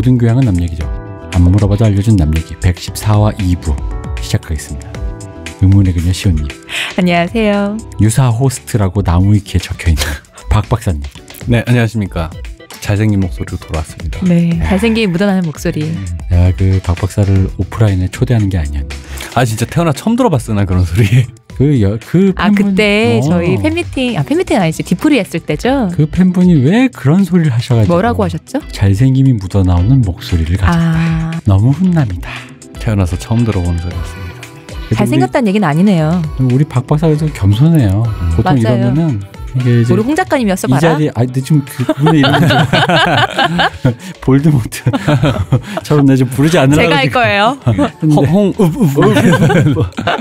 모든 교양은 남 얘기죠. 안 물어봐도 알려준 남 얘기 114화 2부 시작하겠습니다. 의문의 그녀 시온님. 안녕하세요. 유사 호스트라고 나무위키에 적혀있는 박 박사님. 네, 안녕하십니까. 잘생긴 목소리로 돌아왔습니다. 네, 네. 잘생긴 묻어나는 목소리. 음, 내가 그 박 박사를 오프라인에 초대하는 게 아니었네. 아 진짜 태어나 처음 들어봤으나 그런 소리. 그, 여, 그 아, 팬분, 그때 어. 저희 팬미팅, 아, 팬미팅 아니지. 디프리 했을 때죠? 그 팬분이 왜 그런 소리를 하셔가지고. 뭐라고 하셨죠? 잘생김이 묻어나오는 목소리를 가졌다. 아. 너무 훈남이다. 태어나서 처음 들어보는 소리였습니다. 잘생겼다는 얘기는 아니네요. 우리 박 박사도 겸손해요. 보통 맞아요. 이러면은 이게 우리 홍 작가님이었어 봐라. 이 자리 아 근데 그 좀 그분의 이름 네, 좀 볼드모트처럼 내좀 부르지 않으라고 제가 할 거예요.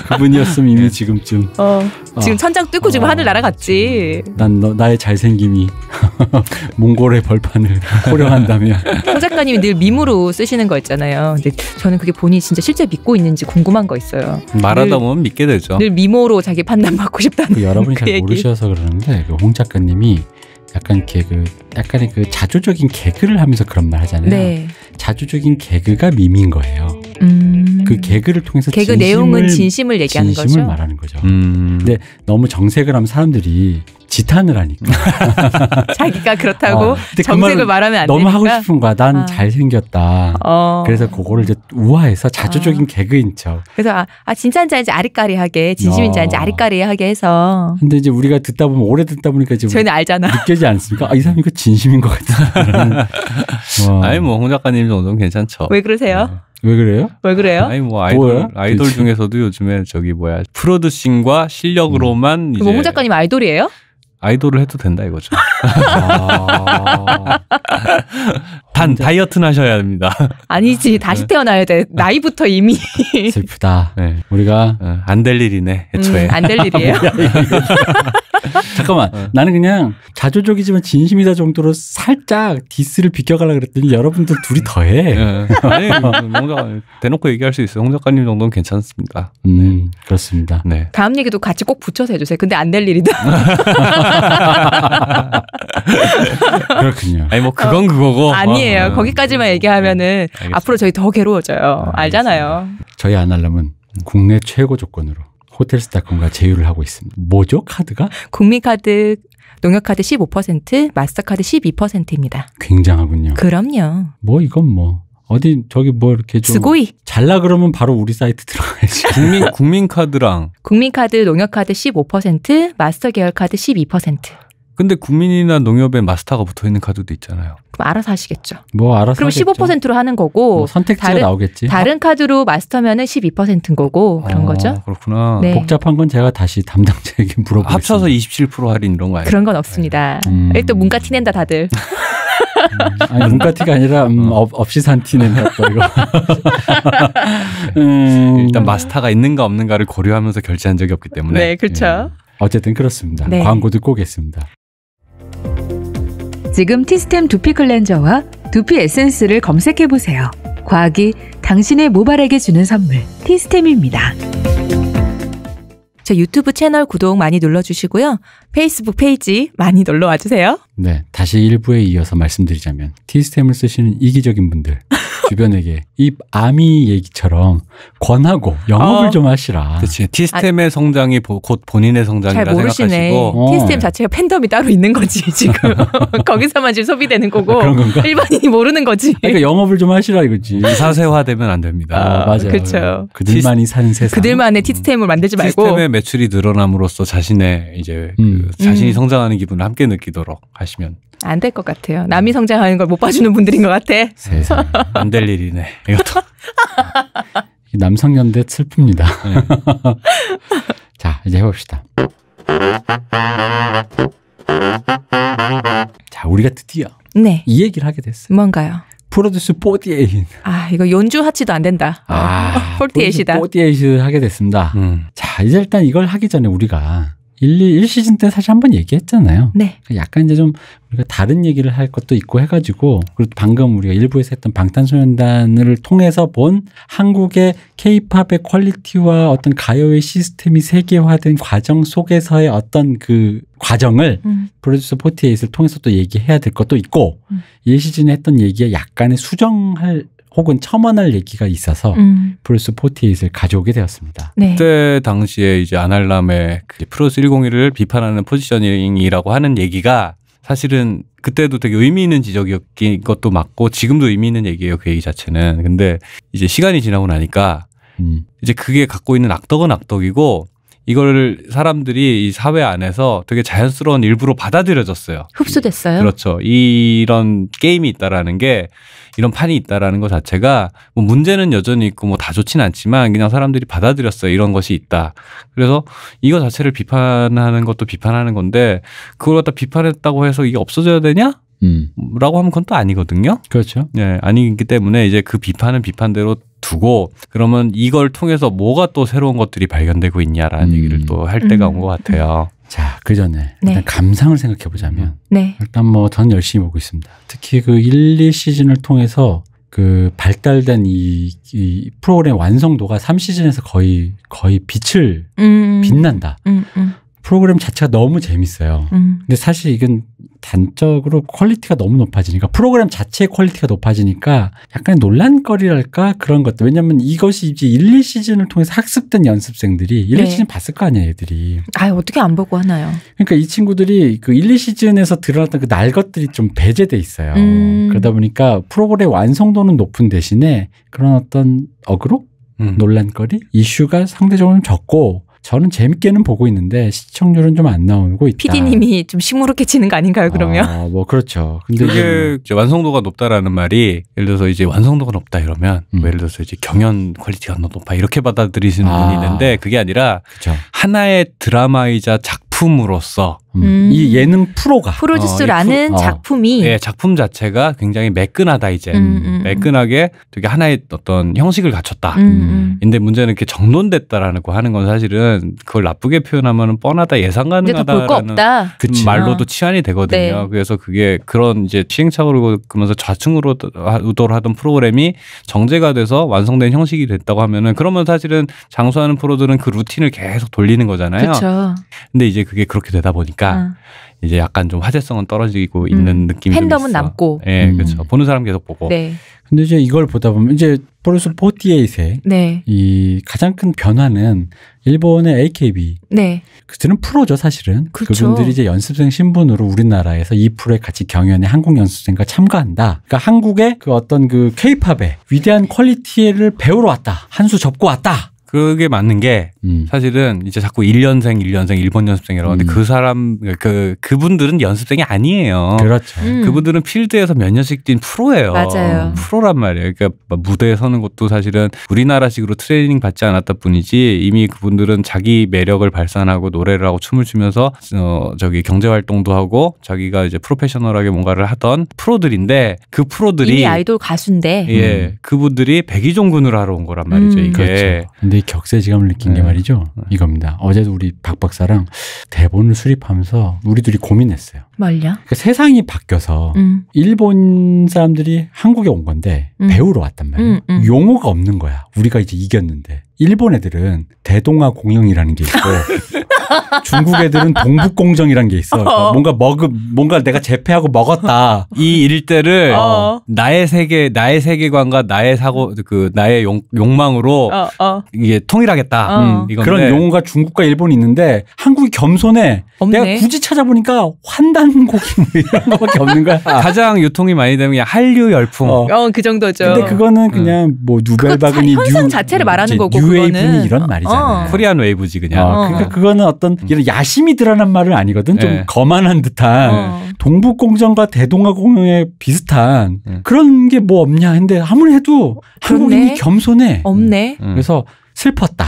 홍그분이었으 이미 지금쯤 어, 지금 어. 천장 뚫고 어, 지금 아, 하늘 날아갔지. 난 너, 나의 잘생김이 몽골의 벌판을 호령한다며. 홍 작가님이 늘 밈으로 쓰시는 거 있잖아요. 근데 저는 그게 본인 진짜 실제 믿고 있는지 궁금한 거 있어요. 말하다 보면 믿게 되죠. 늘 미모로 자기 판단 받고 싶다는. 그 여러분이 그잘 그 얘기. 모르셔서 그러는데 그홍 작가님이 약간 개그, 약간의 그 자조적인 개그를 하면서 그런 말 하잖아요. 네. 자조적인 개그가 미미인 거예요. 음. 그 개그를 통해서 개그 진심을, 내용은 진심을 얘기하는 진심을 거죠. 말하는 거죠. 음. 근데 너무 정색을 하면 사람들이 지탄을 하니까. 자기가 그렇다고 어, 그 정색을 그 말하면 안 너무 되니까? 하고 싶은 거야. 난 아. 잘생겼다. 어. 그래서 그거를 이제 우화해서 자주적인 아. 개그인 척. 그래서 아, 아 진짜인지 아닌지 아리까리하게 진심인지 아닌지 어. 아리까리하게 해서. 근데 이제 우리가 듣다 보면 오래 듣다 보니까 이제 저희는 알잖아. 느껴지 않습니까? 아, 이 사람 이거 그 진심인 것 같다. 어. 아니 뭐 홍 작가님 정도는 괜찮죠. 왜 그러세요? 네. 왜 그래요? 왜 그래요? 아니 뭐 아이돌 뭐야? 아이돌 그치? 중에서도 요즘에 저기 뭐야 프로듀싱과 실력으로만 음. 이제 뭐 작가님 아이돌이에요? 아이돌을 해도 된다 이거죠. 아... 단 다이어트는 하셔야 됩니다. 아니지 다시 네. 태어나야 돼. 나이부터 이미 슬프다. 네. 우리가 어, 안될 일이네. 애초에 음, 안될 일이에요. 아, 잠깐만. 어. 나는 그냥 자조적이지만 진심이다 정도로 살짝 디스를 비껴가려 고 그랬더니 여러분들 둘이 더해. 네. 아니, 뭔가 대놓고 얘기할 수 있어요. 홍 작가님 정도는 괜찮습니다. 음, 네. 그렇습니다. 네. 다음 얘기도 같이 꼭 붙여서 해주세요. 근데 안 될 일이다. 그렇군요. 아니, 뭐, 그건 어, 그거고. 아니에요. 어, 거기까지만 얘기하면은 네, 알겠습니다. 앞으로 저희 더 괴로워져요. 알겠습니다. 알잖아요. 저희 안 하려면 국내 최고 조건으로 호텔스닷컴과 제휴를 하고 있습니다. 뭐죠? 카드가? 국민카드, 농협카드 15%, 마스터카드 12%입니다. 굉장하군요. 그럼요. 뭐 이건 뭐 어디 저기 뭐 이렇게 좀 스고이. 잘라 그러면 바로 우리 사이트 들어가야지. 국민 국민카드랑 국민카드, 농협카드 15%, 마스터 계열카드 12%. 근데 국민이나 농협에 마스터가 붙어 있는 카드도 있잖아요. 그럼 알아서 하시겠죠. 뭐 알아서. 그럼 하겠 15%로 하는 거고. 뭐 선택지가 다른, 나오겠지. 다른 어? 카드로 마스터면은 12%인 거고 그런 아, 거죠. 그렇구나. 네. 복잡한 건 제가 다시 담당자에게 물어보겠습니다. 합쳐서 27% 할인 이런 거아요 그런 건 없습니다. 네. 음. 또 문과 티낸다 다들. 음, 아니 문과티가 아니라 음, 어, 없이 산티는 했다 이거. 음. 일단 마스터가 있는가 없는가를 고려하면서 결제한 적이 없기 때문에. 네, 그렇죠. 예. 어쨌든 그렇습니다. 네. 광고 듣고 오겠습니다. 지금 티스템 두피 클렌저와 두피 에센스를 검색해보세요. 과학이 당신의 모발에게 주는 선물, 티스템입니다. 저 유튜브 채널 구독 많이 눌러주시고요. 페이스북 페이지 많이 놀러와 주세요. 네, 다시 1부에 이어서 말씀드리자면 티스템을 쓰시는 이기적인 분들 주변에게 이 아미 얘기처럼 권하고 영업을 어. 좀 하시라. 그렇지. 티스템의 아, 성장이 곧 본인의 성장이라 생각하시고 어. 티스템 자체가 팬덤이 따로 있는 거지 지금 거기서만 지금 소비되는 거고 아, 일반인이 모르는 거지. 그러니까 영업을 좀 하시라 이거지. 사세화되면 안 됩니다. 아, 어, 맞아요. 그렇죠. 그들만이 사는 세상. 그들만의 티스템을 만들지 말고 티스템의 매출이 늘어남으로써 자신의 이제 음. 그 자신이 음. 성장하는 기분을 함께 느끼도록 하시면 안될것 같아요. 남이 성장하는 걸 못 봐주는 분들인 것 같아. 세상 안될 일이네. 이것도 남성연대 슬픕니다. 네. 자 이제 해봅시다. 자 우리가 드디어 네. 이 얘기를 하게 됐어요. 뭔가요? 프로듀스 48. 아, 이거 연주하지도 안 된다. 아, 48이다. 48을 하게 됐습니다. 음. 자, 이제 일단 이걸 하기 전에 우리가 1, 2, 1시즌 때 사실 한 번 얘기했잖아요. 네. 그러니까 약간 이제 좀 우리가 다른 얘기를 할 것도 있고 해가지고 그리고 방금 우리가 일부에서 했던 방탄소년단을 통해서 본 한국의 케이팝의 퀄리티와 어떤 가요의 시스템이 세계화된 과정 속에서의 어떤 그 과정을 음. 프로듀서 48을 통해서 또 얘기해야 될 것도 있고 음. 1시즌에 했던 얘기에 약간의 수정할 혹은 첨언할 얘기가 있어서 음. 프로스 48을 가져오게 되었습니다. 네. 그때 당시에 이제 아날람의 그 프로스 101을 비판하는 포지셔닝이라고 하는 얘기가 사실은 그때도 되게 의미 있는 지적이었긴 것도 맞고 지금도 의미 있는 얘기예요 그 얘기 자체는 근데 이제 시간이 지나고 나니까 음. 이제 그게 갖고 있는 악덕은 악덕이고 이걸 사람들이 이 사회 안에서 되게 자연스러운 일부로 받아들여졌어요. 흡수됐어요. 그렇죠. 이런 게임이 있다라는 게 이런 판이 있다라는 것 자체가 뭐 문제는 여전히 있고 뭐 다 좋진 않지만 그냥 사람들이 받아들였어요. 이런 것이 있다. 그래서 이거 자체를 비판하는 것도 비판하는 건데 그걸 갖다 비판했다고 해서 이게 없어져야 되냐? 음. 라고 하면 그건 또 아니거든요. 그렇죠. 예, 아니기 때문에 이제 그 비판은 비판대로 두고 그러면 이걸 통해서 뭐가 또 새로운 것들이 발견되고 있냐라는 음. 얘기를 또 할 때가 음. 온것 같아요. 자, 그 전에 네. 일단 감상을 생각해 보자면 네. 일단 뭐 저는 열심히 보고 있습니다. 특히 그 1, 2 시즌을 통해서 그 발달된 이, 이 프로그램 완성도가 3시즌에서 거의 거의 빛을 음. 빛난다. 음, 음. 프로그램 자체가 너무 재밌어요. 음. 근데 사실 이건 단적으로 퀄리티가 너무 높아지니까 프로그램 자체의 퀄리티가 높아지니까 약간 논란거리랄까 그런 것들. 왜냐면 이것이 이제 1, 2시즌을 통해서 학습된 연습생들이 1, 네. 2시즌 봤을 거아니야 애들이. 아, 어떻게 안 보고 하나요? 그러니까 이 친구들이 그 1, 2시즌에서 드러났던 그 날것들이 좀 배제돼 있어요. 음. 그러다 보니까 프로그램 완성도는 높은 대신에 그런 어떤 어그로 음. 논란거리 이슈가 상대적으로 적고 저는 재밌게는 보고 있는데 시청률은 좀 안 나오고 있다. PD님이 좀 시무룩해 지는 거 아닌가요, 그러면? 아, 뭐 그렇죠. 근데 이게 뭐. 완성도가 높다라는 말이 예를 들어서 이제 완성도가 높다 이러면 뭐 음. 예를 들어서 이제 경연 퀄리티가 너무 높아 이렇게 받아들이시는 아. 분이 있는데 그게 아니라 그쵸. 하나의 드라마이자 작품으로서 음. 음. 이 예능 프로가 프로듀스라는 어, 프로, 어. 작품이 어, 작품 자체가 굉장히 매끈하다 이제 음, 음, 음, 매끈하게 되게 하나의 어떤 형식을 갖췄다. 음, 근데 문제는 이렇게 정돈됐다라는 거 하는 건 사실은 그걸 나쁘게 표현하면 뻔하다 예상 가능하다라는 말로도 어. 치안이 되거든요. 네. 그래서 그게 그런 이제 시행착오를 그러면서 좌충으로 하던 프로그램이 정제가 돼서 완성된 형식이 됐다고 하면은 그러면 사실은 장수하는 프로들은 그 루틴을 계속 돌리는 거잖아요. 그쵸. 근데 이제 그게 그렇게 되다 보니까 하니까 아. 이제 약간 좀 화제성은 떨어지고 있는 음. 느낌이 팬덤은 남고. 예, 네, 음. 그렇죠. 보는 사람 계속 보고. 네. 근데 이제 이걸 보다 보면 이제 포르소 포티에잇의 네. 이 가장 큰 변화는 일본의 AKB. 네. 그들은 프로죠 사실은. 그렇죠. 그분들이 이제 연습생 신분으로 우리나라에서 이 프로에 같이 경연에 한국 연습생과 참가한다. 그러니까 한국의 그 어떤 그케이팝의 위대한 퀄리티를 배우러 왔다. 한 수 접고 왔다. 그게 맞는 게 음. 사실은 이제 자꾸 1년생, 1년생, 일본 연습생이라고 하는데 음. 그 사람 그 그분들은 연습생이 아니에요. 그렇죠. 음. 그분들은 필드에서 몇 년씩 뛴 프로예요. 맞아요. 음. 프로란 말이에요. 그러니까 뭐 무대에 서는 것도 사실은 우리나라식으로 트레이닝 받지 않았다 뿐이지 이미 그분들은 자기 매력을 발산하고 노래를 하고 춤을 추면서 어 저기 경제 활동도 하고 자기가 이제 프로페셔널하게 뭔가를 하던 프로들인데 그 프로들이 아이돌 가수인데 예 음. 그분들이 백이종군을 하러 온 거란 말이죠 음. 이게. 그렇죠. 되게 격세지감을 느낀 네. 게 말이죠. 네. 이겁니다. 어제도 우리 박 박사랑 대본을 수립하면서 우리 둘이 고민했어요. 뭘요? 그러니까 세상이 바뀌어서 음. 일본 사람들이 한국에 온 건데 음. 배우러 왔단 말이에요. 음, 음, 용어가 없는 거야. 우리가 이제 이겼는데. 일본 애들은 대동아 공영이라는 게 있고 중국 애들은 동북 공정이라는 게 있어. 그러니까 어. 뭔가 먹음 뭔가 내가 재패하고 먹었다. 이 일대를 어. 나의 세계 나의 세계관과 나의 사고 그 나의 용, 욕망으로 어, 어. 이게 통일하겠다. 어. 음, 그런 용어가 중국과 일본이 있는데 한국이 겸손해. 없네. 내가 굳이 찾아보니까 환단고기 뭐 이런 거밖에 없는 거야. 가장 유통이 많이 되는 게 한류 열풍. 어, 그 정도죠. 근데 그거는 그냥 음. 뭐 누벨바그니 현상 자체를 말하는 거고 웨이브는 이런 어, 말이잖아요. 어. 코리안 웨이브지 그냥. 아, 그러니까 어, 그러니까 그거는 어떤 음. 이런 야심이 드러난 말은 아니거든. 좀 네. 거만한 듯한 어. 동북공정과 대동아공에 비슷한 네. 그런 게 뭐 없냐 했는데 아무리 해도 그렇네. 한국인이 겸손해. 없네. 음. 음. 그래서 슬펐다.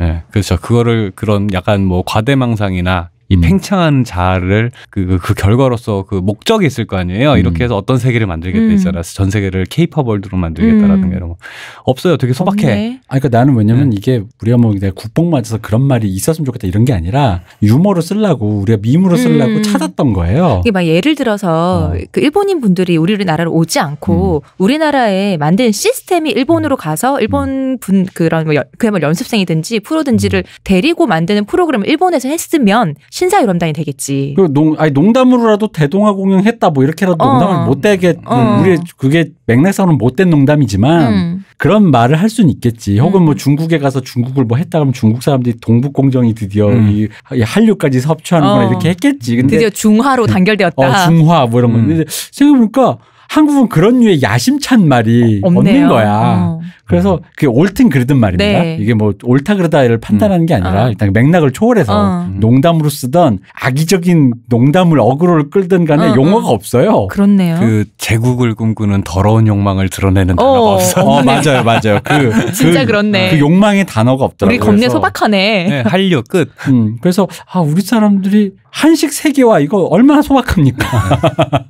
예, 네, 그렇죠. 그거를 그런 약간 뭐 과대망상이나 이 음. 팽창한 자아를 그, 그, 그 결과로서 그 목적이 있을 거 아니에요. 음. 이렇게 해서 어떤 세계를 만들겠다 음. 있잖아. 전 세계를 케이팝 월드로 만들겠다라든가 이런 거 없어요. 되게 소박해. 없네. 아 그러니까 나는 왜냐면 네. 이게 우리가 뭐 내가 국뽕 맞아서 그런 말이 있었으면 좋겠다 이런 게 아니라 유머로 쓰려고 우리가 밈으로 쓰려고 음. 찾았던 거예요. 이게 막 예를 들어서 어. 그 일본인 분들이 우리나라로 오지 않고 음. 우리나라에 만든 시스템이 일본으로 가서 일본 분 그런 뭐 그야말로 연습생이든지 프로든지를 데리고 만드는 프로그램을 일본에서 했으면 신사유람단이 되겠지. 그 농, 아니 농담으로라도 대동화 공영했다 뭐 이렇게라도 어. 농담을 못되게 어. 음, 우리 그게 맥락상으로는 못된 농담이지만 음. 그런 말을 할 수는 있겠지. 혹은 뭐 음. 뭐 중국에 가서 중국을 뭐 했다 그러면 중국 사람들이 동북 공정이 드디어 음. 이 한류까지 섭취하는거나 어. 이렇게 했겠지. 근데 드디어 중화로 단결되었다. 어, 중화 뭐 이런 거. 음. 근데 생각해보니까 한국은 그런 류의 야심찬 말이 없네요. 없는 거야. 어. 그래서 음. 그게 옳든 그르든 말입니다. 네. 이게 뭐 옳다 그르다를 판단하는 음. 게 아니라 어. 일단 맥락을 초월해서 어. 음. 농담으로 쓰던 악의적인 농담을 어그로를 끌든 간에 어, 어. 용어가 없어요. 그렇네요. 그 제국을 꿈꾸는 더러운 욕망을 드러내는 어, 단어가 없어요. 어, 맞아요, 맞아요. 그 진짜 그, 그렇네. 그 욕망의 단어가 없더라고요. 우리 겁내 소박하네. 네, 한류 끝. 음, 그래서 아 우리 사람들이 한식 세계화 이거 얼마나 소박합니까?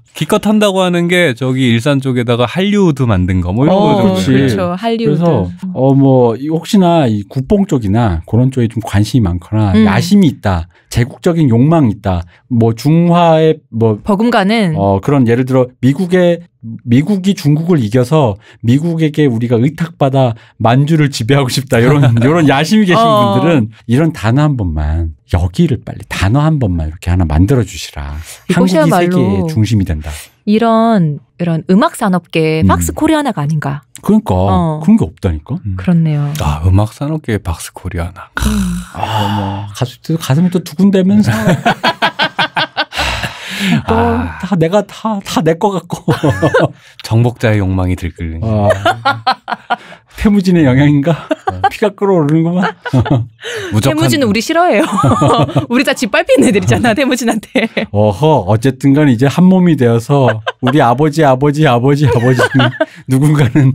기껏 한다고 하는 게 저기 일산 쪽에다가 한류도 만든 거 뭐 이런 거죠. 그렇죠. 한류 그래서 어뭐 혹시나 이 국뽕 쪽이나 그런 쪽에 좀 관심이 많거나 음. 야심이 있다, 제국적인 욕망이 있다, 뭐 중화의 뭐 버금가는 어 그런 예를 들어 미국의 미국이 중국을 이겨서 미국에게 우리가 의탁받아 만주를 지배하고 싶다 이런 이런 야심이 계신 어. 분들은 이런 단어 한 번만 여기를 빨리 단어 한 번만 이렇게 하나 만들어 주시라 한국이 말로. 세계의 중심이 된다. 이런 이런 음악 산업계 음. 박스 코리아나가 아닌가. 그러니까 어. 그런 게 없다니까. 음. 그렇네요. 아 음악 산업계 박스 코리아나. 음. 아, 뭐 가슴 가슴이 또 두근대면서 아. 다 내가 다 다내거 같고 정복자의 욕망이 들끓는 어. 태무진의 영향인가 피가 끓어오르는구만 무조건 태무진은 우리 싫어해요 우리 다짓밟는 애들이잖아 태무진한테 어허 어쨌든간 이제 한 몸이 되어서 우리 아버지 아버지 아버지 아버지 누군가는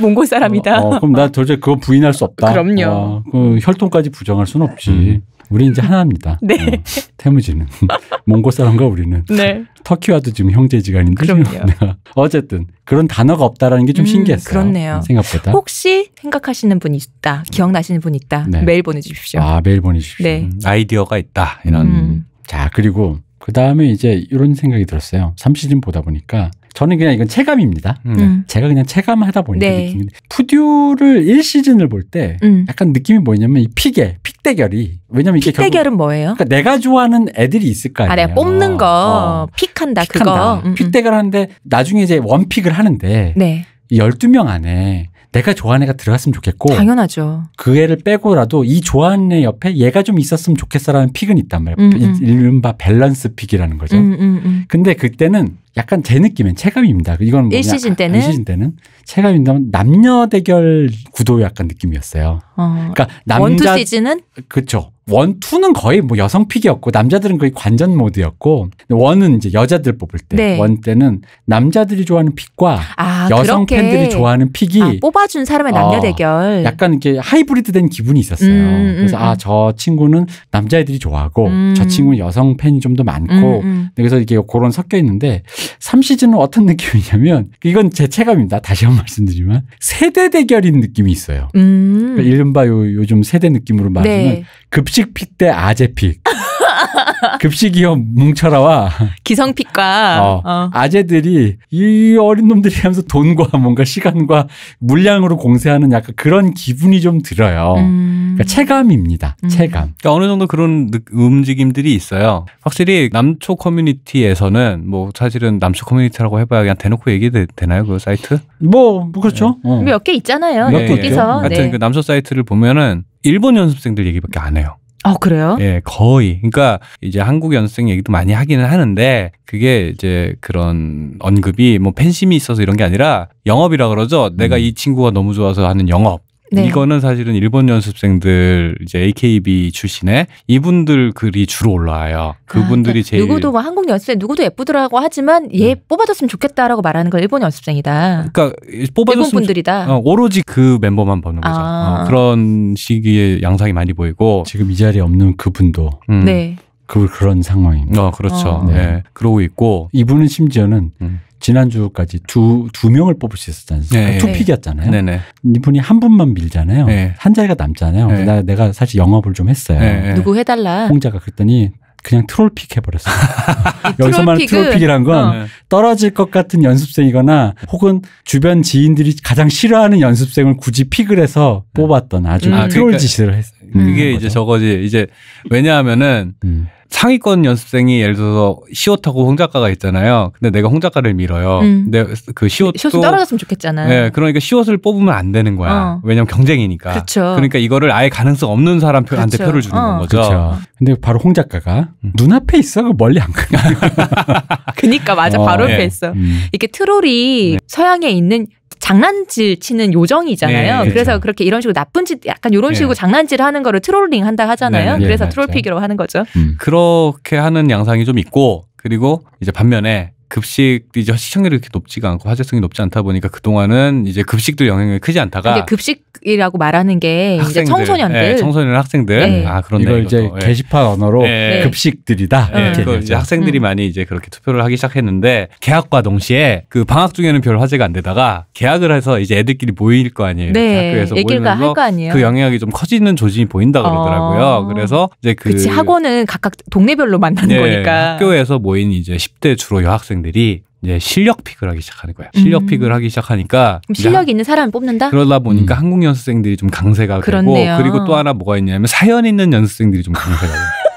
몽골 사람이다 어, 어, 그럼 나 도저히 그거 부인할 수 없다 그럼요 어, 그 혈통까지 부정할 순 없지 음. 우리 이제 하나입니다. 네. 어, 태무지는 몽고 사람과 우리는 네. 터키와도 지금 형제지간인데 내가 네. 어쨌든 그런 단어가 없다라는 게좀 음, 신기했어요. 그렇네요. 생각보다 혹시 생각하시는 분 있다, 기억나시는 분 있다 네. 메일 보내주십시오. 아 메일 보내주십시오. 네. 음. 아이디어가 있다 이런. 음. 자 그리고 그 다음에 이제 이런 생각이 들었어요. 삼시즌 보다 보니까 저는 그냥 이건 체감입니다. 음. 네. 음. 제가 그냥 체감하다 보니까 네. 느끼는 푸듀를 1시즌을 볼때 음. 약간 느낌이 뭐냐면 이 픽에 픽 대결이 왜냐면 이게 픽 대결은 뭐예요? 그러니까 내가 좋아하는 애들이 있을 거 아니에요. 아, 내가 뽑는 거 어. 픽한다, 픽한다 그거. 음, 픽 대결 하는데 나중에 이제 원픽을 하는데 네. 12명 안에 내가 좋아하는 애가 들어갔으면 좋겠고 당연하죠. 그 애를 빼고라도 이 좋아하는 애 옆에 얘가 좀 있었으면 좋겠어라는 픽은 있단 말이에요. 음, 음. 이른바 밸런스 픽이라는 거죠. 음, 음, 음, 근데 그때는 약간 제 느낌엔 체감입니다. 이건 뭐냐? 1시즌 때는 1시즌 아, 때는 체감입니다면 남녀 대결 구도 약간 느낌이었어요. 어, 그러니까 남자 원투 시즌은 그렇죠. 원, 투는 거의 뭐 여성 픽이었고 남자들은 거의 관전 모드였고 원은 이제 여자들 뽑을 때, 네. 원 때는 남자들이 좋아하는 픽과 아, 여성 팬들이 좋아하는 픽이 아, 뽑아준 사람의 어, 남녀 대결. 약간 이렇게 하이브리드된 기분이 있었어요. 음, 음, 그래서 아저 음. 친구는 남자애들이 좋아하고 음. 저 친구는 여성 팬이 좀 더 많고 음, 음. 네, 그래서 이게 그런 섞여 있는데 3시즌은 어떤 느낌이냐면 이건 제 체감입니다. 다시 한 번 말씀드리지만 세대 대결인 느낌이 있어요. 그러니까 이른바 요, 요즘 세대 느낌으로 말하면 네. 급 급식 픽대 아재 픽. 급식 이요 뭉쳐라와 기성픽과 어, 어. 아재들이 이 어린 놈들이 하면서 돈과 뭔가 시간과 물량으로 공세하는 약간 그런 기분이 좀 들어요. 음. 그러니까 체감입니다. 음. 체감. 그러니까 어느 정도 그런 움직임들이 있어요. 확실히 남초 커뮤니티에서는 뭐 사실은 남초 커뮤니티라고 해봐야 그냥 대놓고 얘기 해 되나요 그 사이트? 뭐, 뭐 그렇죠. 네. 어. 몇개 있잖아요. 네, 몇개 예. 있죠. 하여튼 네. 그 남초 사이트를 보면은 일본 연습생들 얘기밖에 안 해요. 어, 그래요? 예, 거의. 그러니까 이제 한국 연습생 얘기도 많이 하기는 하는데 그게 이제 그런 언급이 뭐 팬심이 있어서 이런 게 아니라 영업이라 그러죠. 내가 음. 이 친구가 너무 좋아서 하는 영업. 네. 이거는 사실은 일본 연습생들 이제 AKB 출신의 이분들 글이 주로 올라와요. 아, 그분들이 아, 그러니까 제일 누구도 뭐 한국 연습생 누구도 예쁘더라고 하지만 네. 얘 네. 뽑아줬으면 좋겠다라고 말하는 건 일본 연습생이다. 그러니까 뽑아줬으면 분들이다. 어, 오로지 그 멤버만 보는 거죠. 아. 어, 그런 시기의 양상이 많이 보이고 지금 이 자리에 없는 그분도 음. 네. 그 그런 상황입니다. 어, 그렇죠. 어. 네. 네. 그러고 있고 이분은 심지어는 음. 지난주까지 두, 두 명을 뽑을 수 있었지 않습니까? 네. 그러니까 투픽이었잖아요. 네네. 네. 이분이 한 분만 밀잖아요. 네. 한 자리가 남잖아요. 네. 그러니까 나, 내가 사실 영업을 좀 했어요. 네, 네. 누구 해달라? 홍자가 그랬더니 그냥 트롤픽 해버렸어요. 여기서 말하는 트롤픽이란 건 어. 떨어질 것 같은 연습생이거나 혹은 주변 지인들이 가장 싫어하는 연습생을 굳이 픽을 해서 네. 뽑았던 아주 음. 트롤 짓을 했어요. 그게 이제 저거지. 이제 왜냐하면은 음. 상위권 연습생이 예를 들어서 시옷하고 홍 작가가 있잖아요. 근데 내가 홍 작가를 밀어요. 음. 근데 그 시옷도 시옷 떨어졌으면 좋겠잖아요. 네, 그러니까 시옷을 뽑으면 안 되는 거야. 어. 왜냐면 경쟁이니까. 그렇죠. 그러니까 이거를 아예 가능성 없는 사람한테 그렇죠. 표를 주는 어. 거죠. 그렇죠. 근데 바로 홍 작가가 음. 눈앞에 있어 멀리 안 가. 그니까 맞아. 어, 바로 옆에 네. 있어. 음. 이게 트롤이 네. 서양에 있는 장난질 치는 요정이잖아요. 네, 그렇죠. 그래서 그렇게 이런 식으로 나쁜 짓 약간 이런 네. 식으로 장난질 하는 거를 트롤링 한다 하잖아요. 네, 네. 그래서 트롤픽이라고 하는 거죠. 음. 그렇게 하는 양상이 좀 있고 그리고 이제 반면에 급식 이제 시청률이 그렇게 높지가 않고 화제성이 높지 않다 보니까 그 동안은 이제 급식도 영향이 크지 않다가 급식이라고 말하는 게 학생들, 이제 청소년들, 네, 청소년 학생들, 네. 아 그런 이걸 이제 예. 게시판 언어로 예. 네. 급식들이다. 네. 이렇게 이제 학생들이 음. 많이 이제 그렇게 투표를 하기 시작했는데 개학과 동시에 그 방학 중에는 별 화제가 안 되다가 개학을 해서 이제 애들끼리 모일 거 아니에요. 네. 학교에서 모이면거 아니에요. 그 영향이 좀 커지는 조짐이 보인다 어. 그러더라고요. 어. 그래서 이제 그 그치, 학원은 각각 동네별로 만나는 거니까 학교에서 모인 이제 10대 주로 여학생 시장들이 이제 실력 픽을 하기 시작하는 거야. 실력 음. 픽을 하기 시작하니까 실력 있는 사람 뽑는다. 그러다 보니까 음. 한국 연습생들이 좀 강세가 그렇네요. 되고 그리고 또 하나 뭐가 있냐면 사연 있는 연습생들이 좀 강세가 돼.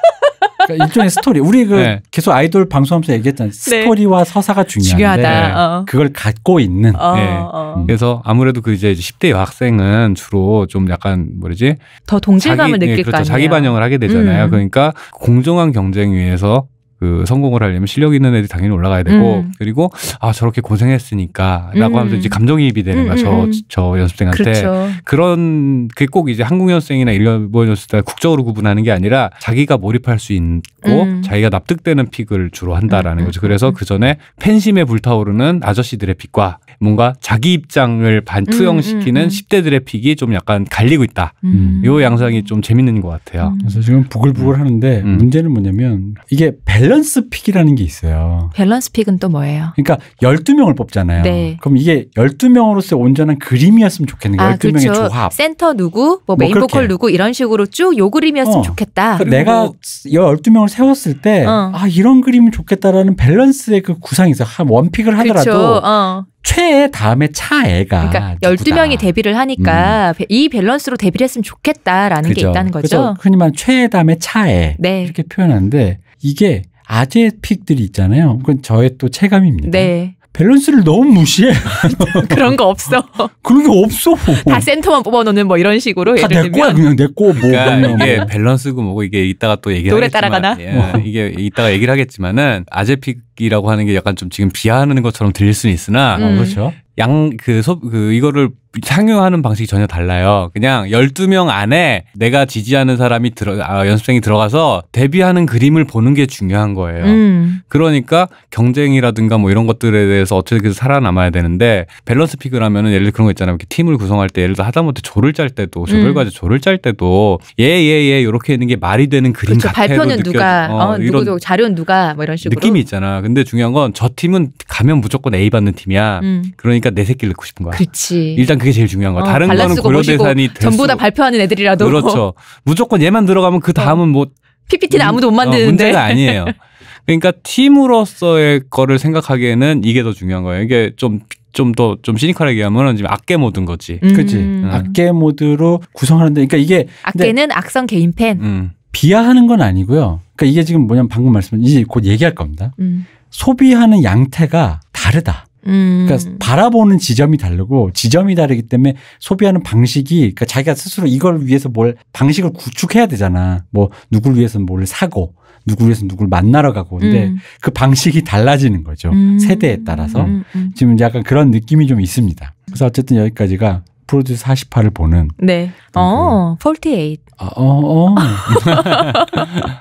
그러니까 일종의 스토리. 우리 그 네. 계속 아이돌 방송하면서 얘기했던 네. 스토리와 서사가 중요한데 중요하다. 어. 그걸 갖고 있는. 어, 네. 어. 음. 그래서 아무래도 그 이제 10대 여학생은 주로 좀 약간 뭐지? 더 동질감을 네, 그렇죠. 느낄 거예 그렇죠. 자기 반영을 하게 되잖아요. 음. 그러니까 공정한 경쟁 위에서 그 성공을 하려면 실력 있는 애들이 당연히 올라가야 되고 음. 그리고 아 저렇게 고생했으니까라고 음. 하면서 이제 감정이입이 되는 거야 저저 음, 음, 음. 연습생한테 그렇죠. 그런 그꼭 이제 한국 연습생이나 일본 연습생 국적으로 구분하는 게 아니라 자기가 몰입할 수 있고 음. 자기가 납득되는 픽을 주로 한다라는 거죠 그래서 그 전에 팬심에 불타오르는 아저씨들의 픽과 뭔가 자기 입장을 반 투영시키는 십대들의 픽이 좀 약간 갈리고 있다 요 양상이 좀 재밌는 것 같아요 그래서 지금 부글부글 하는데 문제는 뭐냐면 이게 밸 밸런스 픽이라는 게 있어요. 밸런스 픽은 또 뭐예요? 그러니까 12명을 뽑잖아요. 네. 그럼 이게 12명으로서 온전한 그림이었으면 좋겠는 거예요. 아, 12명의 그렇죠. 조합. 센터 누구, 뭐, 뭐 메인 뭐 보컬 누구 이런 식으로 쭉 요 그림이었으면 어. 좋겠다. 그러니까 내가 12명을 뭐. 세웠을 때 어. 아, 이런 그림이 좋겠다라는 밸런스의 그 구상이 있어요. 한 원픽을 그렇죠. 하더라도 그렇죠. 어. 최애 다음에 차애가 그러니까 12명이 데뷔를 하니까 음. 이 밸런스로 데뷔를 했으면 좋겠다라는 그죠. 게 있다는 거죠. 그죠. 흔히 말하는 최애 다음에 차애 네. 이렇게 표현하는데 이게 아재 픽들이 있잖아요. 그건 저의 또 체감입니다. 네. 밸런스를 너무 무시해. 그런 거 없어. 그런 게 없어. 다 센터만 뽑아놓는 뭐 이런 식으로 다 예를 내 거야, 그냥 내꺼 뭐. 그러니까 이게 밸런스고 뭐고 이게 이따가 또 얘기를 노래 따라가나? 예, 이게 이따가 얘기를 하겠지만은 아재픽이라고 하는 게 약간 좀 지금 비하하는 것처럼 들릴 수는 있으나 음. 어, 그렇죠. 양그소그 그 이거를 상유하는 방식이 전혀 달라요. 그냥 12명 안에 내가 지지하는 사람이 들어, 아, 연습생이 들어가서 데뷔하는 그림을 보는 게 중요한 거예요. 음. 그러니까 경쟁이라든가 뭐 이런 것들에 대해서 어떻게 살아남아야 되는데 밸런스 픽을 하면은 예를 들어 그런 거 있잖아요. 이렇게 팀을 구성할 때 예를 들어 하다못해 조를 짤 때도 음. 조별과제 음. 조를 짤 때도 예 예예 예, 이렇게 예, 예, 있는 게 말이 되는 그림 그렇죠. 같아요. 발표는 누가 어, 어, 이런 누구 자료는 누가 뭐 이런 식으로 느낌이 있잖아. 근데 중요한 건 저 팀은 가면 무조건 A 받는 팀이야. 음. 그러니까 내 새끼를 넣고 싶은 거야. 그렇지. 일단 일단 그게 제일 중요한 거야. 어, 다른 거는 고려대산이 전부 다 발표하는 애들이라도 그렇죠. 무조건 얘만 들어가면 그 어. 다음은 뭐 PPT는 아무도 못 어, 만드는데 어, 문제가 아니에요. 그러니까 팀으로서의 거를 생각하기에는 이게 더 중요한 거예요. 이게 좀 좀 더좀 좀 시니컬하게 하면은 지금 악계 모드인 거지. 음. 그렇지. 음. 악계 모드로 구성하는데 그러니까 이게 악계는 악성 개인 팬. 음. 비하하는 건 아니고요. 그러니까 이게 지금 뭐냐면 방금 말씀 이제 곧 얘기할 겁니다. 음. 소비하는 양태가 다르다. 그러니까 음. 바라보는 지점이 다르고 지점이 다르기 때문에 소비하는 방식이 그러니까 자기가 스스로 이걸 위해서 뭘 방식을 구축해야 되잖아. 뭐 누굴 위해서 뭘 사고 누구를 위해서 누구를 만나러 가고 근데 음. 그 방식이 달라지는 거죠. 음. 세대에 따라서. 음, 음. 지금 약간 그런 느낌이 좀 있습니다. 그래서 어쨌든 여기까지가 프로듀스 48을 보는. 네. 어, 그, 48. 어, 어, 어.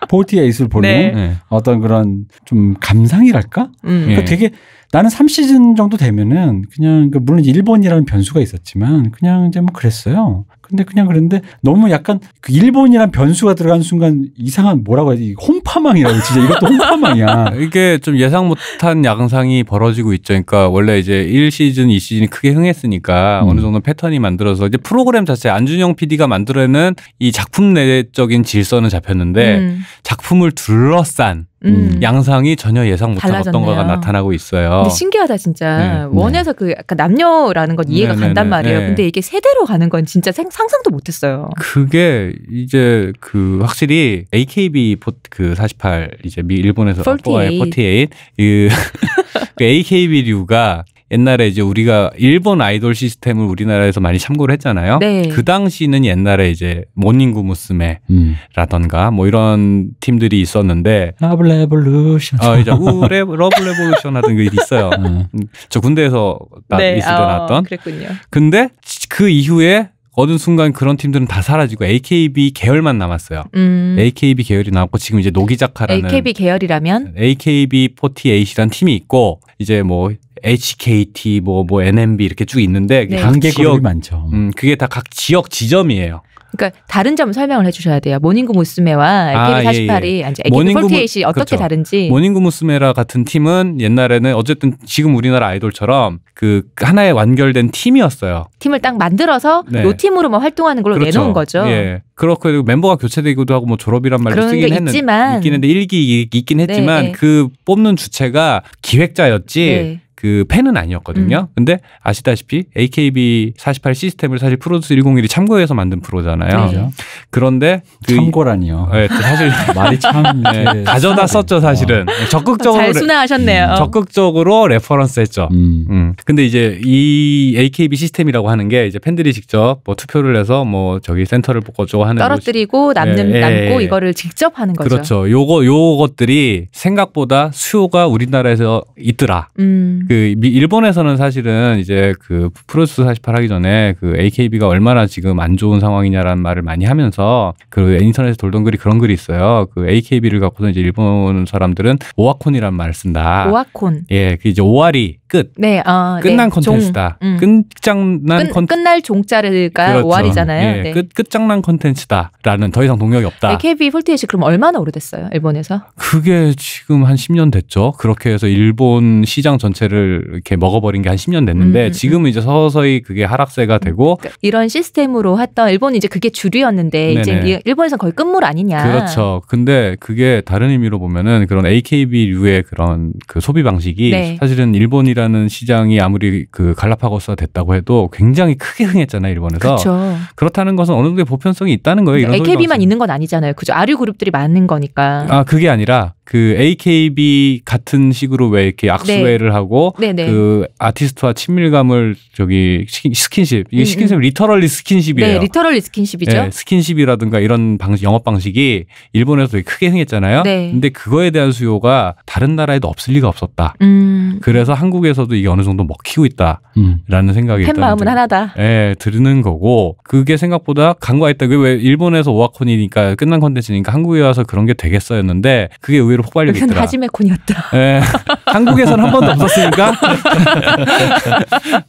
48을 어. 보는 네. 네. 어떤 그런 좀 감상이랄까? 음. 그러니까 예. 되게 나는 3시즌 정도 되면은 그냥 그 물론 일본이라는 변수가 있었지만 그냥 이제 뭐 그랬어요. 근데 그냥 그런데 너무 약간 그 일본이란 변수가 들어간 순간 이상한 뭐라고 해야지 홍파망이라고 진짜 이것도 홍파망이야 이게 좀 예상 못한 양상이 벌어지고 있죠. 그러니까 원래 이제 1시즌, 2시즌이 크게 흥했으니까 음. 어느 정도 패턴이 만들어서 이제 프로그램 자체 안준영 PD가 만들어낸 이 작품 내적인 질서는 잡혔는데 음. 작품을 둘러싼 음. 양상이 전혀 예상 못한 달라졌네요. 어떤 거가 나타나고 있어요. 근데 신기하다 진짜 네. 원에서 네. 그 약간 남녀라는 건 이해가 네네네. 네, 간단 네, 말이에요. 네. 근데 이게 세대로 가는 건 진짜 생, 상상도 못했어요. 그게 이제 그 확실히 AKB 그48 이제 미 일본에서 48, 48 어, 예, 그, 그 AKB류가 옛날에 이제 우리가 일본 아이돌 시스템을 우리나라에서 많이 참고를 했잖아요. 네. 그 당시는 옛날에 이제 모닝구 무스메라던가 음. 뭐 이런 팀들이 있었는데 러블레볼루션 어, 이제 우레 러블레볼루션 하던 게 그 있어요. 네. 음. 저 군대에서 나 네. 있을 때 아, 나왔던. 그랬군요. 근데 그 이후에 어느 순간 그런 팀들은 다 사라지고 AKB 계열만 남았어요. 음. AKB 계열이 남았고 지금 이제 노기자카라는 AKB 계열이라면 AKB48이란 팀이 있고 이제 뭐 HKT 뭐뭐 뭐, 뭐 NMB 이렇게 쭉 있는데 네. 단계 기억 많죠. 음, 그게 다 각 지역 지점이에요. 그러니까 다른 점 설명을 해주셔야 돼요. 모닝구 무스메와 AKB48이 아, 예, 예. 이제 a k b 4 어떻게 그렇 다른지. 모닝구 무스메라 같은 팀은 옛날에는 어쨌든 지금 우리나라 아이돌처럼 그 하나의 완결된 팀이었어요. 팀을 딱 만들어서 네. 요 팀으로만 뭐 활동하는 걸로 그렇죠. 내놓은 거죠. 예. 그렇고 멤버가 교체되기도 하고 뭐 졸업이란 말로 쓰긴 했는 있 있긴 했는데 일기 있긴 네, 했지만 네, 네. 그 뽑는 주체가 기획자였지 네. 그 팬은 아니었거든요. 음. 근데 아시다시피 AKB 48 시스템을 사실 프로듀스 101이 참고해서 만든 프로잖아요. 네. 그런데 그 참고라니요. 네, 사실 말이 참 네, 가져다 썼죠 사실은 어. 예, 적극적으로 잘 순화하셨네요. 음, 적극적으로 레퍼런스했죠. 음. 음. 근데 이제 이 AKB 시스템이라고 하는 게 이제 팬들이 직접 뭐 투표를 해서 뭐 저기 센터를 뽑고저고 하는 떨어뜨리고 남는 예, 남고 예, 예. 이거를 직접 하는 거죠. 그렇죠. 요거 요것들이 생각보다 수요가 우리나라에서 있더라. 음. 그 일본에서는 사실은 이제 그 프로듀스 48 하기 전에 그 AKB가 얼마나 지금 안 좋은 상황이냐라는 말을 많이 하면서 그 인터넷에 돌던 글이 그런 글이 있어요. 그 AKB를 갖고서 이제 일본 사람들은 오아콘이란 말을 쓴다. 오아콘. 예, 그 이제 오아리 끝. 네, 어, 끝난 컨텐츠다. 음. 끝장난 컨 끝날 종자를까 그렇죠. 오아리잖아요. 예, 네. 끝 끝장난 컨텐츠다라는 더 이상 동력이 없다. AKB48 그럼 얼마나 오래됐어요? 일본에서? 그게 지금 한 10년 됐죠. 그렇게 해서 일본 시장 전체를 를 이렇게 먹어버린 게 한 10년 됐는데 음, 음, 음, 지금은 이제 서서히 그게 하락세가 음, 되고 그러니까 이런 시스템으로 했던 일본이 이제 그게 주류였는데 네네. 이제 일본에서 거의 끝물 아니냐. 그렇죠. 근데 그게 다른 의미로 보면은 그런 AKB류의 그런 그 소비 방식이 네. 사실은 일본이라는 시장이 아무리 그 갈라파고스가 됐다고 해도 굉장히 크게 흥했잖아요 일본에서. 그렇죠. 그렇다는 것은 어느 정도의 보편성이 있다는 거예요. 그러 그러니까 AKB만 있는 건 아니잖아요. 그죠. 아류 그룹들이 많은 거니까. 아 그게 아니라 그 AKB 같은 식으로 왜 이렇게 악수회를 네. 하고 네네. 그 아티스트와 친밀감을 저기 스킨십 이 음, 스킨십 음. 리터럴리 스킨십이에요. 네, 리터럴리 스킨십이죠. 네, 스킨십이라든가 이런 방식 영업 방식이 일본에서 되게 크게 흥했잖아요 네. 근데 그거에 대한 수요가 다른 나라에도 없을 리가 없었다. 음. 그래서 한국에서도 이게 어느 정도 먹히고 있다. 음. 라는 생각이 팬 마음은 하나다. 예, 들는 거고 그게 생각보다 간과했다. 그왜 일본에서 오아콘이니까 끝난 컨텐츠니까 한국에 와서 그런 게 되겠어였는데 그게 의외로 폭발력이 있더라. 하지메콘이었다. 예, 한국에서는한 번도 없었으니까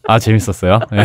아 재밌었어요. 예.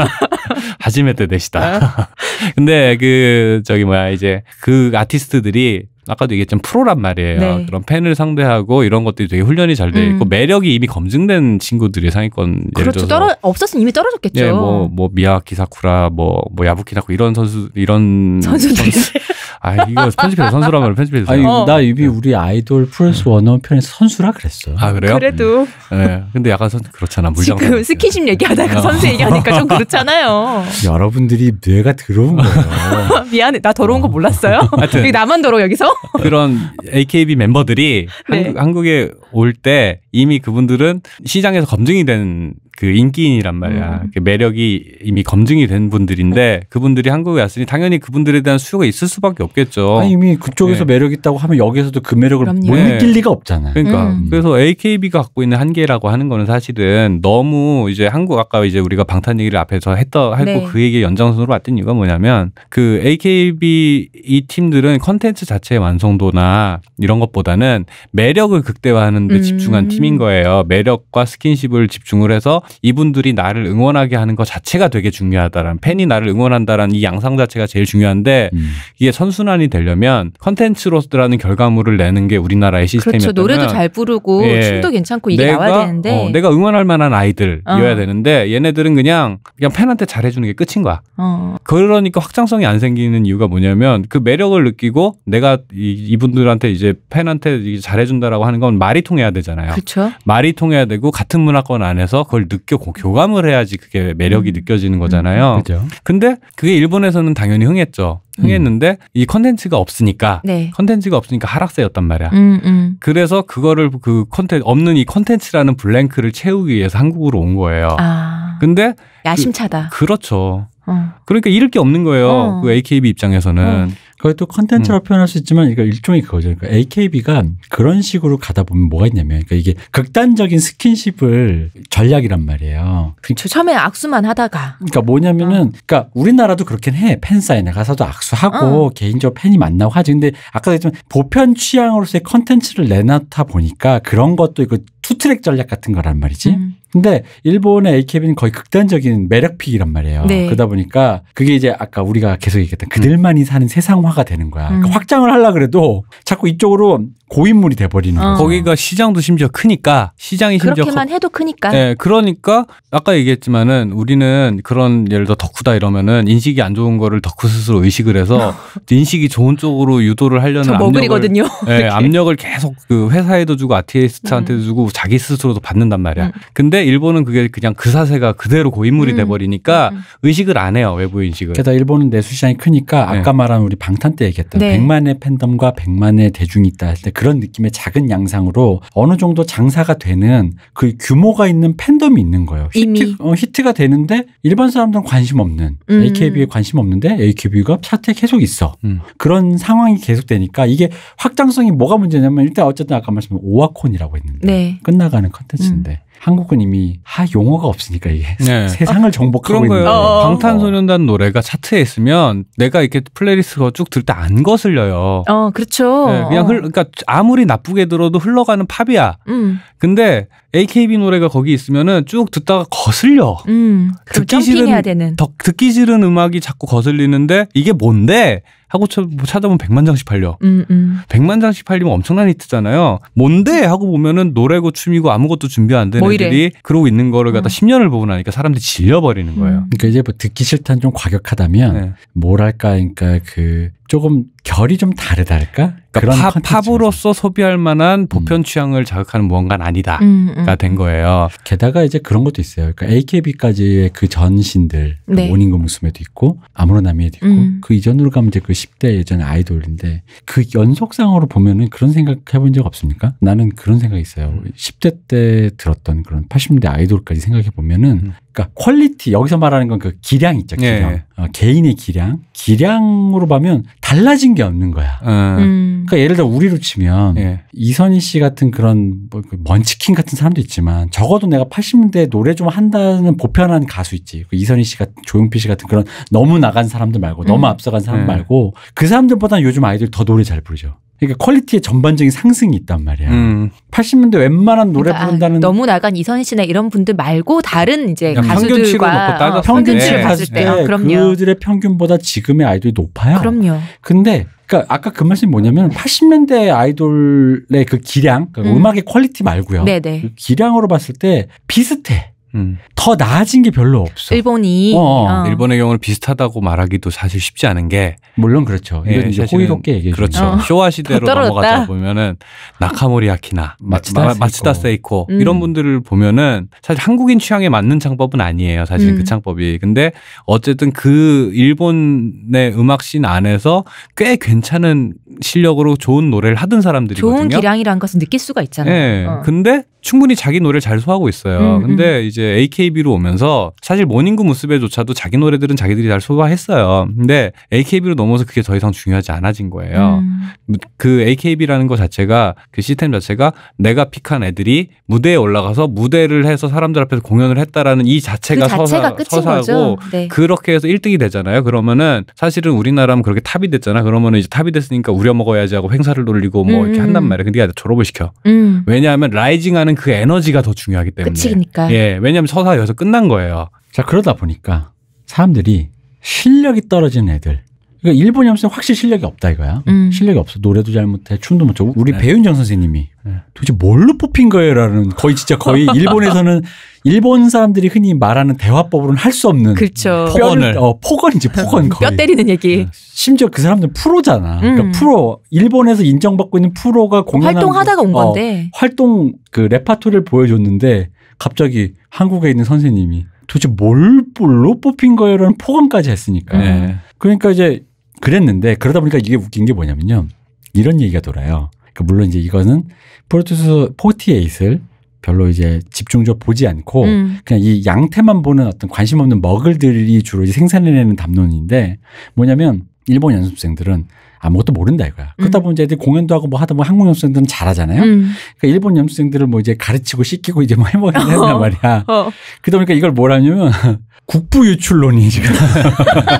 하지메 때 되시다. 아. 근데 그 저기 뭐야 이제 그 아티스트들이 아까도 얘기했지만 프로란 말이에요. 네. 그런 팬을 상대하고 이런 것들이 되게 훈련이 잘 돼 있고 음. 매력이 이미 검증된 친구들의 상위권 예를 그렇죠. 떨어 없었으면 이미 떨어졌겠죠. 예, 네, 뭐뭐 미야키 사쿠라, 뭐 뭐 야부키 사쿠 이런 선수 이런 선수들 선수, 아 이거 편집해서 선수란 걸 편집해서. 아니 어. 나 이미 네. 우리 아이돌 플러스 음. 원원 편에 선수라 그랬어아 그래요? 그래도. 음. 네. 근데 약간 선, 그렇잖아 물장. 지금 스키십 얘기하다가 어. 선수 얘기하니까 좀 그렇잖아요. 여러분들이 뇌가 더러운 거예요. 미안해 나 더러운 거 몰랐어요. 하여튼 나만 더러 여기서. 그런 AKB 멤버들이 네. 한국, 한국에 올 때 이미 그분들은 시장에서 검증이 된그 인기인이란 말이야. 음. 그 매력이 이미 검증이 된 분들인데 그분들이 한국에 왔으니 당연히 그분들에 대한 수요가 있을 수밖에 없겠죠. 아니, 이미 그쪽에서 네. 매력 있다고 하면 여기에서도 그 매력을 그럼요. 못 느낄 리가 없잖아요. 그러니까 음. 그래서 AKB가 갖고 있는 한계라고 하는 거는 사실은 너무 이제 한국 아까 이제 우리가 방탄 얘기를 앞에서 했다 하고 네. 그얘기 연장선으로 왔던 이유가 뭐냐면 그 AKB 이 팀들은 컨텐츠 자체의 완성도나 이런 것보다는 매력을 극대화하는 데 음. 집중한 팀인 거예요. 매력과 스킨십을 집중을 해서 이분들이 나를 응원하게 하는 것 자체가 되게 중요하다라는 팬이 나를 응원한다라는 이 양상 자체가 제일 중요한데 음. 이게 선순환이 되려면 컨텐츠로서라는 결과물을 내는 게 우리나라의 그렇죠. 시스템이었다면 그렇죠. 노래도 잘 부르고 예. 춤도 괜찮고 이게 내가, 나와야 되는데 어, 내가 응원할 만한 아이들이어야 어. 되는데 얘네들은 그냥 그냥 팬한테 잘해주는 게 끝인 거야. 어. 그러니까 확장성이 안 생기는 이유가 뭐냐면 그 매력을 느끼고 내가 이, 분들한테 이제 팬한테 잘해준다라고 하는 건 말이 통해야 되잖아요. 그렇죠. 말이 통해야 되고 같은 문화권 안에서 그걸 느 느껴 교감을 해야지 그게 매력이 음. 느껴지는 음. 거잖아요. 그죠. 근데 그게 일본에서는 당연히 흥했죠. 흥했는데 음. 이 컨텐츠가 없으니까 네. 컨텐츠가 없으니까 하락세였단 말이야. 음, 음. 그래서 그거를 그 컨텐츠 없는 이 컨텐츠라는 블랭크를 채우기 위해서 한국으로 온 거예요. 아, 근데 야심차다. 그, 렇죠 어. 그러니까 잃을 게 없는 거예요. 어. 그 AKB 입장에서는. 어. 그걸 또 컨텐츠로 음. 표현할 수 있지만 이거 일종의 그거죠. 그러니까 AKB가 그런 식으로 가다 보면 뭐가 있냐면 그러니까 이게 극단적인 스킨십을 전략이란 말이에요. 그렇죠. 처음에 악수만 하다가. 그러니까 뭐냐면은 어. 그러니까 우리나라도 그렇긴 해. 팬 사인회 가서도 악수하고 어. 개인적으로 팬이 만나고 하지. 근데 아까도 했지만 보편 취향으로서의 컨텐츠를 내놨다 보니까 그런 것도 이거 투트랙 전략 같은 거란 말이지. 음. 근데 일본의 AKB는 거의 극단적인 매력픽이란 말이에요. 네. 그러다 보니까 그게 이제 아까 우리가 계속 얘기했던 그들만이 사는 세상화가 되는 거야. 그러니까 음. 그러니까 확장을 하려 그래도 자꾸 이쪽으로 고인물이 돼버리는 어. 거죠. 거기가 시장도 심지어 크니까 시장이 심지어 그렇게만 거, 해도 크니까. 네, 그러니까 아까 얘기했지만은 우리는 그런 예를 들어 덕후다 이러면은 인식이 안 좋은 거를 덕후 스스로 의식을 해서 인식이 좋은 쪽으로 유도를 하려는 압력을, 네, 압력을 계속 그 회사에도 주고 아티스트한테도 음. 주고 자기 스스로도 받는단 말이야. 음. 근데 일본은 그게 그냥 그 사세가 그대로 고인물이 음. 돼버리니까 음, 음. 의식을 안 해요 외부 인식을. 게다가 일본은 내수 시장이 크니까 아까 네. 말한 우리 방탄 때 얘기했던 네. 100만의 팬덤과 100만의 대중이 있다 할때 그런 느낌의 작은 양상으로 어느 정도 장사가 되는 그 규모가 있는 팬덤이 있는 거예요. 이미. 히트, 어, 히트가 되는데 일반 사람들은 관심 없는 음. AKB에 관심 없는데 AKB가 차트에 계속 있어. 음. 그런 상황이 계속되니까 이게 확장성이 뭐가 문제냐면 일단 어쨌든 아까 말씀드린 오아콘이라고 했는데 네. 끝나가는 컨텐츠인데 음. 한국은 이미 하 용어가 없으니까 이게 네. 세상을 아, 정복하고 있는 거예요. 어, 방탄소년단 노래가 차트에 있으면 내가 이렇게 플레이리스트가 쭉 들 때 안 거슬려요. 어, 그렇죠. 네, 그냥 흘, 어. 그러니까 아무리 나쁘게 들어도 흘러가는 팝이야. 음. 근데 AKB 노래가 거기 있으면은 쭉 듣다가 거슬려. 음, 듣기 싫은 되는. 덕, 듣기 싫은 음악이 자꾸 거슬리는데 이게 뭔데? 하고 뭐 찾아보면 백만 장씩 팔려. 음, 음. 1만 장씩 팔리면 엄청난 히트잖아요. 뭔데? 하고 보면은 노래고 춤이고 아무것도 준비 안 되는 된 뭐 애들이 그러고 있는 거를 갖다 어. 음. 10년을 보고 나니까 사람들이 질려버리는 거예요. 음. 그러니까 이제 뭐 듣기 싫다는 좀 과격하다면 네. 뭐랄까, 그러니까 그 조금 결이 좀 다르달까? 그러니까 팝, 팝으로서 소비할 만한 음. 보편 취향을 자극하는 무언가는 아니다가 음, 음. 된 거예요. 게다가 이제 그런 것도 있어요. 그러니까 AKB까지의 그 전신들 그 네. 그 모닝고무스매도 있고 아무로나미에도 있고 음. 그 이전으로 가면 이제 그 10대 예전 아이돌인데 그 연속상으로 보면은 그런 생각 해본 적 없습니까? 나는 그런 생각이 있어요. 10대 때 들었던 그런 80년대 아이돌까지 생각해 보면은 그러니까 퀄리티 여기서 말하는 건 그 기량 있죠. 예, 기량. 예. 어, 개인의 기량. 기량으로 보면 달라진 게 없는 거야. 예. 음. 그러니까 예를 들어 우리로 치면 예. 이선희 씨 같은 그런 뭐 그 먼치킨 같은 사람도 있지만 적어도 내가 80년대 노래 좀 한다는 보편한 가수 있지. 그 이선희 씨 같은 조용필 씨 같은 그런 너무 나간 사람들 말고 너무 음. 앞서간 사람 예. 말고 그 사람들보다는 요즘 아이들 더 노래 잘 부르죠. 그러니까 퀄리티의 전반적인 상승이 있단 말이야. 음. 80년대 웬만한 노래 그러니까 아, 부른다는 아, 너무 나간 이선희 씨나 이런 분들 말고 다른 이제 가수들과 평균치를 어, 봤을 때, 때 어, 그럼요. 그들의 평균보다 지금의 아이돌이 높아요. 그럼요. 근데 그니까 아까 그 말씀이 뭐냐면 80년대 아이돌의 그 기량, 그러니까 음. 악의 퀄리티 말고요. 네네. 그 기량으로 봤을 때 비슷해. 음. 더 나아진 게 별로 없어. 일본이 어. 어. 어. 일본의 경우는 비슷하다고 말하기도 사실 쉽지 않은 게 물론 그렇죠. 이건 예, 이제 호의롭게 얘기해 그렇죠. 어. 쇼와 시대로 넘어가다 보면은 나카모리 아키나, 마츠다, 마츠다 세이코 음. 이런 분들을 보면은 사실 한국인 취향에 맞는 창법은 아니에요. 사실 그 음. 그 창법이. 근데 어쨌든 그 일본의 음악 씬 안에서 꽤 괜찮은 실력으로 좋은 노래를 하던 사람들이거든요. 좋은 기량이라 것을 느낄 수가 있잖아요. 예. 어. 근데 충분히 자기 노래잘 소화하고 있어요. 음, 음. 근데 이제 AKB로 오면서 사실 모닝구 무습에조차도 자기 노래들은 자기들이 잘 소화했어요. 근데 AKB로 넘어서 그게 더 이상 중요하지 않아진 거예요. 음. 그 AKB라는 것 자체가 그 시스템 자체가 내가 픽한 애들이 무대에 올라가서 무대를 해서 사람들 앞에서 공연을 했다라는 이 자체가, 그 자체가 서사, 서사고 네. 그렇게 해서 1등이 되잖아요. 그러면은 사실은 우리나라면 그렇게 탑이 됐잖아. 그러면은 이제 탑이 됐으니까 우려 먹어야지 하고 행사를 돌리고 뭐 음. 이렇게 한단 말이야. 근데 졸업을 시켜. 음. 왜냐하면 라이징하는 그 에너지가 더 중요하기 때문에. 그치니까. 예. 왜냐하면 서사 여기서 끝난 거예요. 자 그러다 보니까 사람들이 실력이 떨어지는 애들. 그러니까 일본 염소는 확실히 실력이 없다 이거야. 음. 실력이 없어. 노래도 잘못해, 춤도 못 추고. 우리 네. 배윤정 선생님이 네. 도대체 뭘로 뽑힌 거예요라는 거의 진짜 거의 일본에서는 일본 사람들이 흔히 말하는 대화법으로는 할 수 없는 그렇죠. 폭언을 어, 폭언이지 폭언 거의. 뼈 때리는 얘기. 네. 심지어 그 사람들은 프로잖아. 그러니까 음. 그러니까 프로 일본에서 인정받고 있는 프로가 공연 활동하다가 온 어, 건데 어, 활동 그 레파토리를 보여줬는데 갑자기 한국에 있는 선생님이 도대체 뭘 볼로 뽑힌 거예요라는 포감까지 했으니까. 네. 그러니까 이제 그랬는데 그러다 보니까 이게 웃긴 게 뭐냐면요. 이런 얘기가 돌아요. 그러니까 물론 이제 이거는 프로투스 포티에잇을 별로 이제 집중적으로 보지 않고 음. 그냥 이 양태만 보는 어떤 관심 없는 머글들이 주로 이제 생산해내는 담론인데 뭐냐면 일본 연습생들은 아무것도 모른다 이거야. 그러다 음. 보면 이제 공연도 하고 뭐 하다 보면 한국 연습생들은 잘하잖아요. 음. 그러니까 일본 연습생들을 뭐 이제 가르치고 시키고 이제 뭐 해먹어야 어. 된단 말이야. 어. 그러다 보니까 이걸 뭐라냐면 하 국부 유출론이 지금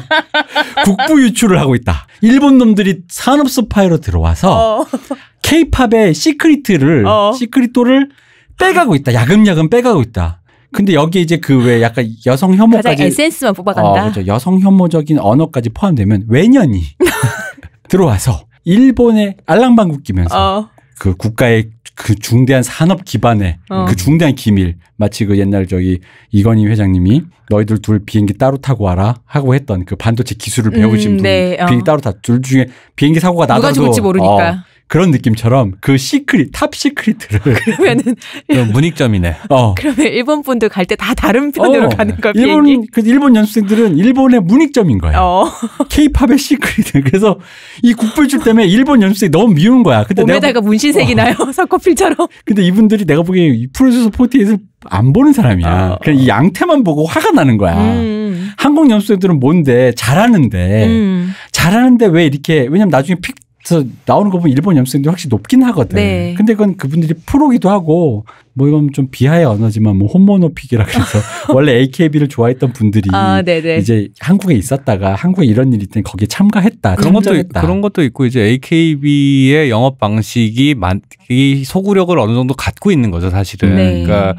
국부 유출을 하고 있다. 일본 놈들이 산업스파이로 들어와서 어. 케이팝의 시크릿을 어. 시크릿도를 빼가고 있다. 야금야금 빼가고 있다. 근데 여기 에 이제 그 왜 약간 여성 혐오까지 에센스만 어, 뽑아간다. 어, 그렇죠. 여성 혐오적인 언어까지 포함되면 왜년이 들어와서 일본의 알랑방구 끼면서 어. 그 국가의 그 중대한 산업 기반의 어. 그 중대한 기밀 마치 그 옛날 저기 이건희 회장님이 너희들 둘 비행기 따로 타고 와라 하고 했던 그 반도체 기술을 배우신 음, 네. 분 어. 비행기 따로 타둘 중에 비행기 사고가 나더라도 누가 죽을지 모르니까 어, 그런 느낌처럼 그 시크릿 탑 시크릿을 그러면은 어, 문익점이네. 어. 어. 그러면 일본 분들 갈 때 다 다른 편으로 어. 가는 거예요. 일본 그 일본 연수생들은 일본의 문익점인 거예요. 어. 팝의 시크릿. 그래서 이 국불출 때문에 일본 연수생이 너무 미운 거야. 근데 몸에다가 문신색이 어. 나요. 사코필처럼. 근데 이분들이 내가 보기에 프로듀서 포티잇을 안 보는 사람이야. 어. 그냥 이 양태만 보고 화가 나는 거야. 음. 음. 한국 연수생들은 뭔데 잘하는데 음. 잘하는데 왜 이렇게 왜냐면 나중에 픽 그래서 나오는 거 보면 일본 연습생도 확실히 높긴 하거든. 네. 근데 그건 그분들이 프로기도 하고 뭐 이건 좀 비하의 언어지만 뭐 홈모노픽이라 그래서 원래 AKB를 좋아했던 분들이 아, 이제 한국에 있었다가 한국에 이런 일이 있더니 거기에 참가했다. 그런 참전했다. 것도 그런 것도 있고 이제 AKB의 영업 방식이 만, 이 소구력을 어느 정도 갖고 있는 거죠, 사실은. 네. 그러니까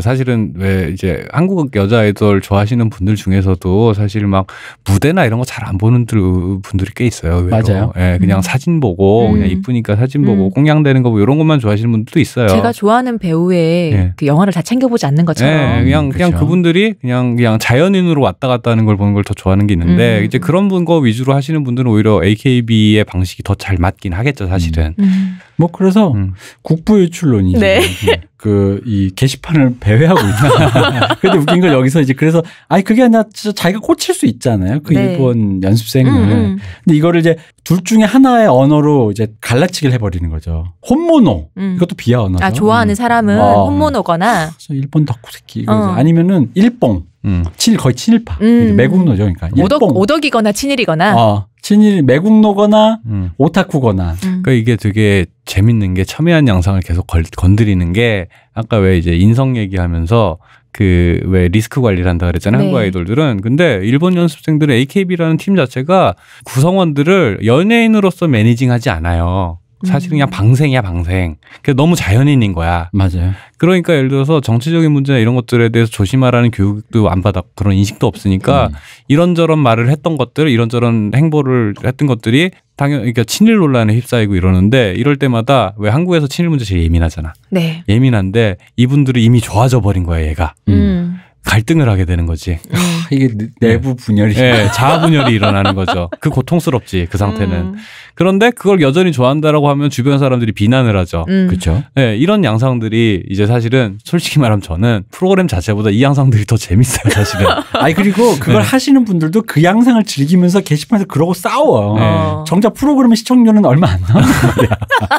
사실은 왜 이제 한국 여자 아이돌 좋아하시는 분들 중에서도 사실 막 무대나 이런 거 잘 안 보는 분들이 꽤 있어요. 의외로. 맞아요. 예, 그냥 음. 사진 보고 그냥 음. 이쁘니까 사진 보고 음. 공양되는 거 뭐 이런 것만 좋아하시는 분들도 있어요. 제가 좋아하는 배우의 왜그 네. 예. 영화를 다 챙겨보지 않는 것처럼 예, 그냥 그냥 그쵸. 그렇죠. 그분들이 그냥 그냥 자연인으로 왔다 갔다 하는 걸 보는 걸 더 좋아하는 게 있는데 음. 이제 그런 분 거 위주로 하시는 분들은 오히려 AKB의 방식이 더 잘 맞긴 하겠죠 사실은. 음. 음. 뭐 그래서 음. 국부 유출론이죠. 네. 예. 그이 게시판을 배회하고 있다. 근데 웃긴 건 여기서 이제 그래서 아니 그게 아니라 진짜 자기가 꽂힐 수 있잖아요. 그 네. 일본 연습생을. 음음. 음. 근데 이거를 이제 둘 중에 하나의 언어로 이제 갈라치기를 해버리는 거죠. 혼모노 음. 이것도 비하 언어죠. 아 좋아하는 사람은 음. 어. 혼모노거나 일본 덕후 새끼. 어. 아니면은 일뽕. 음, 친일 거의 친일파 음. 매국노죠 그러니까 오덕 오덕이거나 친일이거나 어, 친일 매국노거나 음. 오타쿠거나 그러니까 이게 되게 재밌는 게 첨예한 양상을 계속 걸, 건드리는 게 아까 왜 이제 인성 얘기하면서 그 왜 리스크 관리를 한다 그랬잖아요 네. 한국 아이돌들은 근데 일본 연습생들은 AKB라는 팀 자체가 구성원들을 연예인으로서 매니징하지 않아요 사실은 그냥 방생이야 방생. 그래서 너무 자연인인 거야. 맞아요. 그러니까 예를 들어서 정치적인 문제나 이런 것들에 대해서 조심하라는 교육도 안 받았고 그런 인식도 없으니까 음. 이런저런 말을 했던 것들, 이런저런 행보를 했던 것들이 당연 그러니까 친일 논란에 휩싸이고 이러는데 이럴 때마다 왜 한국에서 친일 문제 제일 예민하잖아. 네. 예민한데 이분들이 이미 좋아져 버린 거야 얘가. 음. 음. 갈등을 하게 되는 거지. 아, 이게 내부 네. 분열이. 네, 자아 분열이 일어나는 거죠. 그 고통스럽지 그 상태는. 음. 그런데 그걸 여전히 좋아한다라고 하면 주변 사람들이 비난을 하죠. 음. 그렇죠. 네, 이런 양상들이 이제 사실은 솔직히 말하면 저는 프로그램 자체보다 이 양상들이 더 재밌어요 사실은. 아니 그리고 그걸 네. 하시는 분들도 그 양상을 즐기면서 게시판에서 그러고 싸워. 네. 어. 정작 프로그램의 시청률은 얼마 안 나오는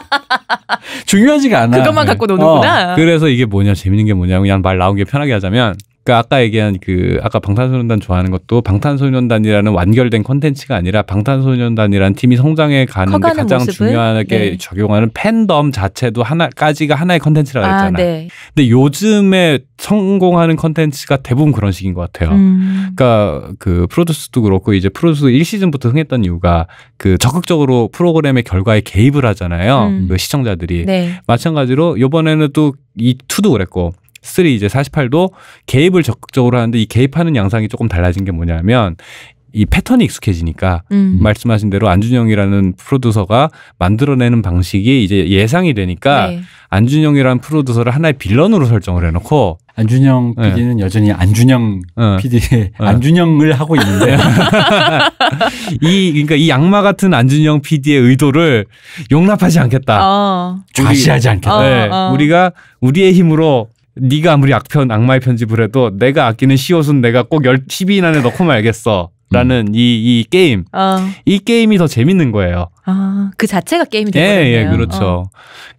중요하지가 않아. 그것만 네. 갖고 노는구나. 어, 그래서 이게 뭐냐 재밌는 게 뭐냐 그냥 말 나온 게 편하게 하자면 그러니까 아까 얘기한 그 아까 방탄소년단 좋아하는 것도 방탄소년단이라는 완결된 컨텐츠가 아니라 방탄소년단이라는 팀이 성장해 가는 데 가장 중요하게 네. 적용하는 팬덤 자체도 하나까지가 하나의 컨텐츠라고 아, 했잖아요. 아, 네. 근데 요즘에 성공하는 컨텐츠가 대부분 그런 식인 것 같아요. 음. 그러니까 그 프로듀스도 그렇고 이제 프로듀스 1시즌부터 흥했던 이유가 그 적극적으로 프로그램의 결과에 개입을 하잖아요. 음. 그 시청자들이 네. 마찬가지로 요번에는 또 이 투도 그랬고 3 이제 48도 개입을 적극적으로 하는데 이 개입하는 양상이 조금 달라진 게 뭐냐면 이 패턴이 익숙해지니까 음. 말씀하신 대로 안준영이라는 프로듀서가 만들어내는 방식이 이제 예상이 되니까 네. 안준영이라는 프로듀서를 하나의 빌런으로 설정을 해놓고 안준영 네. PD는 네. 여전히 안준영 네. PD의 어. 안준영을 하고 있는데 이 그러니까 이 양마 같은 안준영 PD의 의도를 용납하지 않겠다, 어. 좌시하지 않겠다. 네. 어, 어. 우리가 우리의 힘으로 네가 아무리 악편 악마의 편집을 해도 내가 아끼는 시옷은 내가 꼭 12인 안에 넣고 말겠어. 라는 음. 이, 이 게임. 어. 이 게임이 더 재밌는 거예요. 아, 그 자체가 게임이 되는거예요 예, 예, 그렇죠. 어.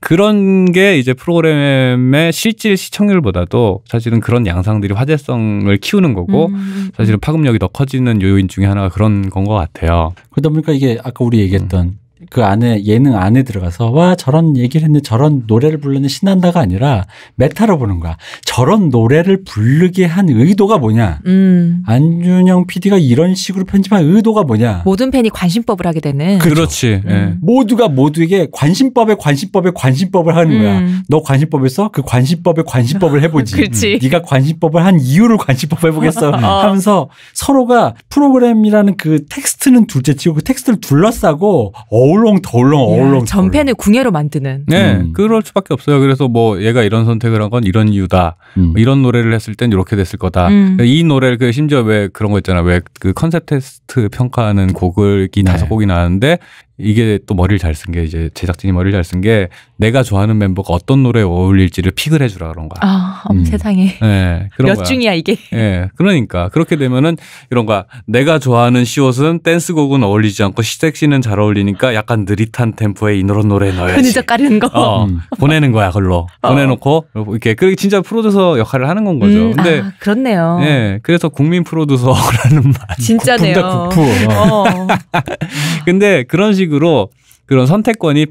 그런 게 이제 프로그램의 실질 시청률보다도 사실은 그런 양상들이 화제성을 키우는 거고 음. 음, 음. 사실은 파급력이 더 커지는 요인 중에 하나가 그런 건 것 같아요. 그러다 보니까 이게 아까 우리 얘기했던 음. 그 안에 예능 안에 들어가서 와 저런 얘기를 했는데 저런 노래를 불렀는 신난다가 아니라 메타로 보는 거야. 저런 노래를 부르게 한 의도가 뭐냐? 음. 안준영 PD가 이런 식으로 편집한 의도가 뭐냐? 모든 팬이 관심법을 하게 되는. 그렇죠. 그렇지 음. 예. 모두가 모두에게 관심법에 관심법에 관심법을 하는 거야. 음. 너 관심법에서 그 관심법에 관심법을 해보지. 그렇지. 음. 네가 관심법을 한 이유를 관심법 해보겠어. 어. 하면서 서로가 프로그램이라는 그 텍스트는 둘째치고 그 텍스트를 둘러싸고 어우 어울렁 더울렁 예, 어울렁. 전편을 궁예로 만드는. 네, 음. 그럴 수밖에 없어요. 그래서 뭐 얘가 이런 선택을 한 건 이런 이유다. 음. 뭐 이런 노래를 했을 땐 이렇게 됐을 거다. 음. 그러니까 이 노래를 그 심지어 왜 그런 거 있잖아. 왜 그 컨셉 테스트 평가하는 곡을 이 다섯 네. 곡이 나왔는데 이게 또 머리를 잘 쓴 게 이제 제작진이 머리를 잘 쓴 게 내가 좋아하는 멤버가 어떤 노래에 어울릴지를 픽을 해주라 그런 거야. 아, 음. 세상에. 네, 그런 몇 거야. 중이야 이게. 네, 그러니까 그렇게 되면은 이런 거야. 내가 좋아하는 시옷은 댄스곡은 어울리지 않고 시섹시는 잘 어울리니까 약간 느릿한 템포의 이 노런 노래 넣어야지. 흔적가리는 거. 어, 음. 보내는 거야 걸로. 어. 보내놓고 이렇게 그게 진짜 프로듀서 역할을 하는 건 거죠. 음, 근데 아, 그렇네요. 네, 그래서 국민 프로듀서라는 말. 진짜네요. 군다 국부. 어. 어. 근데 그런 식 식으로 그런 선택권이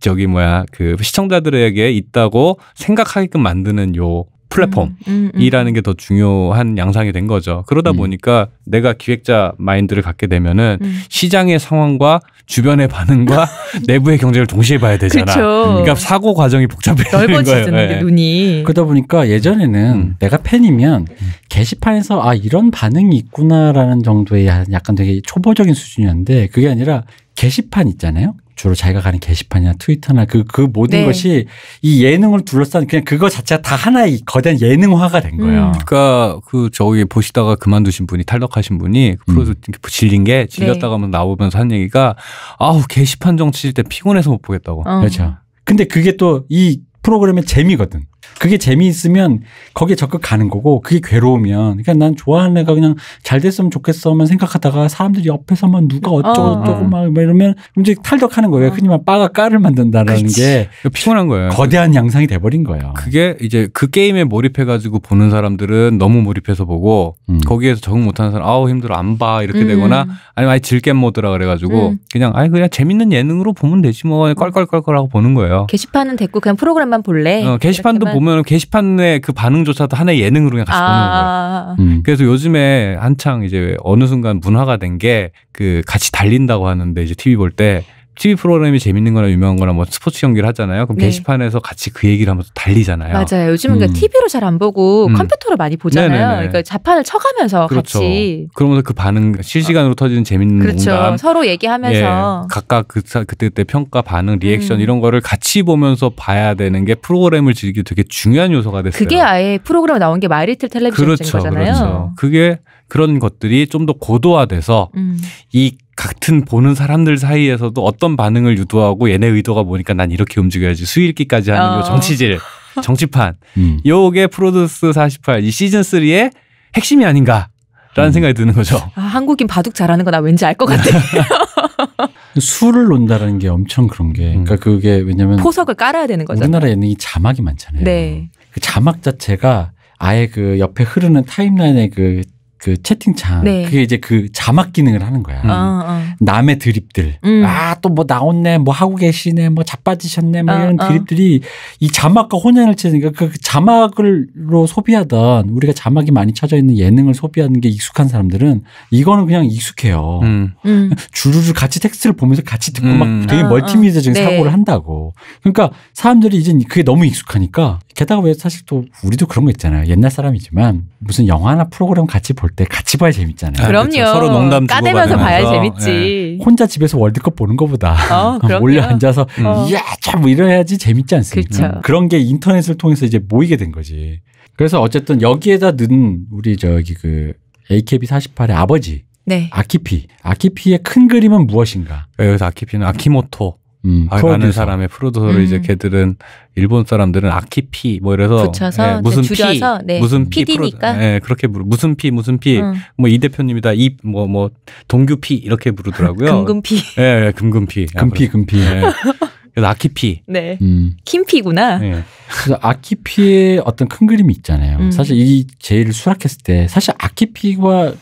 저기 뭐야 그 시청자들에게 있다고 생각하게끔 만드는 요 플랫폼이라는 음, 음, 음. 게더 중요한 양상이 된 거죠. 그러다 음. 보니까 내가 기획자 마인드를 갖게 되면은 음. 시장의 상황과 주변의 반응과 내부의 경쟁을 동시에 봐야 되잖아. 그쵸. 그러니까 사고 과정이 복잡해지는 거예요. 네. 눈이. 그러다 보니까 예전에는 음. 내가 팬이면 게시판에서 아 이런 반응이 있구나라는 정도의 약간 되게 초보적인 수준이었는데 그게 아니라 게시판 있잖아요. 주로 자기가 가는 게시판이나 트위터나 그, 그 모든 네. 것이 이 예능을 둘러싼 그냥 그거 자체가 다 하나의 거대한 예능화가 된 거예요. 음. 그니까그 저기 보시다가 그만두신 분이 탈락하신 분이 그 프로듀 음. 질린 게 질렸다가 네. 나오면서 한 얘기가 아우 게시판 정치일 때 피곤해서 못 보겠다고. 어. 그렇죠. 근데 그게 또 이 프로그램의 재미거든. 그게 재미있으면 거기에 적극 가는 거고 그게 괴로우면 그러니까 난 좋아하는 애가 그냥 잘 됐으면 좋겠어만 생각하다가 사람들이 옆에서만 누가 어쩌고 어쩌고 어. 막 뭐 이러면 이제 탈덕하는 거예요. 어. 흔히 말 빠가 까를 만든다라는 그치. 게 피곤한 거예요. 거대한 양상이 돼버린 거예요. 그게 이제 그 게임에 몰입해가지고 보는 사람들은 너무 몰입해서 보고 음. 거기에서 적응 못하는 사람 아우 힘들어 안 봐 이렇게 음. 되거나 아니면 아예 질겜 모드라 그래가지고 음. 그냥 아예 그냥 재밌는 예능으로 보면 되지 뭐 음. 껄껄껄껄하고 보는 거예요. 게시판은 됐고 그냥 프로그램만 볼래. 어, 게시판도 보면 게시판의 그 반응조차도 하나의 예능으로 그냥 같이 아. 보는 거예요. 아. 음. 그래서 요즘에 한창 이제 어느 순간 문화가 된 게 그 같이 달린다고 하는데 이제 TV 볼때 TV 프로그램이 재밌는 거나 유명한 거나 뭐 스포츠 경기를 하잖아요. 그럼 네. 게시판에서 같이 그 얘기를 하면서 달리잖아요. 맞아요. 요즘은 그 음. 그니까 TV로 잘 안 보고 음. 컴퓨터로 많이 보잖아요. 네네네. 그러니까 자판을 쳐가면서 그렇죠. 같이 그러면서 그 반응 실시간으로 아. 터지는 재밌는 그렇죠. 공감 서로 얘기하면서 예, 각각 그, 그때 그때 평가 반응 리액션 음. 이런 거를 같이 보면서 봐야 되는 게 프로그램을 즐기기 되게 중요한 요소가 됐어요. 그게 아예 프로그램 나온 게 마이리틀 텔레비전인 그렇죠. 거잖아요. 그렇죠. 그게 그런 것들이 좀 더 고도화돼서 음. 이 같은 보는 사람들 사이에서도 어떤 반응을 유도하고 얘네 의도가 보니까난 이렇게 움직여야지 수일기까지 하는 어. 요 정치질, 정치판. 음. 요게 프로듀스 48, 이 시즌3의 핵심이 아닌가. 라는 음. 생각이 드는 거죠. 아, 한국인 바둑 잘하는 거 나 왠지 알 것 같아. 수를 논다라는 게 엄청 그런 게, 그러니까 음. 그게 왜냐면 포석을 깔아야 되는 거죠. 우리나라 예능이 자막이 많잖아요. 네. 그 자막 자체가 아예 그 옆에 흐르는 타임라인의 그그 채팅창 네. 그게 이제 그 자막 기능을 하는 거야. 음. 음. 어, 어. 남의 드립들 음. 아또 뭐 나왔네 뭐 하고 계시네 뭐 자빠지셨네 뭐 이런 어, 드립들이 이 자막과 혼연을 치니까 그 자막을로 소비하던 우리가 자막이 많이 쳐져 있는 예능을 소비하는 게 익숙한 사람들은 이거는 그냥 익숙해요. 음. 음. 주르르 같이 텍스트를 보면서 같이 듣고 막 음. 되게 멀티미디어적인 네. 사고를 한다고. 그러니까 사람들이 이제 그게 너무 익숙하니까 게다가 왜 사실 또 우리도 그런 거 있잖아요. 옛날 사람이지만 무슨 영화나 프로그램 같이 볼 근데 같이 봐야 재밌잖아요. 아, 그렇죠. 그럼요. 그렇죠. 서로 농담 까대면서 봐야 재밌지. 어, 예. 혼자 집에서 월드컵 보는 것보다 어, 어 몰려 앉아서 음. 어. 이야 참뭐 이래야지 재밌지 않습니까? 그렇 그런 게 인터넷을 통해서 이제 모이게 된 거지. 그래서 어쨌든 여기에다 넣은 우리 저기 그 AKB 48의 아버지 네. 아키피 아키피의 큰 그림은 무엇인가? 여기서 아키피는 아키모토 음, 아는 사람의 프로듀서를 음. 이제 걔들은 일본 사람들은 아키피 뭐 이래서 붙여서 예, 무슨 줄여서, 피 네. 무슨 피 PD니까 프로, 예, 그렇게 부르 무슨 피 무슨 피 뭐이 음. 뭐 대표님이다 이뭐뭐 뭐 동규 피 이렇게 부르더라고요. 금금피. 예, 예 금금피. 금피 금피. 예. 아키피. 네. 음. 킴피구나. 네. 그래서 아키피의 어떤 큰 그림이 있잖아요. 음. 사실 이 제일 수락했을 때 사실 아키피가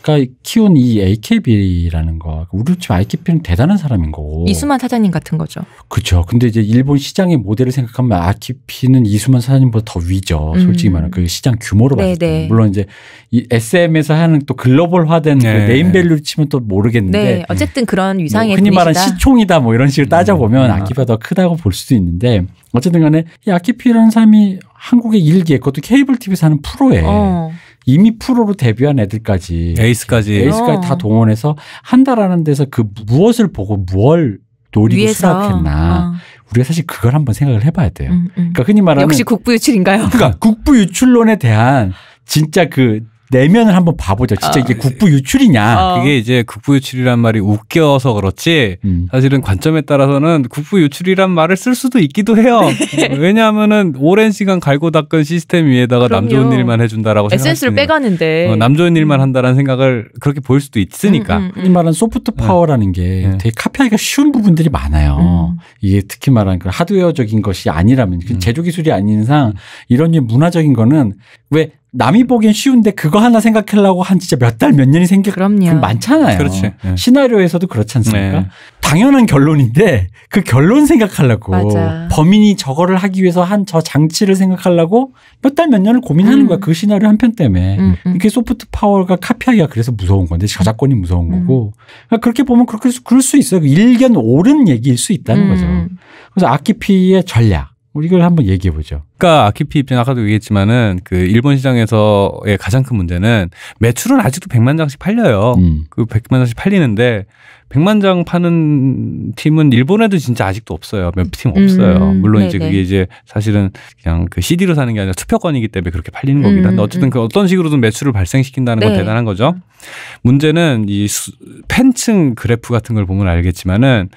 키운 이 AKB라는 거 우리 팀 아키피는 대단한 사람인 거고 이수만 사장님 같은 거죠. 그렇죠. 근데 이제 일본 시장의 모델을 생각하면 아키피는 이수만 사장님보다 더 위죠. 음. 솔직히 말하면 그 시장 규모로 봤을 때 네, 네. 물론 이제 이 SM에서 하는 또 글로벌화된 그 네. 그 네. 네임밸류를 치면 또 모르겠는데 네. 어쨌든 그런 위상의 뭐 흔히 말하는 시총이다 뭐 이런 식으로 음. 따져보면 음. 아키피가 더 크다. 한다고 볼 수도 있는데 어쨌든 간에 이 아키피라는 사람이 한국의 일개 그것도 케이블 TV 사는 프로에 어. 이미 프로로 데뷔한 애들까지 에이스까지 에이스까지 어. 다 동원해서 한다라는 데서 그 무엇을 보고 무얼 노리고 위해서. 수락했나 어. 우리가 사실 그걸 한번 생각을 해봐야 돼요. 음, 음. 그러니까 흔히 말하는 역시 국부유출인가요? 그러니까 국부유출론에 대한 진짜 그 내면을 한번 봐보자. 진짜 아, 이게 네. 국부 유출이냐. 아. 그게 이제 국부 유출이란 말이 웃겨서 그렇지 음. 사실은 관점에 따라서는 국부 유출이란 말을 쓸 수도 있기도 해요. 네. 왜냐하면은 오랜 시간 갈고 닦은 시스템 위에다가 그럼요. 남 좋은 일만 해준다라고 에센스를 빼가는데 어, 남 좋은 일만 음. 한다라는 생각을 그렇게 볼 수도 있으니까. 음, 음, 이 음. 말은 소프트 네. 파워라는 게 되게 카피하기가 쉬운 부분들이 많아요. 음. 이게 특히 말한 그 하드웨어적인 것이 아니라면 그 제조 기술이 아닌 상 이런 문화적인 거는 왜 남이 보기엔 쉬운데 그거 하나 생각하려고 한 진짜 몇 달 몇 년이 생겨 그럼 많잖아요. 그렇지. 예. 예. 시나리오에서도 그렇지 않습니까? 네. 당연한 결론인데 그 결론 생각하려고 맞아. 범인이 저거를 하기 위해서 한 저 장치를 생각하려고 몇 달 몇 년을 고민하는 음. 거야. 그 시나리오 한 편 때문에. 음, 음. 이게 소프트 파워가 카피하기가 그래서 무서운 건데 저작권이 무서운 음. 거고. 그러니까 그렇게 보면 그렇게 그럴 수 있어요. 그 일견 옳은 얘기일 수 있다는 음. 거죠. 그래서 아키피의 전략. 뭐 이걸 한번 얘기해 보죠. 그러니까 아키피 입장 아까도 얘기했지만은 그 일본 시장에서의 가장 큰 문제는 매출은 아직도 100만 장씩 팔려요. 음. 그 100만 장씩 팔리는데 100만 장 파는 팀은 일본에도 진짜 아직도 없어요. 몇팀 음. 없어요. 음. 물론 네네. 이제 그게 이제 사실은 그냥 그 CD로 사는 게 아니라 투표권이기 때문에 그렇게 팔리는 음. 겁니다. 근데 어쨌든 그 어떤 식으로든 매출을 발생시킨다는 네. 건 대단한 거죠. 문제는 이 팬층 그래프 같은 걸 보면 알겠지만은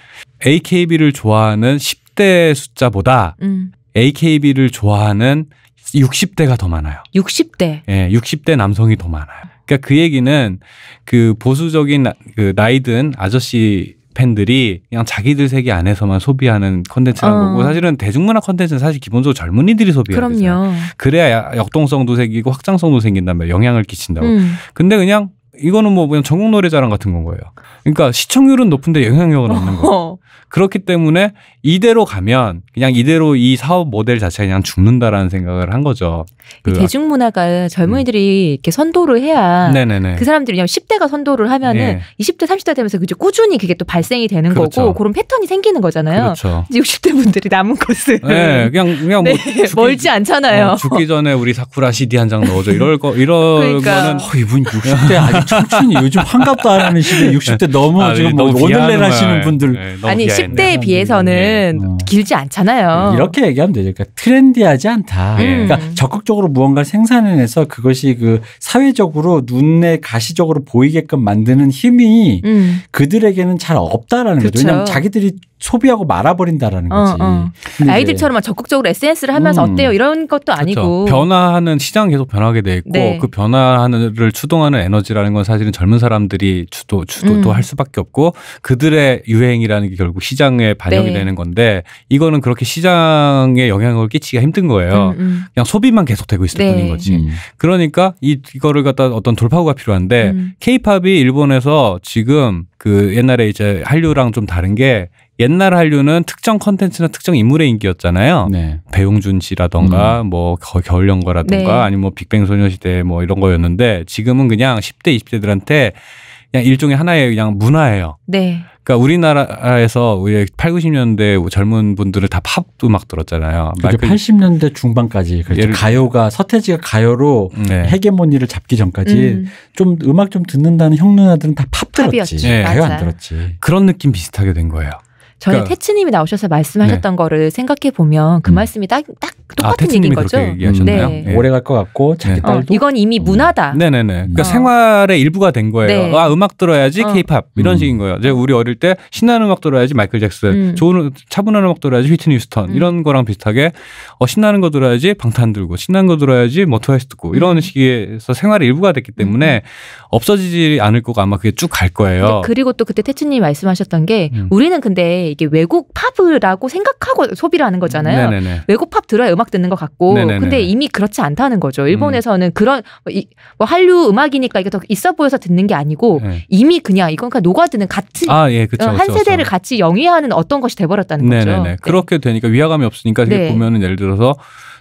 AKB를 좋아하는 10 10대 숫자보다 음. AKB를 좋아하는 60대가 더 많아요. 60대. 예, 60대 남성이 더 많아요. 그러니까 그 얘기는 그 보수적인 나, 그 나이든 아저씨 팬들이 그냥 자기들 세계 안에서만 소비하는 컨텐츠라는 어. 거고 사실은 대중문화 컨텐츠는 사실 기본적으로 젊은이들이 소비해야 되잖아요. 그래야 역동성도 생기고 확장성도 생긴단 말이에요. 영향을 끼친다고. 음. 근데 그냥 이거는 뭐 그냥 전국 노래자랑 같은 건 거예요. 그러니까 시청률은 높은데 영향력은 없는 거예요. 그렇기 때문에 이대로 가면 그냥 이대로 이 사업 모델 자체가 그냥 죽는다라는 생각을 한 거죠. 그 대중문화가 젊은이들이 음. 이렇게 선도를 해야 네네네. 그 사람들이 그냥 10대가 선도를 하면은 네. 20대, 30대 되면서 그저 꾸준히 그게 또 발생이 되는 그렇죠. 거고 그런 패턴이 생기는 거잖아요. 그렇죠. 60대 분들이 남은 것은 네, 그냥 그냥 뭐 네. 죽기, 멀지 않잖아요. 어, 죽기 전에 우리 사쿠라 CD 한 장 넣어줘 이럴 거 이런 그러니까. 거는 어, 이분 60대 아직 청춘이 요즘 환갑도 안 하는 시대 60대 너무 아, 지금 뭐 오늘날 하시는 분들 네, 아니 10대에 비 비해서는 네. 거는 어. 음. 길지 않잖아요. 네, 이렇게 얘기하면 되죠. 그러니까 트렌디하지 않다. 음. 그러니까 적극적으로 무언가를 생산해내서 그것이 그 사회적으로 눈에 가시적으로 보이게끔 만드는 힘이 음. 그들에게는 잘 없다라는 그렇죠. 거죠. 왜냐하면 자기들이 소비하고 말아버린다라는 거지. 어, 어. 아이들처럼 막 적극적으로 SNS를 하면서 음. 어때요 이런 것도 그렇죠. 아니고 변화하는 시장 계속 변하게 돼 있고 네. 그 변화를 추동하는 에너지라는 건 사실은 젊은 사람들이 주도 주도도 음. 할 수밖에 없고 그들의 유행이라는 게 결국 시장에 반영이 네. 되는 건데 이거는 그렇게 시장에 영향을 끼치기가 힘든 거예요. 음, 음. 그냥 소비만 계속되고 있을 네. 뿐인 거지. 음. 그러니까 이 이거를 갖다 어떤 돌파구가 필요한데 케이팝이 음. 일본에서 지금 그 옛날에 이제 한류랑 좀 다른 게 옛날 한류는 특정 컨텐츠나 특정 인물의 인기였잖아요. 네. 배용준 씨라던가 음. 뭐 겨울연가라던가 네. 아니면 뭐 빅뱅 소녀시대 뭐 이런 거였는데 지금은 그냥 10대 20대들한테 그냥 일종의 하나의 그냥 문화예요. 네. 그러니까 우리나라에서 우리 8, 90년대 젊은 분들을 다팝 음악 들었잖아요. 그렇죠. 그러니까 80년대 중반까지 그렇죠. 예를... 가요가 서태지가 가요로 네. 헤게모니를 잡기 전까지 음. 좀 음악 좀 듣는다는 형 누나들은 다 팝 들었지. 네. 가요안 들었지. 그런 느낌 비슷하게 된 거예요. 전에 그러니까, 태츠님이 나오셔서 말씀하셨던 네. 거를 생각해 보면 그 음. 말씀이 딱, 딱 똑같은 아, 얘기인 거죠. 네. 예. 네. 오래 갈 것 같고 자기 어, 딸도 어, 이건 이미 음. 문화다. 음. 네네네. 그러니까 어. 생활의 일부가 된 거예요. 네. 아 음악 들어야지 케이팝 어. 이런 음. 식인 거예요. 이제 우리 어릴 때 신나는 음악 들어야지 마이클 잭슨, 음. 좋은 차분한 음악 들어야지 휘트니 휴스턴 이런 거랑 비슷하게 어, 신나는 거 들어야지 방탄 들고 신나는 거 들어야지 모토와이스 듣고 이런 식에서 생활의 일부가 됐기 때문에 없어지지 않을 거고 아마 그게 쭉 갈 거예요. 그리고 또 그때 태츠님이 말씀하셨던 게 우리는 근데 이게 외국 팝이라고 생각하고 소비를 하는 거잖아요. 네네네. 외국 팝 들어야 음악 듣는 것 같고, 네네네. 근데 이미 그렇지 않다는 거죠. 일본에서는 음. 그런 뭐, 한류 음악이니까 이게 더 있어 보여서 듣는 게 아니고 네. 이미 그냥 이건 그냥 녹아드는 같은 아, 예, 그쵸, 어, 한 그쵸, 세대를 그쵸. 같이 영위하는 어떤 것이 돼버렸다는 네네네. 거죠. 네. 그렇게 되니까 위화감이 없으니까 네. 보면은 예를 들어서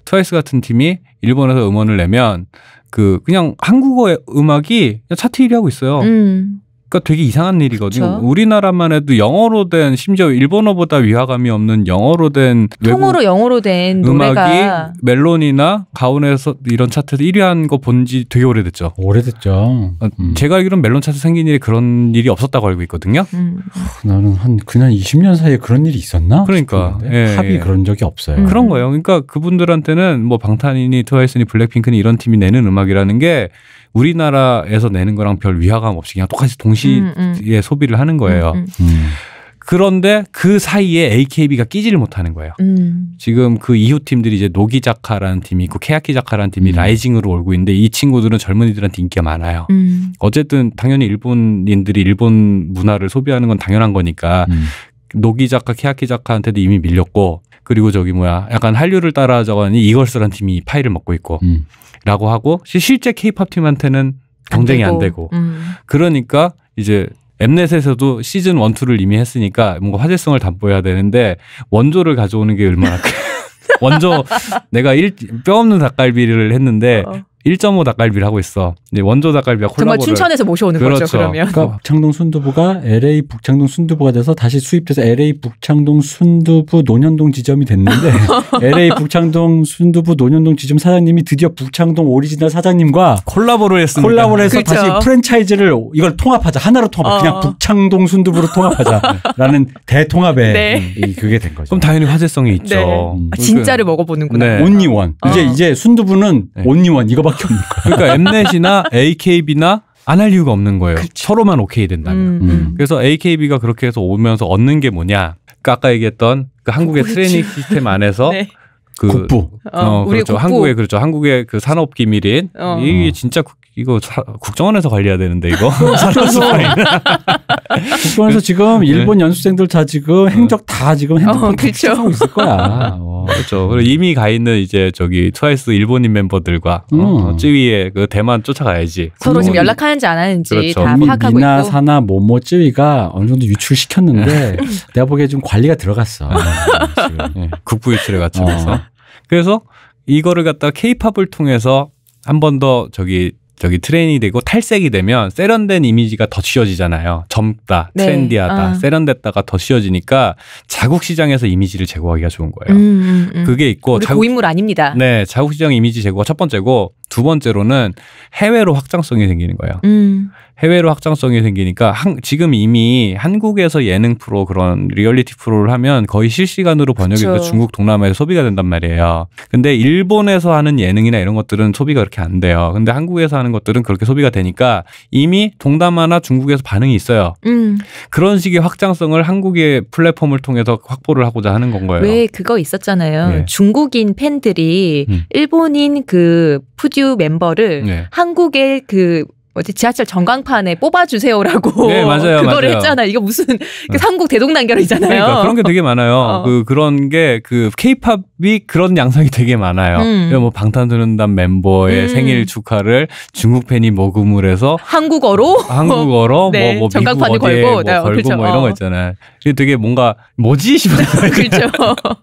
트와이스 같은 팀이 일본에서 음원을 내면 그 그냥 한국어 의 음악이 차트 1위 하고 있어요. 음. 그러니까 되게 이상한 일이거든요. 그렇 우리나라만 해도 영어로 된 심지어 일본어보다 위화감이 없는 영어로 된 통으로 영어로 된 음악이 멜론이나 가온에서 이런 차트에 1위한 거 본 지 되게 오래됐죠. 오래됐죠. 아, 음. 제가 알기로는 멜론 차트 생긴 일이 그런 일이 없었다고 알고 있거든요. 음. 나는 한 그냥 20년 사이에 그런 일이 있었나? 그러니까 예, 합이 예. 그런 적이 없어요. 음. 그런 거예요. 그러니까 그분들한테는 뭐 방탄이니 트와이스니 블랙핑크니 이런 팀이 내는 음악이라는 게 우리나라에서 내는 거랑 별 위화감 없이 그냥 똑같이 동시에 음, 음. 소비를 하는 거예요. 음, 음. 음. 그런데 그 사이에 AKB가 끼지를 못하는 거예요. 음. 지금 그 이후 팀들이 이제 노기 자카라는 팀이 있고 케야키 자카라는 팀이 라이징으로 올고 있는데 이 친구들은 젊은이들한테 인기가 많아요. 어쨌든 당연히 일본인들이 일본 문화를 소비하는 건 당연한 거니까 노기 자카, 케야키 자카한테도 이미 밀렸고 그리고 저기 뭐야 약간 한류를 따라하자고 하니 이걸스라는 팀이 파이를 먹고 있고 음. 라고 하고 실제 케이팝 팀한테는 경쟁이 안 되고, 안 되고. 음. 그러니까 이제 엠넷에서도 시즌 원투를 이미 했으니까 뭔가 화제성을 담보해야 되는데 원조를 가져오는 게 얼마나 원조 내가 일, 뼈 없는 닭갈비를 했는데 어. 1.5 닭갈비를 하고 있어. 이제 원조 닭갈비와 콜라보를 정말 춘천에서 모셔오는 그렇죠. 거죠. 그러면 그러니까 북창동 순두부가 LA 북창동 순두부가 돼서 다시 수입돼서 LA 북창동 순두부 논현동 지점이 됐는데 LA 북창동 순두부 논현동 지점 사장님이 드디어 북창동 오리지널 사장님과 콜라보를 했습니다. 콜라보를 해서 그렇죠. 다시 프랜차이즈를 이걸 통합하자 하나로 통합. 어. 그냥 북창동 순두부로 통합하자라는 대통합의 네. 음, 그게 된 거죠. 그럼 당연히 화제성이 네. 있죠. 네. 아, 진짜를 먹어보는구나. 네. 온니원. 어. 이제 이제 순두부는 네. 온니원 이거 저밖에 없는 거예 그러니까 엠넷이나 AKB나 안 할 이유가 없는 거예요. 그렇 서로만 오케이 된다면. 음. 음. 그래서 AKB가 그렇게 해서 오면서 얻는 게 뭐냐? 그러니까 아까 얘기했던 그 한국의 그렇죠. 트레이닝 시스템 안에서 네. 그 국부. 어, 어 그렇죠. 국부. 한국의 그렇죠. 한국의 그 산업 기밀인 어. 이게 진짜 이거 사, 국정원에서 관리해야 되는데 이거 국정원에서 그, 지금 네. 일본 연수생들 다 지금 어. 행적 다 지금 어, 핸드폰 어, 그렇죠. 있을 거야. 어. 그렇죠. 그리고 이미 가 있는 이제 저기 트와이스 일본인 멤버들과 어, 음. 어 쯔위의 그 대만 쫓아가야지. 서로 지금 연락하는지 안 하는지 그렇죠. 다 파악하고 미나, 있고. 사나 모모 쯔위가 어느 정도 유출시켰는데 네. 내가 보기에 좀 관리가 들어갔어. 네. 예. 국부 유출에 갇혀서. 그래서 이거를 갖다 케이팝을 통해서 한 번 더 저기 저기 트레인이 되고 탈색이 되면 세련된 이미지가 더 씌워지잖아요. 젊다, 네. 트렌디하다, 네. 세련됐다가 더 씌워지니까 자국 시장에서 이미지를 제고하기가 좋은 거예요. 음, 음, 음. 그게 있고 자국, 인물 아닙니다. 네, 자국 시장 이미지 제고가 첫 번째고 두 번째로는 해외로 확장성이 생기는 거예요. 음. 해외로 확장성이 생기니까 한, 지금 이미 한국에서 예능 프로 그런 리얼리티 프로를 하면 거의 실시간으로 번역이 돼서 중국 동남아에서 소비가 된단 말이에요. 근데 일본에서 하는 예능이나 이런 것들은 소비가 그렇게 안 돼요. 근데 한국에서 하는 것들은 그렇게 소비가 되니까 이미 동남아나 중국에서 반응이 있어요. 음. 그런 식의 확장성을 한국의 플랫폼을 통해서 확보를 하고자 하는 건 거예요. 왜 그거 있었잖아요. 네. 중국인 팬들이 음. 일본인 그 푸, 스튜 멤버를 네. 한국의 그 뭐지 지하철 전광판에 뽑아주세요라고 네, 맞아요, 그거를 맞아요. 했잖아요. 이거 무슨 네. 그 삼국 대동단결이잖아요. 그러니까 그런 게 되게 많아요. 어. 그 그런 게그케팝 이 그런 양상이 되게 많아요. 음. 뭐 방탄소년단 멤버의 음. 생일 축하를 중국 팬이 모금을 해서 한국어로 한국어로 네. 뭐뭐 뭐 미국 어디에 걸고, 뭐 네, 어, 걸고 그렇죠. 뭐 이런 거 어. 있잖아요. 되게 뭔가 뭐지 싶은 그렇죠.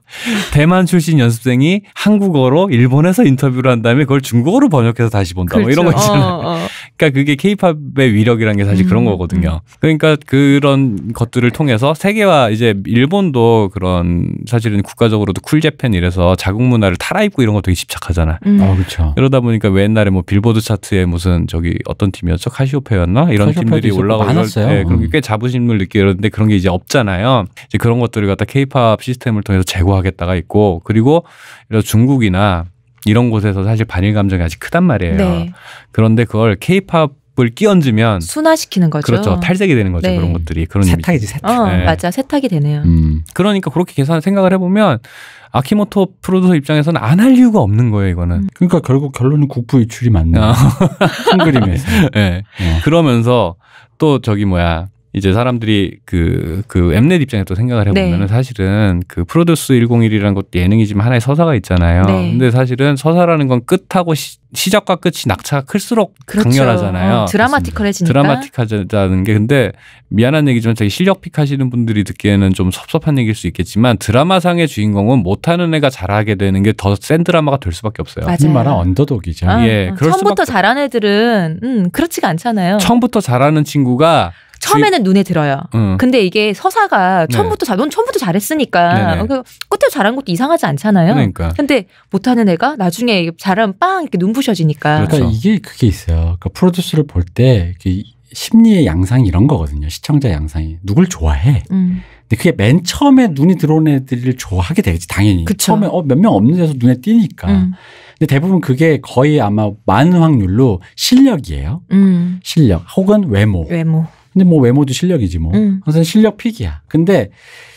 대만 출신 연습생이 한국어로 일본에서 인터뷰를 한 다음에 그걸 중국어로 번역해서 다시 본다 그렇죠. 뭐 이런 거 있잖아요. 어, 어. 그러니까 그게 케이팝의 위력이라는 게 사실 음. 그런 거거든요. 음. 그러니까 그런 것들을 통해서 세계와 이제 일본도 그런 사실은 국가적으로도 쿨 재팬 이런 이래서 자국 문화를 타라입고 이런 거 되게 집착하잖아. 음. 아, 그렇죠. 이러다 보니까 왜 옛날에 뭐 빌보드 차트에 무슨 저기 어떤 팀이었죠? 카시오페였나? 이런 팀들이 올라가고 많았어요. 네, 그런 게꽤 음. 자부심을 느끼는데 그런 게 이제 없잖아요. 이제 그런 것들을 갖다 케이팝 시스템을 통해서 제고하겠다가 있고 그리고 이런 중국이나 이런 곳에서 사실 반일 감정이 아직 크단 말이에요. 네. 그런데 그걸 케이팝 을 끼얹으면 순화시키는 거죠. 그렇죠. 탈색이 되는 거죠. 네. 그런 것들이 그런 세탁이지 세탁. 어, 네. 맞아 세탁이 되네요. 음. 그러니까 그렇게 계산 생각을 해보면 아키모토 프로듀서 입장에서는 안 할 이유가 없는 거예요, 이거는. 음. 그러니까 결국 결론은 국부 유출이 맞네요. 아. 큰 그림에서. 네. 어. 그러면서 또 저기 뭐야 이제 사람들이 그, 그 엠넷 입장에 서 생각을 해보면 네. 사실은 그 프로듀스 101이라는 것도 예능이지만 하나의 서사가 있잖아요. 네. 근데 사실은 서사라는 건 끝하고 시, 시작과 끝이 낙차가 클수록 그렇죠. 강렬하잖아요. 어, 드라마티해지니까 드라마틱하다는 게 근데 미안한 얘기지만 저기 실력 픽하시는 분들이 듣기에는 좀 섭섭한 얘기일 수 있겠지만 드라마상의 주인공은 못하는 애가 잘하게 되는 게 더 센 드라마가 될 수밖에 없어요. 맞아요. 말한 언더독이죠. 아, 예, 어, 처음부터 잘하는 애들은 음, 그렇지가 않잖아요. 처음부터 잘하는 친구가 처음에는 눈에 들어요. 음. 근데 이게 서사가 네. 처음부터 네. 잘, 넌 처음부터 잘했으니까 그 끝에 잘한 것도 이상하지 않잖아요. 그러니까. 근데 못하는 애가 나중에 잘하면 빵 이렇게 눈부셔지니까. 그러니까, 그러니까 그렇죠. 이게 그게 있어요. 그러니까 프로듀스를 볼 때 심리의 양상이 이런 거거든요. 시청자 양상이 누굴 좋아해. 음. 근데 그게 맨 처음에 눈이 들어온 애들을 좋아하게 되겠지 당연히. 그쵸. 처음에 어, 몇 명 없는 데서 눈에 띄니까. 음. 근데 대부분 그게 거의 아마 많은 확률로 실력이에요. 음. 실력 혹은 외모. 외모. 근데 뭐 외모도 실력이지 뭐. 음. 항상 실력 픽이야. 근데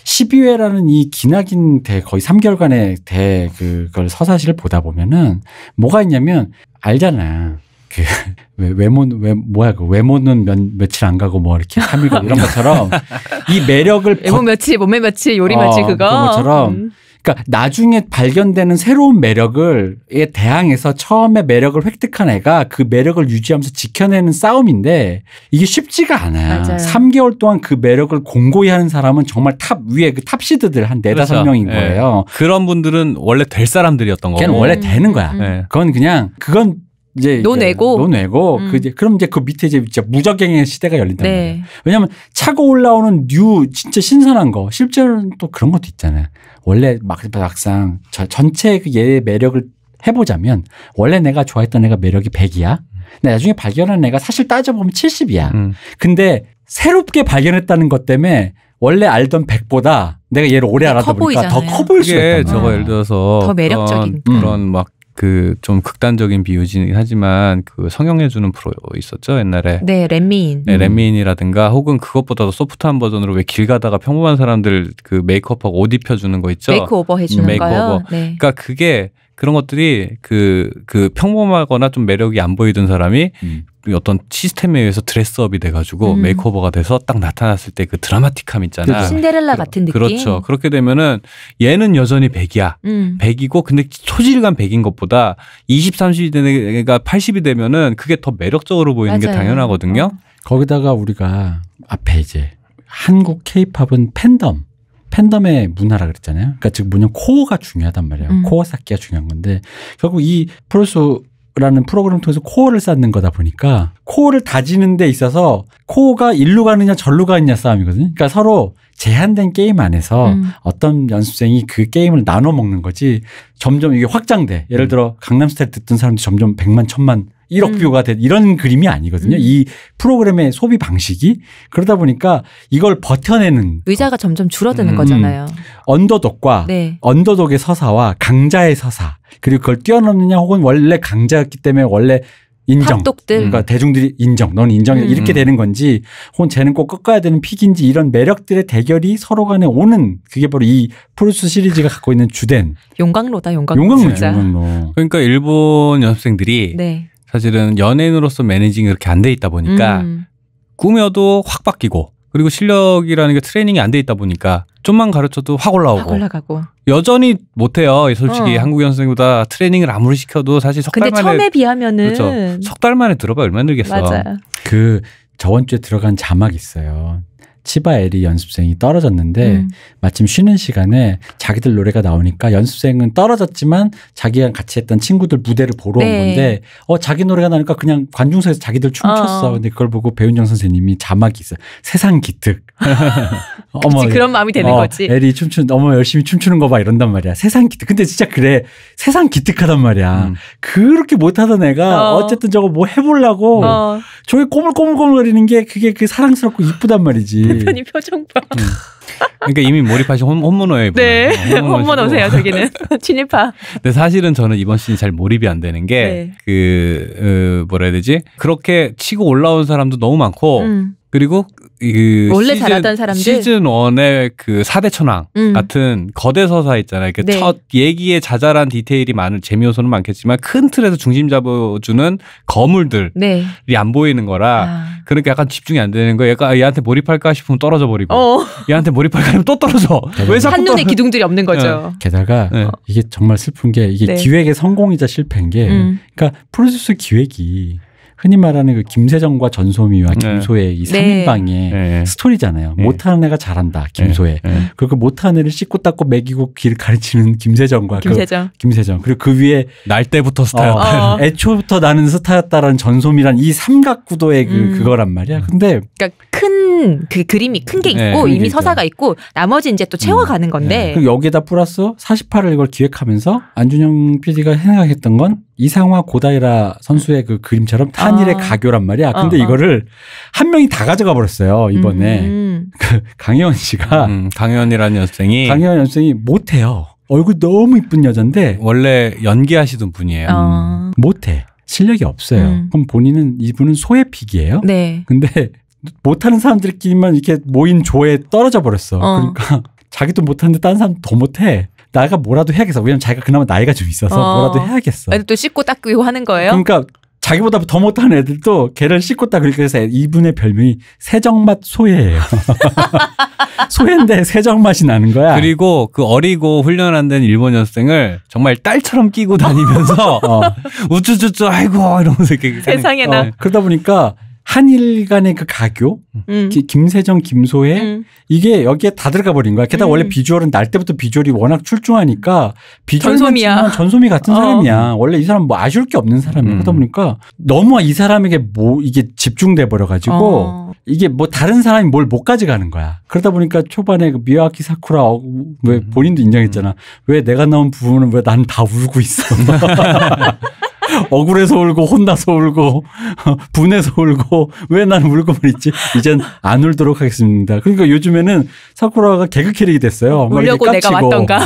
12회라는 이 기나긴 대 거의 3개월간의 대 그걸 서사시를 보다 보면은 뭐가 있냐면 알잖아. 그 외모 외 뭐야 그 외모는 몇, 며칠 안 가고 뭐 이렇게 3일 이런 것처럼 이 매력을 외모 며칠 몸매 며칠 요리 어, 며칠 그거 그런 것처럼 음. 그러니까 나중에 발견되는 새로운 매력을 에 대항해서 처음에 매력을 획득한 애가 그 매력을 유지하면서 지켜내는 싸움인데 이게 쉽지가 않아요. 맞아요. 3개월 동안 그 매력을 공고히 하는 사람은 정말 탑 위에 그 탑시드들 한 4, 다 그렇죠. 명인 예. 거예요. 네. 그런 분들은 원래 될 사람들이었던 거고. 걔는 원래 되는 거야. 음. 예. 그건 그냥 그건 이제 예, 예. 논외고 논외고 음. 그 이제 그럼 이제 그 밑에 이제 진짜 무적행의 시대가 열린단 네. 말이에요. 왜냐하면 차고 올라오는 뉴 진짜 신선한 거 실제로는 또 그런 것도 있잖아요. 원래 막상 전체 그 얘의 예 매력을 해보자면 원래 내가 좋아했던 애가 매력이 100이야. 나중에 발견한 애가 사실 따져보면 70이야. 음. 근데 새롭게 발견했다는 것 때문에 원래 알던 100보다 내가 얘를 오래 알아다 보니까 더 커 보일 수 있다. 저거 예를 들어서 더 매력적인 그런, 그런 막 그좀 극단적인 비유지긴 하지만 그 성형해주는 프로 있었죠 옛날에 네 렛미인 네 렛미인이라든가 혹은 그것보다도 소프트한 버전으로 왜 길 가다가 평범한 사람들 그 메이크업하고 옷 입혀주는 거 있죠 메이크오버 해주는 음, 메이크오버. 네. 그러니까 그게 그런 것들이 그, 그 평범하거나 좀 매력이 안 보이던 사람이 음. 어떤 시스템에 의해서 드레스업이 돼가지고 음. 메이크업버가 돼서 딱 나타났을 때 그 드라마틱함 있잖아. 그 신데렐라 그, 같은 느낌. 그렇죠. 그렇게 되면은 얘는 여전히 백이야. 음. 백이고 근데 소질감 백인 것보다 20, 30이 되가 80이 되면은 그게 더 매력적으로 보이는 맞아요. 게 당연하거든요. 거기다가 우리가 앞에 이제 한국 케이팝은 팬덤. 팬덤의 문화라 그랬잖아요. 그러니까 즉 뭐냐 코어가 중요하단 말이에요. 음. 코어 쌓기가 중요한 건데 결국 이 프로소 라는 프로그램 통해서 코어를 쌓는 거다 보니까 코어를 다지는 데 있어서 코어가 일로 가느냐 절로 가느냐 싸움이거든요. 그러니까 서로 제한된 게임 안에서 음. 어떤 연습생이 그 게임을 나눠 먹는 거지 점점 이게 확장돼. 예를 음. 들어 강남스타일 듣던 사람들이 점점 백만 천만 1억 음. 뷰가 된 이런 그림이 아니거든요. 음. 이 프로그램의 소비 방식이 그러다 보니까 이걸 버텨내는 의자가 거. 점점 줄어드는 음. 거잖아요. 언더독과 네. 언더독의 서사와 강자의 서사 그리고 그걸 뛰어넘느냐 혹은 원래 강자였기 때문에 원래 인정. 팝독들. 그러니까 대중들이 인정, 넌 인정해. 음. 이렇게 되는 건지, 혹은 쟤는 꼭 꺾어야 되는 픽인지 이런 매력들의 대결이 서로 간에 오는 그게 바로 이 프로스 시리즈가 갖고 있는 주된. 용광로다, 용광로. 용광로죠, 용광로. 그러니까 일본 연습생들이 네. 사실은 연예인으로서 매니징이 그렇게 안 돼 있다 보니까 음. 꾸며도 확 바뀌고 그리고 실력이라는 게 트레이닝이 안 돼 있다 보니까 좀만 가르쳐도 확 올라오고 확 올라가고 여전히 못해요 솔직히 어. 한국 연습생보다 트레이닝을 아무리 시켜도 사실 석 달 만에 처음에 비하면은 그렇죠. 석달 만에 들어봐 얼마 나 늘겠어 맞아요. 그 저번 주에 들어간 자막 있어요 치바엘리 연습생이 떨어졌는데 음. 마침 쉬는 시간에 자기들 노래가 나오니까 연습생은 떨어졌지만 자기랑 같이 했던 친구들 무대를 보러 네. 온 건데 어 자기 노래가 나니까 그냥 관중석에서 자기들 춤췄어. 어. 근데 그걸 보고 배윤정 선생님이 자막이 있어요. 세상 기특. 어머 그런 마음이 되는 어, 거지. 애리 춤추는 무머 열심히 춤추는 거 봐 이런단 말이야. 세상 기특. 근데 진짜 그래 세상 기특하단 말이야. 음. 그렇게 못하던 애가 어. 쨌든 저거 뭐 해보려고 어. 저게 꼬물꼬물꼬물거리는 게 그게 그 사랑스럽고 이쁘단 말이지. 남편이 음. 표정 봐. 음. 그러니까 이미 몰입하신 홈모노예요. 네, 홈모노세요 저기는 친일파. 근데 사실은 저는 이번 시즌 잘 몰입이 안 되는 게그 네. 어, 뭐라 해야 되지? 그렇게 치고 올라온 사람도 너무 많고 음. 그리고 그 원래 시즌, 잘하던 사람들 시즌 1의 그 4대 천왕 음. 같은 거대 서사 있잖아요. 그러 네. 첫 얘기에 자잘한 디테일이 많은 재미 요소는 많겠지만 큰 틀에서 중심 잡아주는 거물들이 네. 안 보이는 거라 아. 그러니까 약간 집중이 안 되는 거예요. 약간 그러니까 얘한테 몰입할까 싶으면 떨어져 버리고 어. 얘한테 몰입할까 하면 또 떨어져. 왜 자꾸 한눈에 기둥들이 없는 네. 거죠. 네. 게다가 이게 정말 슬픈 게 이게 네. 기획의 성공이자 실패인 게 음. 그러니까 프로듀스 기획이 흔히 말하는 그 김세정과 전소미와 네. 김소의 네. 이 3인방의 네. 스토리잖아요. 네. 못하는 애가 잘한다. 네. 김소의. 그리고 그 못하는 애를 씻고 닦고 먹이고 길 가르치는 김세정과 그 김세정. 그 김세정. 그리고 그 위에 날 때부터 스타였다. 어, 어. 아. 애초부터 나는 스타였다라는 전소미란 이 삼각 구도의 그 음. 그거란 말이야. 음. 근데 그러니까 큰그 그림이 큰게 네, 있고 네, 이미 그러 서사가 있고 나머지 이제 또 채워가는 음. 건데. 그 여기에다 플러스 48을 이걸 기획하면서 안준영 PD가 생각했던 건 이상화 고다이라 선수의 그 그림처럼 탄일의 아. 가교란 말이야. 근데 어, 어. 이거를 한 명이 다 가져가 버렸어요 이번에 음. 그 강혜원 씨가 음, 음. 강혜원이라는 여생이 강혜원 여생이 못해요. 얼굴 너무 이쁜 여잔데 원래 연기하시던 분이에요. 어. 못해. 실력이 없어요. 음. 그럼 본인은 이분은 소의 픽이에요. 네. 근데 못하는 사람들끼리만 이렇게 모인 조에 떨어져 버렸어. 어. 그러니까 자기도 못하는데 다른 사람 더 못해. 내가 뭐라도 해야겠어. 왜냐면 자기가 그나마 나이가 좀 있어서 어. 뭐라도 해야겠어. 또 씻고 닦고 하는 거예요? 그러니까 자기보다 더 못하는 애들도 개를 씻고 닦고 그러니까 그래서 이분의 별명이 세정맛 소예예요. 소인데 세정 맛이 나는 거야. 그리고 그 어리고 훈련한 된 일본 여학생을 정말 딸처럼 끼고 다니면서 어. 우쭈쭈쭈 아이고 이러면서 이렇게 세상에나 어, 그러다 보니까 한일 간의 그 가교, 음. 김세정, 김소혜 음. 이게 여기에 다 들어가 버린 거야. 게다가 음. 원래 비주얼은 날 때부터 비주얼이 워낙 출중하니까 비주얼 전야 전소미 같은 어. 사람이야. 원래 이 사람 뭐 아쉬울 게 없는 사람이야. 음. 그러다 보니까 너무 이 사람에게 뭐 이게 집중돼 버려 가지고 어. 이게 뭐 다른 사람이 뭘 못 가져가는 거야. 그러다 보니까 초반에 그미와키 사쿠라 어, 왜 음. 본인도 인정했잖아. 음. 왜 내가 나온 부분은 왜 난 다 울고 있어. 억울해서 울고 혼나서 울고 분해서 울고 왜 나는 울고만 있지? 이젠 안 울도록 하겠습니다. 그러니까 요즘에는 사쿠라가 개그 캐릭이 됐어요. 울려고 내가 왔던가.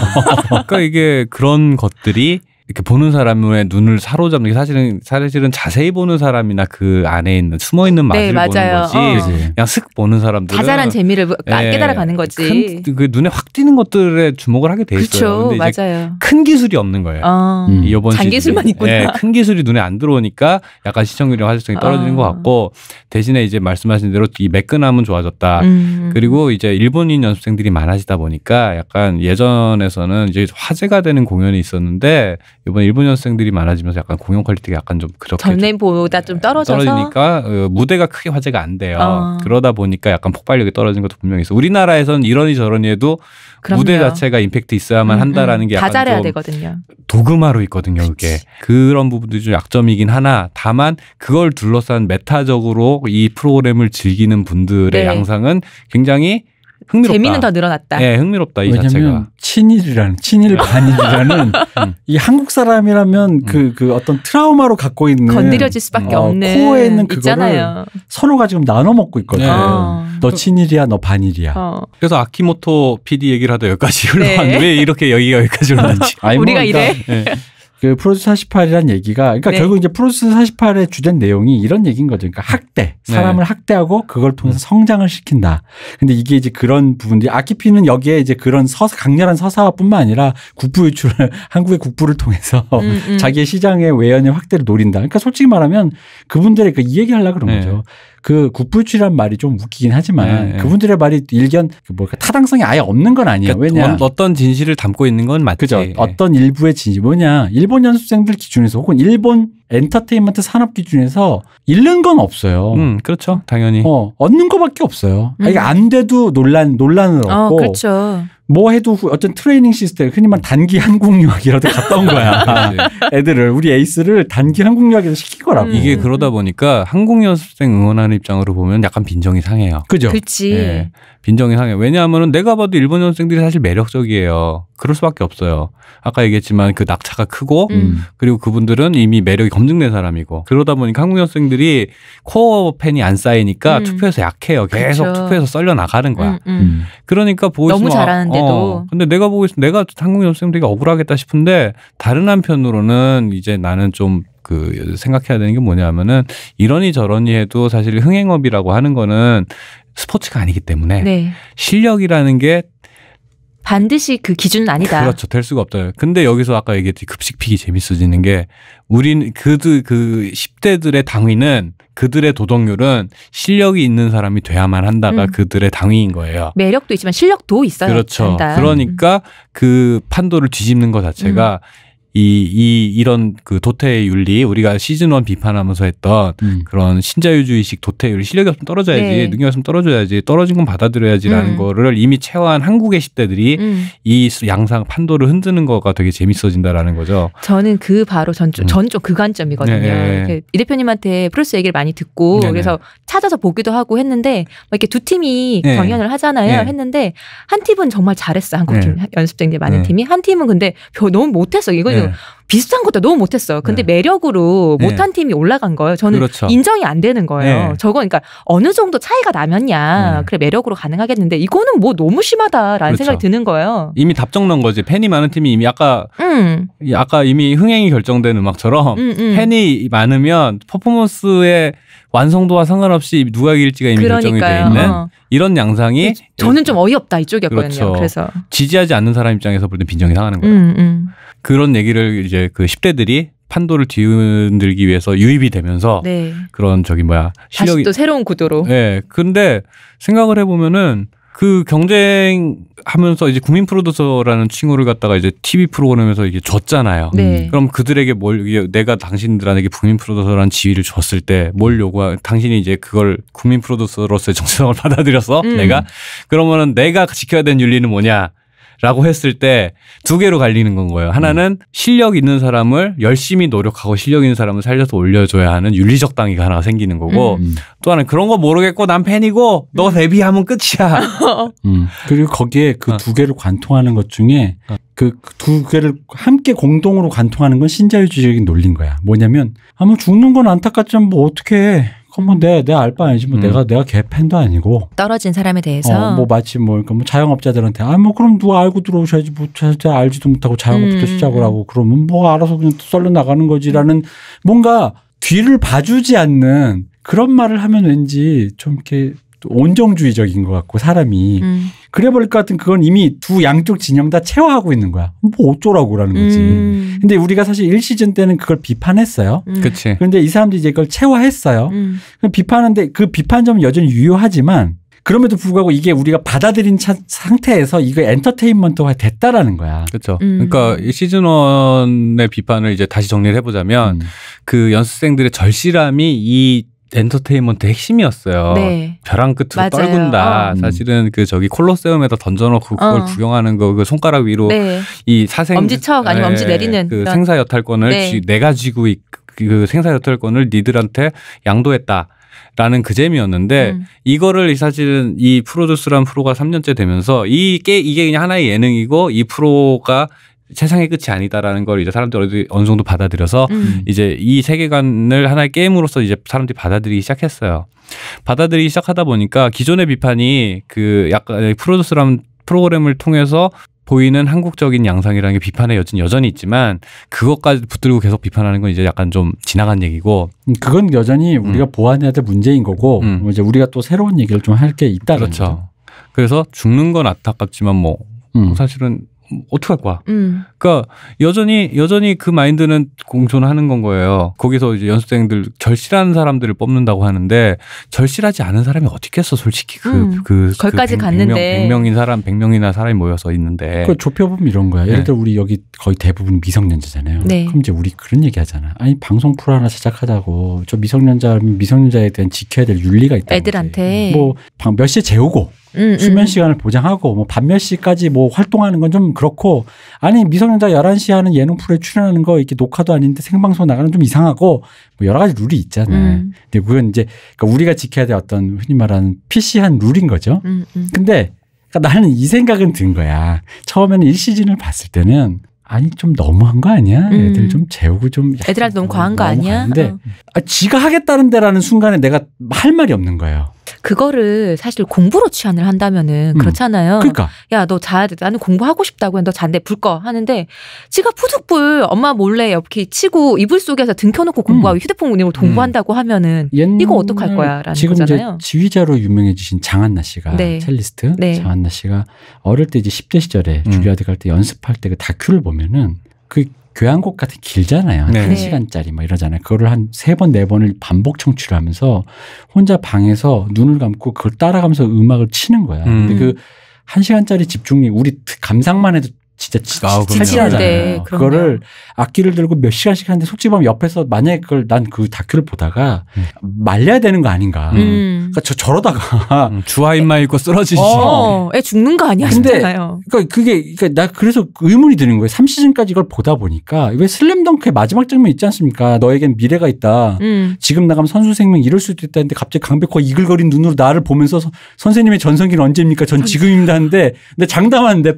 그러니까 이게 그런 것들이 이렇게 보는 사람의 눈을 사로잡는 게 사실은 사실은 자세히 보는 사람이나 그 안에 있는 숨어 있는 네, 맛을 네, 보는 거지 어. 그냥 슥 보는 사람들은 자잘한 재미를 예. 깨달아가는 거지 큰, 그 눈에 확 띄는 것들에 주목을 하게 돼 있어요. 그쵸, 근 맞아요. 큰 기술이 없는 거예요. 어, 이번 장기술만 있구나. 예, 큰 기술이 눈에 안 들어오니까 약간 시청률이랑 화제성이 어. 떨어지는 어. 것 같고 대신에 이제 말씀하신 대로 이 매끈함은 좋아졌다. 음. 그리고 이제 일본인 연습생들이 많아지다 보니까 약간 예전에서는 이제 화제가 되는 공연이 있었는데 이번에 일본 연습생들이 많아지면서 약간 공연 퀄리티가 약간 좀 그렇게 전보다 좀, 좀 떨어져서 떨어지니까 어, 무대가 크게 화제가 안 돼요. 어. 그러다 보니까 약간 폭발력이 떨어진 것도 분명히 있어. 우리나라에선 이러니 저러니 해도 그럼요. 무대 자체가 임팩트 있어야만 음, 음. 한다라는 게다 약간 잘해야 되거든요. 도그마로 있거든요, 그치. 그게. 그런 부분들이 좀 약점이긴 하나 다만 그걸 둘러싼 메타적으로 이 프로그램을 즐기는 분들의 네. 양상은 굉장히 흥미롭다. 재미는 더 늘어났다. 네, 흥미롭다 이 자체가. 친일이라는 친일 아. 반일이라는 음. 이 한국 사람이라면 그그 음. 그, 그 어떤 트라우마로 갖고 있는 건드려질 수밖에 어, 없는 코어에 있는 그거를 서로가 지금 나눠 먹고 있거든. 네. 어. 너 친일이야, 너 반일이야. 어. 그래서 아키모토 PD 얘기를 하다 여기까지 올라왔는데 네. 왜 이렇게 여기 여기까지 올라왔지? 뭐 우리가 그러니까, 이래. 네. 그 프로듀스 48이란 얘기가 그러니까 네. 결국 이제 프로듀스 48의 주된 내용이 이런 얘기인 거죠. 그러니까 학대. 네. 사람을 네. 학대하고 그걸 통해서 음. 성장을 시킨다. 근데 이게 이제 그런 부분들이 아키피는 여기에 이제 그런 서 강렬한 서사뿐만 아니라 국부 유출을 한국의 국부를 통해서 음, 음. 자기의 시장의 외연의 확대를 노린다. 그러니까 솔직히 말하면 그분들의 그 얘기하려고 그런 네. 거죠. 그굿불출이란 말이 좀 웃기긴 하지만 네. 그분들의 말이 일견 그 뭐랄까 타당성이 아예 없는 건 아니에요. 그러니까 왜냐 어떤 진실을 담고 있는 건 맞지. 그죠. 예. 어떤 일부의 진실 뭐냐 일본 연습생들 기준에서 혹은 일본 엔터테인먼트 산업 기준에서 잃는 건 없어요. 음, 그렇죠. 당연히. 어, 얻는 거밖에 없어요. 아, 음. 이게 안 돼도 논란 논란을 어, 얻고. 어, 그렇죠. 뭐 해도 후, 어떤 트레이닝 시스템 흔히 말 단기 한국유학이라도 갔다 온 거야 네. 애들을 우리 에이스를 단기 한국유학에서 시키 거라고 음. 이게 그러다 보니까 한국연학생 응원하는 입장으로 보면 약간 빈정이 상해요 그죠 그렇지 네, 예. 빈정이 상해 왜냐하면 내가 봐도 일본 연학생들이 사실 매력적이에요 그럴 수밖에 없어요. 아까 얘기했지만 그 낙차가 크고 음. 그리고 그분들은 이미 매력이 검증된 사람이고 그러다 보니까 한국 여학생들이 코어 팬이 안 쌓이니까 음. 투표해서 약해요. 계속 그쵸. 투표해서 썰려 나가는 거야. 음, 음. 음. 그러니까 보고 너무 있으 뭐, 잘하는데도 어, 근데 내가 보고 있으면 내가 한국 여학생들이 억울하겠다 싶은데 다른 한편으로는 이제 나는 좀 그 생각해야 되는 게 뭐냐면은 이러니 저러니 해도 사실 흥행업이라고 하는 거는 스포츠가 아니기 때문에 네. 실력이라는 게 반드시 그 기준은 아니다. 그렇죠. 될 수가 없다. 근데 여기서 아까 얘기했듯이 급식픽이 재밌어지는 게 우린 그들 그 10대들의 당위는 그들의 도덕률은 실력이 있는 사람이 돼야만 한다가 음. 그들의 당위인 거예요. 매력도 있지만 실력도 있어야 그렇죠. 된다. 그러니까 음. 그 판도를 뒤집는 것 자체가 음. 이, 이, 이런 그 도태의 윤리, 우리가 시즌원 비판하면서 했던 음. 그런 신자유주의식 도태율윤 실력이 없으면 떨어져야지, 네. 능력이 없으면 떨어져야지, 떨어진 건 받아들여야지라는 음. 거를 이미 채워한 한국의 시대들이 음. 이 양상 판도를 흔드는 거가 되게 재밌어진다라는 거죠. 저는 그 바로 전쪽, 음. 전쪽 그 관점이거든요. 네. 네, 네. 이 대표님한테 프로스 얘기를 많이 듣고 네네. 네. 그래서 찾아서 보기도 하고 했는데 막 뭐 이렇게 두 팀이 네. 경연을 하잖아요. 했는데 한 팀은 정말 잘했어. 한국 팀 연습생들 많은 팀이. 한 팀은 근데 너무 못했어. 이거 yeah. 비슷한 것도 너무 못했어요. 근데 네. 매력으로 네. 못한 팀이 올라간 거예요. 저는 그렇죠. 인정이 안 되는 거예요. 네. 저거 그러니까 어느 정도 차이가 나면야 네. 그래 매력으로 가능하겠는데 이거는 뭐 너무 심하다라는 그렇죠. 생각이 드는 거예요. 이미 답정 넣 거지. 팬이 많은 팀이 이미 아까 음. 아까 이미 흥행이 결정된 음악처럼 음, 음. 팬이 많으면 퍼포먼스의 완성도와 상관없이 누가 이길지가 이미 그러니까요. 결정이 돼 있는 어. 이런 양상이 저는 좀 어이없다 이쪽이었거든요. 그렇죠. 그래서 지지하지 않는 사람 입장에서 볼 때 빈정이 상하는 거예요. 음, 음. 그런 얘기를 이제 그 10대들이 판도를 뒤흔들기 위해서 유입이 되면서 네. 그런 저기 뭐야 실력이 또 새로운 구도로. 네. 근데 생각을 해보면은 그 경쟁하면서 이제 국민 프로듀서라는 친구를 갖다가 이제 TV 프로그램에서 이게 줬잖아요. 네. 음. 그럼 그들에게 뭘 내가 당신들한테 국민 프로듀서라는 지위를 줬을 때 뭘 요구하 당신이 이제 그걸 국민 프로듀서로서의 정체성을 받아들여서 음. 내가 그러면은 내가 지켜야 되는 윤리는 뭐냐? 라고 했을 때 두 개로 갈리는 건 거예요. 하나는 실력 있는 사람을 열심히 노력하고 실력 있는 사람을 살려서 올려줘야 하는 윤리적 당위가 하나 생기는 거고 음. 음. 또 하나는 그런 거 모르겠고 난 팬이고 너 음. 데뷔하면 끝이야. 음. 그리고 거기에 그두 어. 개를 관통하는 것 중에 어. 그두 개를 함께 공동으로 관통하는 건 신자유주의적인 논리인 거야. 뭐냐면 아무 죽는 건 안타깝지만 뭐 어떻게 해. 그럼 뭐내내 알 바 아니지 뭐 음. 내가 내가 개 팬도 아니고 떨어진 사람에 대해서 어, 뭐 마치 뭐 그러니까 뭐 자영업자들한테 아 뭐 그럼 누가 알고 들어오셔야지 뭐 진짜 알지도 못하고 자영업부터 음. 시작을 하고 음. 그러면 뭐 알아서 그냥 썰려 나가는 거지라는 뭔가 뒤를 봐주지 않는 그런 말을 하면 왠지 좀 이렇게 온정주의적인 것 같고 사람이 음. 그래버릴 것 같은 그건 이미 두 양쪽 진영 다 채워하고 있는 거야. 뭐 어쩌라고라는 거지. 음. 근데 우리가 사실 1시즌 때는 그걸 비판했어요. 음. 그치. 그런데 이 사람들이 이제 그걸 채워했어요 음. 그 비판하는데 그 비판점은 여전히 유효하지만 그럼에도 불구하고 이게 우리가 받아들인 차, 상태에서 이거 엔터테인먼트화 됐다라는 거야. 그렇죠. 음. 그러니까 이 시즌 원의 비판을 이제 다시 정리를 해보자면 음. 그 연습생들의 절실함이 이 엔터테인먼트 핵심이었어요. 네. 벼랑 끝으로 맞아요. 떨군다. 어. 사실은 그 저기 콜로세움에다 던져놓고 그걸 어. 구경하는 거, 그 손가락 위로 네. 이 사생 엄지척 아니면 네. 엄지 내리는 그 생사 여탈권을 네. 내가 쥐고 있, 그 생사 여탈권을 니들한테 양도했다. 라는 그 재미였는데 음. 이거를 사실은 이 프로듀스란 프로가 3년째 되면서 이게 이게 그냥 하나의 예능이고 이 프로가 세상의 끝이 아니다라는 걸 이제 사람들이 어느 정도 받아들여서 음. 이제 이 세계관을 하나의 게임으로서 이제 사람들이 받아들이기 시작했어요. 받아들이기 시작하다 보니까 기존의 비판이 그 약간 프로듀스라는 프로그램을 통해서 보이는 한국적인 양상이라는 게 비판의 여진 여전히 있지만 그것까지 붙들고 계속 비판하는 건 이제 약간 좀 지나간 얘기고 음, 그건 여전히 음. 우리가 보완해야 될 문제인 거고 음. 뭐 이제 우리가 또 새로운 얘기를 좀 할 게 있다 그렇죠. 거 그래서 죽는 건 안타깝지만 뭐 음. 사실은 어떡할 거야? 음. 그러니까 여전히 여전히 그 마인드는 공존하는 건 거예요. 거기서 이제 연습생들 절실한 사람들을 뽑는다고 하는데 절실하지 않은 사람이 어떻 있겠어, 솔직히 그그 음. 그, 그 거기까지 그 100, 갔는데 100명, 인 사람 100명이나 사람이 모여서 있는데 그 좁혀보면 이런 거야. 예를 네. 들어 우리 여기 거의 대부분 미성년자잖아요. 네. 그럼 이제 우리 그런 얘기 하잖아. 아니 방송 프로 하나 시작하자고 저 미성년자 미성년자에 대한 지켜야 될 윤리가 있다. 애들한테 뭐몇 시에 재우고 음, 수면 음. 시간을 보장하고 뭐밤 몇 시까지 뭐 활동하는 건 좀 그렇고 아니 미성년자 11시 하는 예능 프로에 출연하는 거 이렇게 녹화도 아닌데 생방송 나가는 좀 이상하고 뭐 여러 가지 룰이 있잖아요. 음. 근데 그건 이제 그러니까 우리가 지켜야 될 어떤 흔히 말하는 PC한 룰인 거죠. 음, 음, 근데 그러니까 나는 이 생각은 든 거야. 처음에는 1시즌을 봤을 때는 아니 좀 너무한 거 아니야? 음. 애들 좀 재우고 좀 애들한테 너무 어, 과한 거 아니야? 근데 어. 아, 지가 하겠다는 데라는 순간에 내가 할 말이 없는 거예요. 그거를 사실 공부로 취한을 한다면은 음. 그렇잖아요. 그러니까. 야, 너 자야 돼. 나는 공부하고 싶다고 해. 너 잔데 불 꺼. 하는데 지가 푸득불 엄마 몰래 옆에 치고 이불 속에서 등 켜놓고 공부하고 음. 휴대폰 운영을 동부한다고 음. 하면은 이거 어떡할 거야? 라는 지금 거잖아요. 이제 지휘자로 유명해지신 장한나 씨가 네. 첼리스트 네. 장한나 씨가 어릴 때 이제 10대 시절에 음. 줄리아드 갈 때 연습할 때 그 다큐를 보면은 그 교향곡 같은 길잖아요. 한 네. 네. 시간짜리 막 이러잖아요. 그거를 한3 번, 4 번을 반복 청취를 하면서 혼자 방에서 눈을 감고 그걸 따라가면서 음악을 치는 거야. 음. 근데 그 그1 시간짜리 집중이 우리 감상만 해도 진짜 진질하잖아 네, 네. 그거를 악기를 들고 몇 시간씩 하는데 속지히 옆에서 만약에 그걸 난 그 다큐를 보다가 음. 말려야 되는 거 아닌가. 음. 그러니까 저 저러다가 음, 주하인마 읽고 쓰러지지. 어, 애 죽는 거 아니야 근데 그러니까 그게 그러니까 나 그래서 의문이 드는 거예요. 3시즌까지 이걸 보다 보니까 왜 슬램덩크의 마지막 장면 있지 않습니까? 너에겐 미래가 있다. 음. 지금 나가면 선수 생명 이럴 수도 있다 했는데 갑자기 강백호 이글거린 눈으로 나를 보면서 선생님의 전성기는 언제입니까? 전 지금입니다 하는데 근데 장담하는데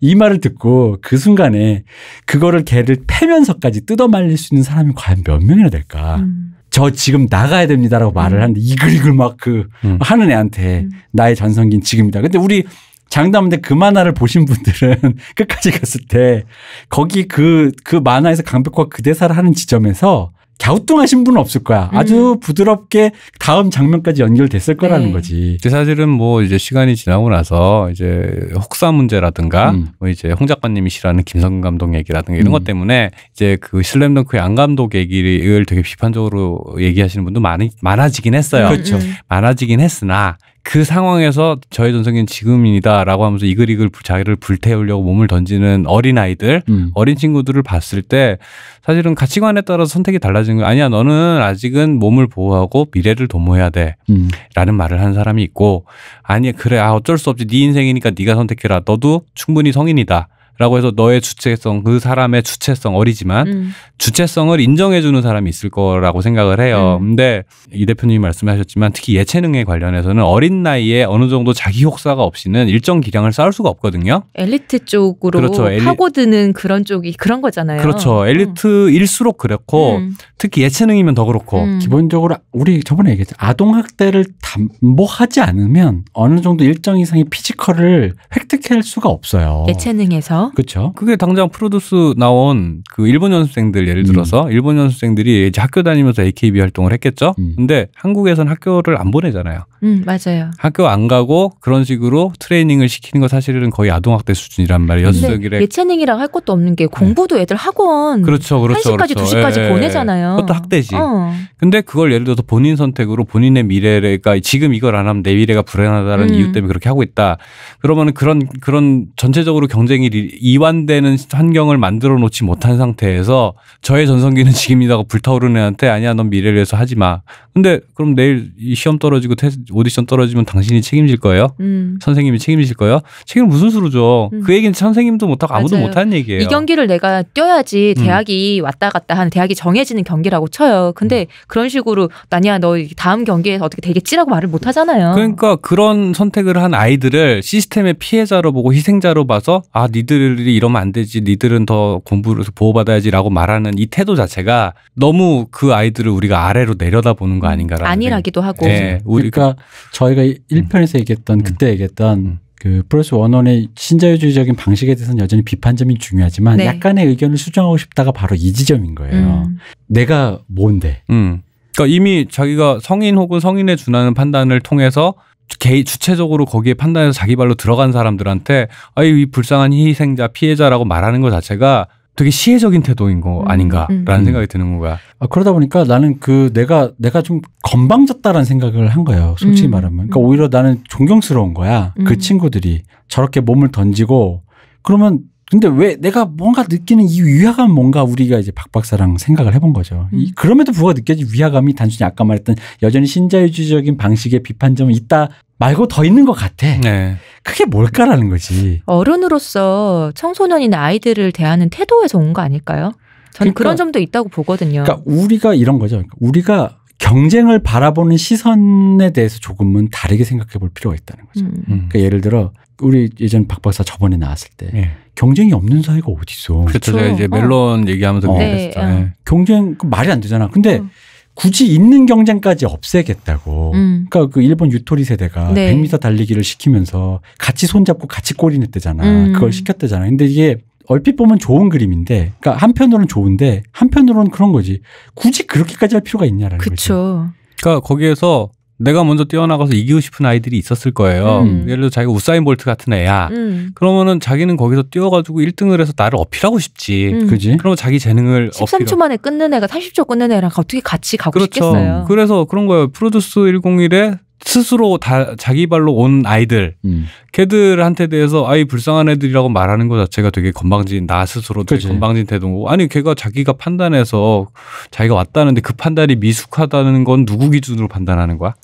이 말을 듣고 가지고 그 순간에 그거를 개를 패면서까지 뜯어 말릴 수 있는 사람이 과연 몇 명이나 될까? 음. 저 지금 나가야 됩니다라고 말을 음. 하는데 이글이글 막그 음. 하는 애한테 음. 나의 전성기인 지금이다. 근데 우리 장담인그 만화를 보신 분들은 끝까지 갔을 때 거기 그, 그 만화에서 강백호가 그 대사를 하는 지점에서 갸우뚱하신 분은 없을 거야. 음. 아주 음. 부드럽게 다음 장면까지 연결됐을 거라는 네. 거지. 근데 사실은 뭐 이제 시간이 지나고 나서 이제 혹사 문제라든가 음. 뭐 이제 홍 작가님이 시라는 김성근 감독 얘기라든가 이런 음. 것 때문에 이제 그 슬램덩크의 안 감독 얘기를 되게 비판적으로 얘기하시는 분도 많이 많아지긴 했어요. 그렇죠. 음. 많아지긴 했으나 그 상황에서 저의 전성기는 지금이다라고 하면서 이글이글 자기를 불태우려고 몸을 던지는 어린 아이들, 음. 어린 친구들을 봤을 때 사실은 가치관에 따라서 선택이 달라지는 거 아니야. 너는 아직은 몸을 보호하고 미래를 도모해야 돼라는 음. 말을 한 사람이 있고 아니 그래 아 어쩔 수 없지 네 인생이니까 네가 선택해라. 너도 충분히 성인이다. 라고 해서 너의 주체성, 그 사람의 주체성 어리지만 음. 주체성을 인정해주는 사람이 있을 거라고 생각을 해요. 음. 근데 이 대표님이 말씀하셨지만 특히 예체능에 관련해서는 어린 나이에 어느 정도 자기 혹사가 없이는 일정 기량을 쌓을 수가 없거든요. 엘리트 쪽으로 그렇죠. 엘리... 파고드는 그런 쪽이 그런 거잖아요. 그렇죠. 음. 엘리트일수록 그렇고 음. 특히 예체능이면 더 그렇고 음. 기본적으로 우리 저번에 얘기했죠. 아동학대를 담보하지 않으면 어느 정도 일정 이상의 피지컬을 획득할 수가 없어요. 예체능에서 그렇죠? 그렇죠. 그게 당장 프로듀스 나온 그 일본 연습생들 예를 음. 들어서 음. 일본 연습생들이 이제 학교 다니면서 AKB 활동을 했겠죠. 음. 근데 한국에선 학교를 안 보내잖아요. 음, 맞아요. 학교 안 가고 그런 식으로 트레이닝을 시키는 거 사실은 거의 아동학대 수준이란 말이에요. 연수생이래. 예체능이라고 할 것도 없는 게 네. 공부도 애들 학원 그렇죠, 그렇죠, 1시까지 그렇죠. 2시까지 예, 예, 보내잖아요. 그것도 학대지. 어. 근데 그걸 예를 들어서 본인 선택으로 본인의 미래가 지금 이걸 안 하면 내 미래가 불안하다는 음. 이유 때문에 그렇게 하고 있다. 그러면 그런 그런 전체적으로 경쟁이 이완되는 환경을 만들어 놓지 못한 상태에서 저의 전성기는 지금이다고 불타오르는 애한테 아니야 넌 미래를 위해서 하지 마. 근데 그럼 내일 시험 떨어지고 테스트 오디션 떨어지면 당신이 책임질 거예요. 음. 선생님이 책임질 거예요. 책임 무슨 수로 줘. 음. 그 얘기는 선생님도 못하고 아무도 못하는 얘기예요. 이 경기를 내가 뛰어야지 음. 대학이 음. 왔다 갔다 하는 대학이 정해지는 경기라고 쳐요. 근데 음. 그런 식으로 나니야 너 다음 경기에서 어떻게 되겠지라고 말을 못 하잖아요. 그러니까 그런 선택을 한 아이들을 시스템의 피해자로 보고 희생자로 봐서 아 니들이 이러면 안 되지. 니들은 더 공부를 해서 보호받아야지라고 말하는 이 태도 자체가 너무 그 아이들을 우리가 아래로 내려다보는 거 아닌가라는 아니라기도 하고 네, 우리가 그러니까 저희가 1편에서 음. 얘기했던 음. 그때 얘기했던 음. 그플러스 원원의 신자유주의적인 방식에 대해서는 여전히 비판점이 중요하지만 네. 약간의 의견을 수정하고 싶다가 바로 이 지점인 거예요. 음. 내가 뭔데? 음. 그러니까 이미 자기가 성인 혹은 성인에 준하는 판단을 통해서 개인 주체적으로 거기에 판단해서 자기 발로 들어간 사람들한테 아이 이 불쌍한 희생자 피해자라고 말하는 것 자체가 되게 시혜적인 태도인 거 음, 아닌가라는 음, 생각이 드는 거야. 아, 그러다 보니까 나는 그 내가 내가 좀 건방졌다라는 생각을 한 거예요. 솔직히 음, 말하면. 그러니까 음. 오히려 나는 존경스러운 거야. 그 음. 친구들이 저렇게 몸을 던지고 그러면 근데 왜 내가 뭔가 느끼는 이 위화감 뭔가 우리가 이제 박박사랑 생각을 해본 거죠. 음. 그럼에도 불구하고 느껴진 위화감이 단순히 아까 말했던 여전히 신자유주의적인 방식의 비판점이 있다 말고 더 있는 것 같아. 네. 그게 뭘까라는 거지. 어른으로서 청소년이나 아이들을 대하는 태도에서 온 거 아닐까요? 저는 그러니까, 그런 점도 있다고 보거든요. 그러니까 우리가 이런 거죠. 그러니까 우리가 경쟁을 바라보는 시선에 대해서 조금은 다르게 생각해 볼 필요가 있다는 거죠. 음. 음. 그러니까 예를 들어 우리 예전 박 박사 저번에 나왔을 때 네. 경쟁이 없는 사회가 어디 있어? 그렇죠. 제가 그렇죠. 이제 어. 멜론 어. 얘기하면서 어. 네. 네. 경쟁 그 말이 안 되잖아. 근데 어. 굳이 있는 경쟁까지 없애겠다고. 음. 그러니까 그 일본 유토리 세대가 네. 100m 달리기를 시키면서 같이 손잡고 같이 꼬리 냈대잖아. 음. 그걸 시켰대잖아. 근데 이게 얼핏 보면 좋은 그림인데, 그러니까 한편으로는 좋은데 한편으로는 그런 거지. 굳이 그렇게까지 할 필요가 있냐라는 그쵸. 거지. 그러니까 거기에서 내가 먼저 뛰어나가서 이기고 싶은 아이들이 있었을 거예요. 음. 예를 들어 자기가 우사인 볼트 같은 애야. 음. 그러면은 자기는 거기서 뛰어가지고 1등을 해서 나를 어필하고 싶지. 음. 그지? 그러면 자기 재능을 13초 만에 끊는 애가 30초 끊는 애랑 어떻게 같이 가고 그렇죠. 싶겠어요. 그래서 그런 거예요. 프로듀스 101에 스스로 다 자기 발로 온 아이들 음. 걔들한테 대해서 아이 불쌍한 애들이라고 말하는 것 자체가 되게 건방진 나 스스로 도 그치. 건방진 태도고 아니 걔가 자기가 판단해서 자기가 왔다는데 그 판단이 미숙하다는 건 누구 기준으로 판단하는 거야?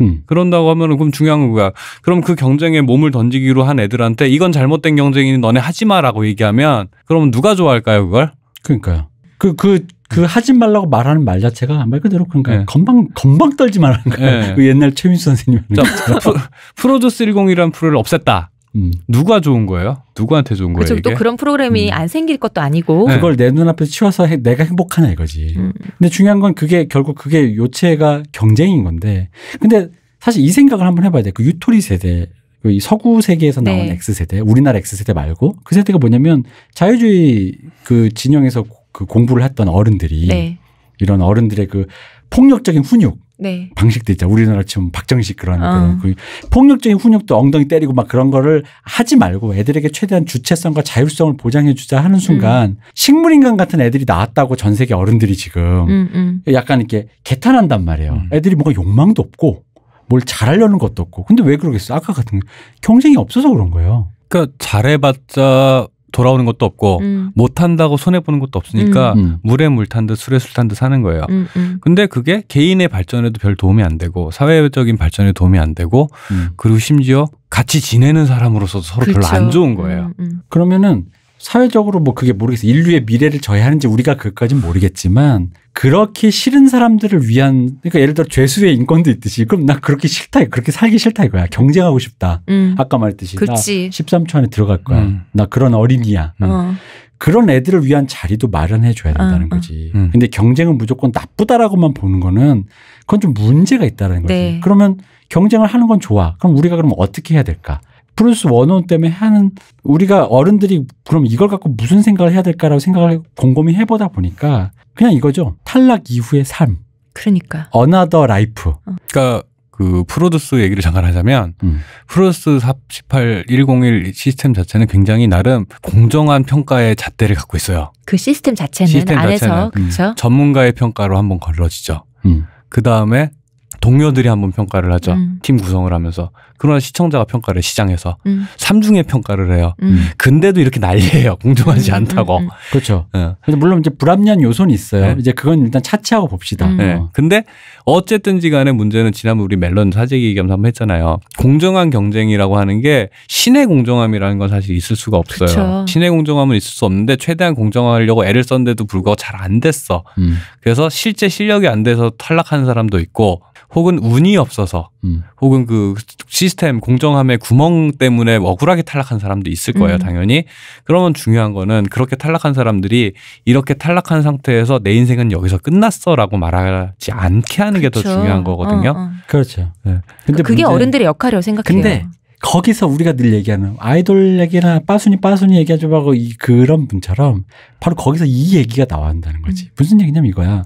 음. 그런다고 하면은 그럼 중요한 거야. 그럼 그 경쟁에 몸을 던지기로 한 애들한테 이건 잘못된 경쟁이니 너네 하지 마라고 얘기하면 그럼 누가 좋아할까요 그걸? 그러니까요. 그그 그그 하지 말라고 말하는 말 자체가 말 그대로 그러니까 네. 건방 건방 떨지 말하는 거예요. 네. 그 옛날 최민수 선생님 자, 프로듀스 10이라는 프로를 없앴다. 음. 누가 좋은 거예요? 누구한테 좋은 거예요? 그또 그렇죠. 그런 프로그램이 음. 안 생길 것도 아니고 네. 그걸 내 눈앞에 치워서 해, 내가 행복하냐 이거지. 음. 근데 중요한 건 그게 결국 그게 요체가 경쟁인 건데 근데 사실 이 생각을 한번 해봐야 돼. 그 유토리 세대 그 이 서구 세계에서 나온 네. X세대, 우리나라 X세대 말고 그 세대가 뭐냐면 자유주의 그 진영에서 그 공부를 했던 어른들이 네. 이런 어른들의 그 폭력적인 훈육 네. 방식도 있죠. 우리나라 지금 박정식 그런, 어. 그런 그 폭력적인 훈육도 엉덩이 때리고 막 그런 거를 하지 말고 애들에게 최대한 주체성과 자율성을 보장해주자 하는 음. 순간 음. 식물인간 같은 애들이 나왔다고 전 세계 어른들이 지금 음, 음. 약간 이렇게 개탄한단 말이에요. 음. 애들이 뭔가 욕망도 없고 뭘 잘하려는 것도 없고 근데 왜 그러겠어? 아까 같은 경쟁이 없어서 그런 거예요. 그러니까 잘해봤자 돌아오는 것도 없고 음. 못한다고 손해 보는 것도 없으니까 음. 음. 물에 물 탄 듯 술에 술 탄 듯 사는 거예요. 음, 음, 근데 그게 개인의 발전에도 별 도움이 안 되고 사회적인 발전에 도움이 안 되고 음. 그리고 심지어 같이 지내는 사람으로서도 서로 그렇죠. 별로 안 좋은 거예요. 그러면은 사회적으로 뭐 그게 모르겠어요. 인류의 미래를 저해하는지 우리가 그것까진 모르겠지만 그렇게 싫은 사람들을 위한 그러니까 예를 들어 죄수의 인권도 있듯이 그럼 나 그렇게 싫다 그렇게 살기 싫다 이거야 경쟁하고 싶다 음. 아까 말했듯이 그치. 나 13초 안에 들어갈 거야 음. 나 그런 어린이야 음. 어. 그런 애들을 위한 자리도 마련해 줘야 된다는 어, 거지 음. 음. 근데 경쟁은 무조건 나쁘다라고만 보는 거는 그건 좀 문제가 있다라는 거지 네. 그러면 경쟁을 하는 건 좋아 그럼 우리가 그럼 어떻게 해야 될까 브루스 원온 때문에 하는 우리가 어른들이 그럼 이걸 갖고 무슨 생각을 해야 될까라고 생각을 곰곰이 해보다 보니까 그냥 이거죠. 탈락 이후의 삶. 그러니까. 어나더 라이프. 어. 그러니까 그 프로듀스 얘기를 잠깐 하자면 음. 프로듀스 48101 시스템 자체는 굉장히 나름 공정한 평가의 잣대를 갖고 있어요. 그 시스템 자체는 시스템 안에서 자체는 그렇죠. 음. 전문가의 평가로 한번 걸러지죠. 음. 그 다음에 동료들이 한번 평가를 하죠. 음. 팀 구성을 하면서. 그러나 시청자가 평가를 시장에서 음. 3중의 평가를 해요. 음. 음. 근데도 이렇게 난리예요. 공정하지 음. 음 않다고. 음, 그렇죠. 네. 물론 이제 불합리한 요소는 있어요. 네. 이제 그건 일단 차치하고 봅시다. 네. 근데 어쨌든지 간에 문제는 지난번 우리 멜론 사재기 겸기 한번 했잖아요. 공정한 경쟁이라고 하는 게 신의 공정함이라는 건 사실 있을 수가 없어요. 그쵸. 신의 공정함은 있을 수 없는데 최대한 공정하려고 애를 썼는데도 불구하고 잘 안 됐어. 그래서 실제 실력이 안 돼서 탈락한 사람도 있고 혹은 운이 없어서 음. 혹은 그 시스템 공정함의 구멍 때문에 억울하게 탈락한 사람도 있을 거예요, 음. 당연히. 그러면 중요한 거는 그렇게 탈락한 사람들이 이렇게 탈락한 상태에서 내 인생은 여기서 끝났어라고 말하지 않게 하는 게 더 중요한 거거든요. 어, 어. 그렇죠. 네. 근데 그게 문제... 어른들의 역할이라고 생각해요. 근데 거기서 우리가 늘 얘기하는 아이돌 얘기나 빠순이 빠순이 얘기하지 말고 이 그런 분처럼 바로 거기서 이 얘기가 나온다는 거지. 음. 무슨 얘기냐면 이거야.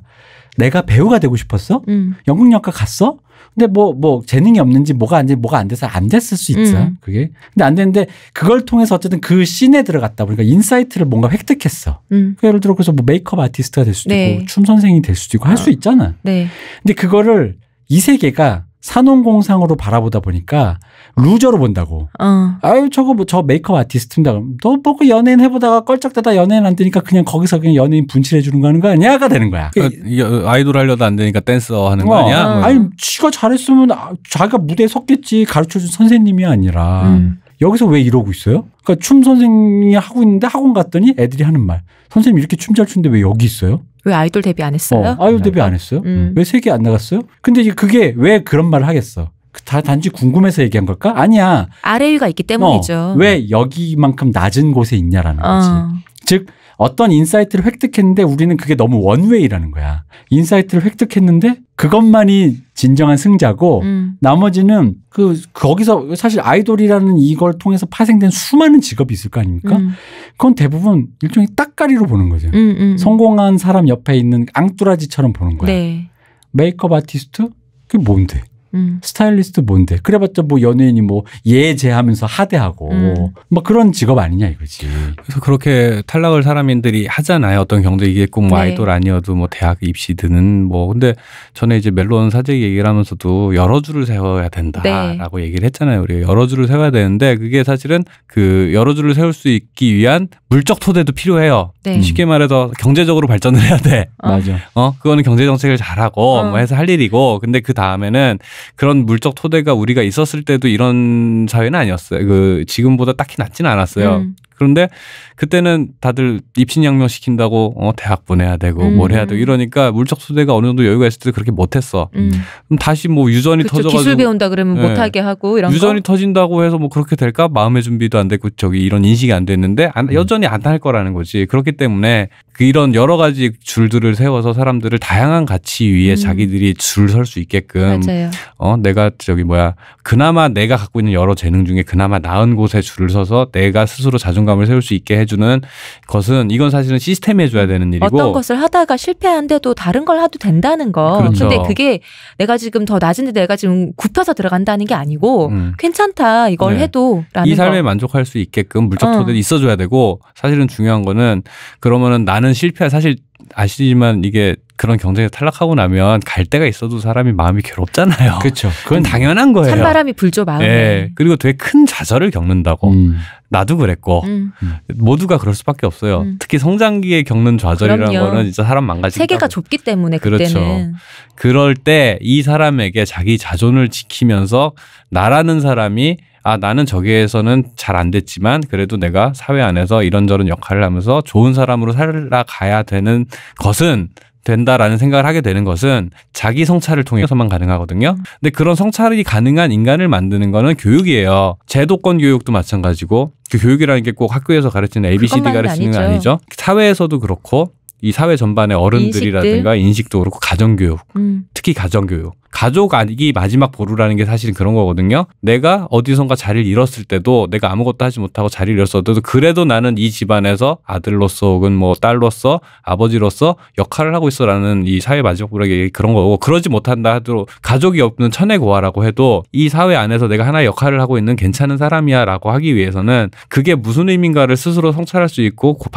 내가 배우가 되고 싶었어? 음. 연극영화 갔어? 근데 뭐, 뭐, 재능이 없는지 뭐가 안, 뭐가 안 돼서 안 됐을 수 있어. 음. 그게. 근데 안 됐는데 그걸 통해서 어쨌든 그 씬에 들어갔다 보니까 인사이트를 뭔가 획득했어. 음. 예를 들어 그래서 뭐 메이크업 아티스트가 될 수도 네. 있고 춤 선생이 될 수도 있고 할수 아. 있잖아. 네. 근데 그거를 이 세계가 산홍공상으로 바라보다 보니까 루저로 본다고. 어. 아유 저거 뭐 저 메이크업 아티스트입니다. 그럼 너 보고 뭐 그 연예인 해보다가 껄쩍대다 연예인 안 되니까 그냥 거기서 그냥 연예인 분칠해 주는 거 하는 거 아니야가 되는 거야. 그러니까 아이돌 하려도안 되니까 댄서 하는 거 아니야? 어. 뭐. 아니 지가 잘했으면 아, 자기가 무대에 섰겠지 가르쳐준 선생님이 아니라. 음. 여기서 왜 이러고 있어요? 그러니까 춤 선생님이 하고 있는데 학원 갔더니 애들이 하는 말. 선생님 이렇게 춤 잘 추는데 왜 여기 있어요? 왜 아이돌 데뷔 안 했어요? 어, 아이돌 데뷔 안 했어요? 음. 왜 세계 안 나갔어요? 근데 이제 그게 왜 그런 말을 하겠어? 그 다 단지 궁금해서 얘기한 걸까? 아니야. 아래 위가 있기 때문이죠. 어, 왜 여기만큼 낮은 곳에 있냐라는 어. 거지. 어. 즉 어떤 인사이트를 획득했는데 우리는 그게 너무 원웨이라는 거야. 인사이트를 획득했는데 그것만이 진정한 승자고 음. 나머지는 그 거기서 사실 아이돌이라는 이걸 통해서 파생된 수많은 직업이 있을 거 아닙니까? 음. 그건 대부분 일종의 딱가리로 보는 거죠. 음, 음, 음. 성공한 사람 옆에 있는 앙뚜라지처럼 보는 거야. 네. 메이크업 아티스트 그게 뭔데? 음. 스타일리스트 뭔데? 그래봤자 뭐 연예인이 뭐 예제하면서 하대하고 음. 막 뭐 그런 직업 아니냐 이거지. 그래서 그렇게 탈락을 사람들이 하잖아요. 어떤 경도 이게 꼭뭐 네. 아이돌 아니어도 뭐 대학 입시 드는 뭐 근데 전에 이제 멜론 사재 얘기를 하면서도 여러 줄을 세워야 된다라고 네. 얘기를 했잖아요. 우리가 여러 줄을 세워야 되는데 그게 사실은 그 여러 줄을 세울 수 있기 위한 물적 토대도 필요해요. 네. 음. 쉽게 말해서 경제적으로 발전을 해야 돼. 맞아. 어, 그거는 경제 정책을 잘하고 어. 뭐 해서 할 일이고 근데 그 다음에는 그런 물적 토대가 우리가 있었을 때도 이런 사회는 아니었어요. 그 지금보다 딱히 낫지는 않았어요. 음. 그런데 그때는 다들 입신양명 시킨다고 어, 대학 보내야 되고 음. 뭘 해야 되고 이러니까 물적 소대가 어느 정도 여유가 있을 때 그렇게 못했어. 음. 그럼 다시 뭐 유전이 그쵸, 터져가지고 기술 배운다 그러면 네. 못하게 하고 이런 유전이 거? 터진다고 해서 뭐 그렇게 될까 마음의 준비도 안 되고 저기 이런 인식이 안 됐는데 안, 음. 여전히 안할 거라는 거지. 그렇기 때문에 그 이런 여러 가지 줄들을 세워서 사람들을 다양한 가치 위에 음. 자기들이 줄 설 수 있게끔 맞아요. 어 내가 저기 뭐야 그나마 내가 갖고 있는 여러 재능 중에 그나마 나은 곳에 줄을 서서 내가 스스로 자존 안정감을 세울 수 있게 해주는 것은 이건 사실은 시스템 해줘야 되는 일이고 어떤 것을 하다가 실패한데도 다른 걸하도 된다는 거. 그렇죠. 근데 그게 내가 지금 더 낮은데 내가 지금 굽혀서 들어간다는 게 아니고 음. 괜찮다 이걸 네. 해도이 삶에 거. 만족할 수 있게끔 물적 토대 어. 있어줘야 되고 사실은 중요한 거는 그러면은 나는 실패 사실 아시지만 이게 그런 경쟁에 탈락하고 나면 갈 데가 있어도 사람이 마음이 괴롭잖아요. 그렇죠. 그건 당연한 거예요. 찬바람이 불죠 마음에. 네. 그리고 되게 큰 좌절을 겪는다고. 음. 나도 그랬고 음. 음. 모두가 그럴 수밖에 없어요. 음. 특히 성장기에 겪는 좌절이라는 그럼요. 거는 진짜 사람 망가지고 세계가 좁기 때문에 그렇죠. 그때는. 그렇죠. 그럴 때 이 사람에게 자기 자존을 지키면서 나라는 사람이 아, 나는 저기에서는 잘 안 됐지만 그래도 내가 사회 안에서 이런저런 역할을 하면서 좋은 사람으로 살아가야 되는 것은 된다라는 생각을 하게 되는 것은 자기 성찰을 통해서만 가능하거든요. 근데 그런 성찰이 가능한 인간을 만드는 거는 교육이에요. 제도권 교육도 마찬가지고 그 교육이라는 게 꼭 학교에서 가르치는 ABCD 가르치는 건 아니죠. 사회에서도 그렇고 이 사회 전반의 어른들이라든가 인식도, 인식도 그렇고 가정교육, 음. 특히 가정교육. 가족이 마지막 보루라는 게 사실은 그런 거거든요. 내가 어디선가 자리를 잃었을 때도 내가 아무것도 하지 못하고 자리를 잃었어도 그래도 나는 이 집안에서 아들로서 혹은 뭐 딸로서 아버지로서 역할을 하고 있어라는 이 사회 마지막 보루에게 그런 거고 그러지 못한다 하더라도 가족이 없는 천의 고아라고 해도 이 사회 안에서 내가 하나의 역할을 하고 있는 괜찮은 사람이야라고 하기 위해서는 그게 무슨 의미인가를 스스로 성찰할 수 있고 그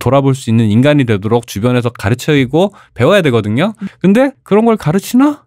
돌아볼 수 있는 인간이 되도록 주변에서 가르쳐이고 배워야 되거든요. 근데 그런 걸 가르치 신어?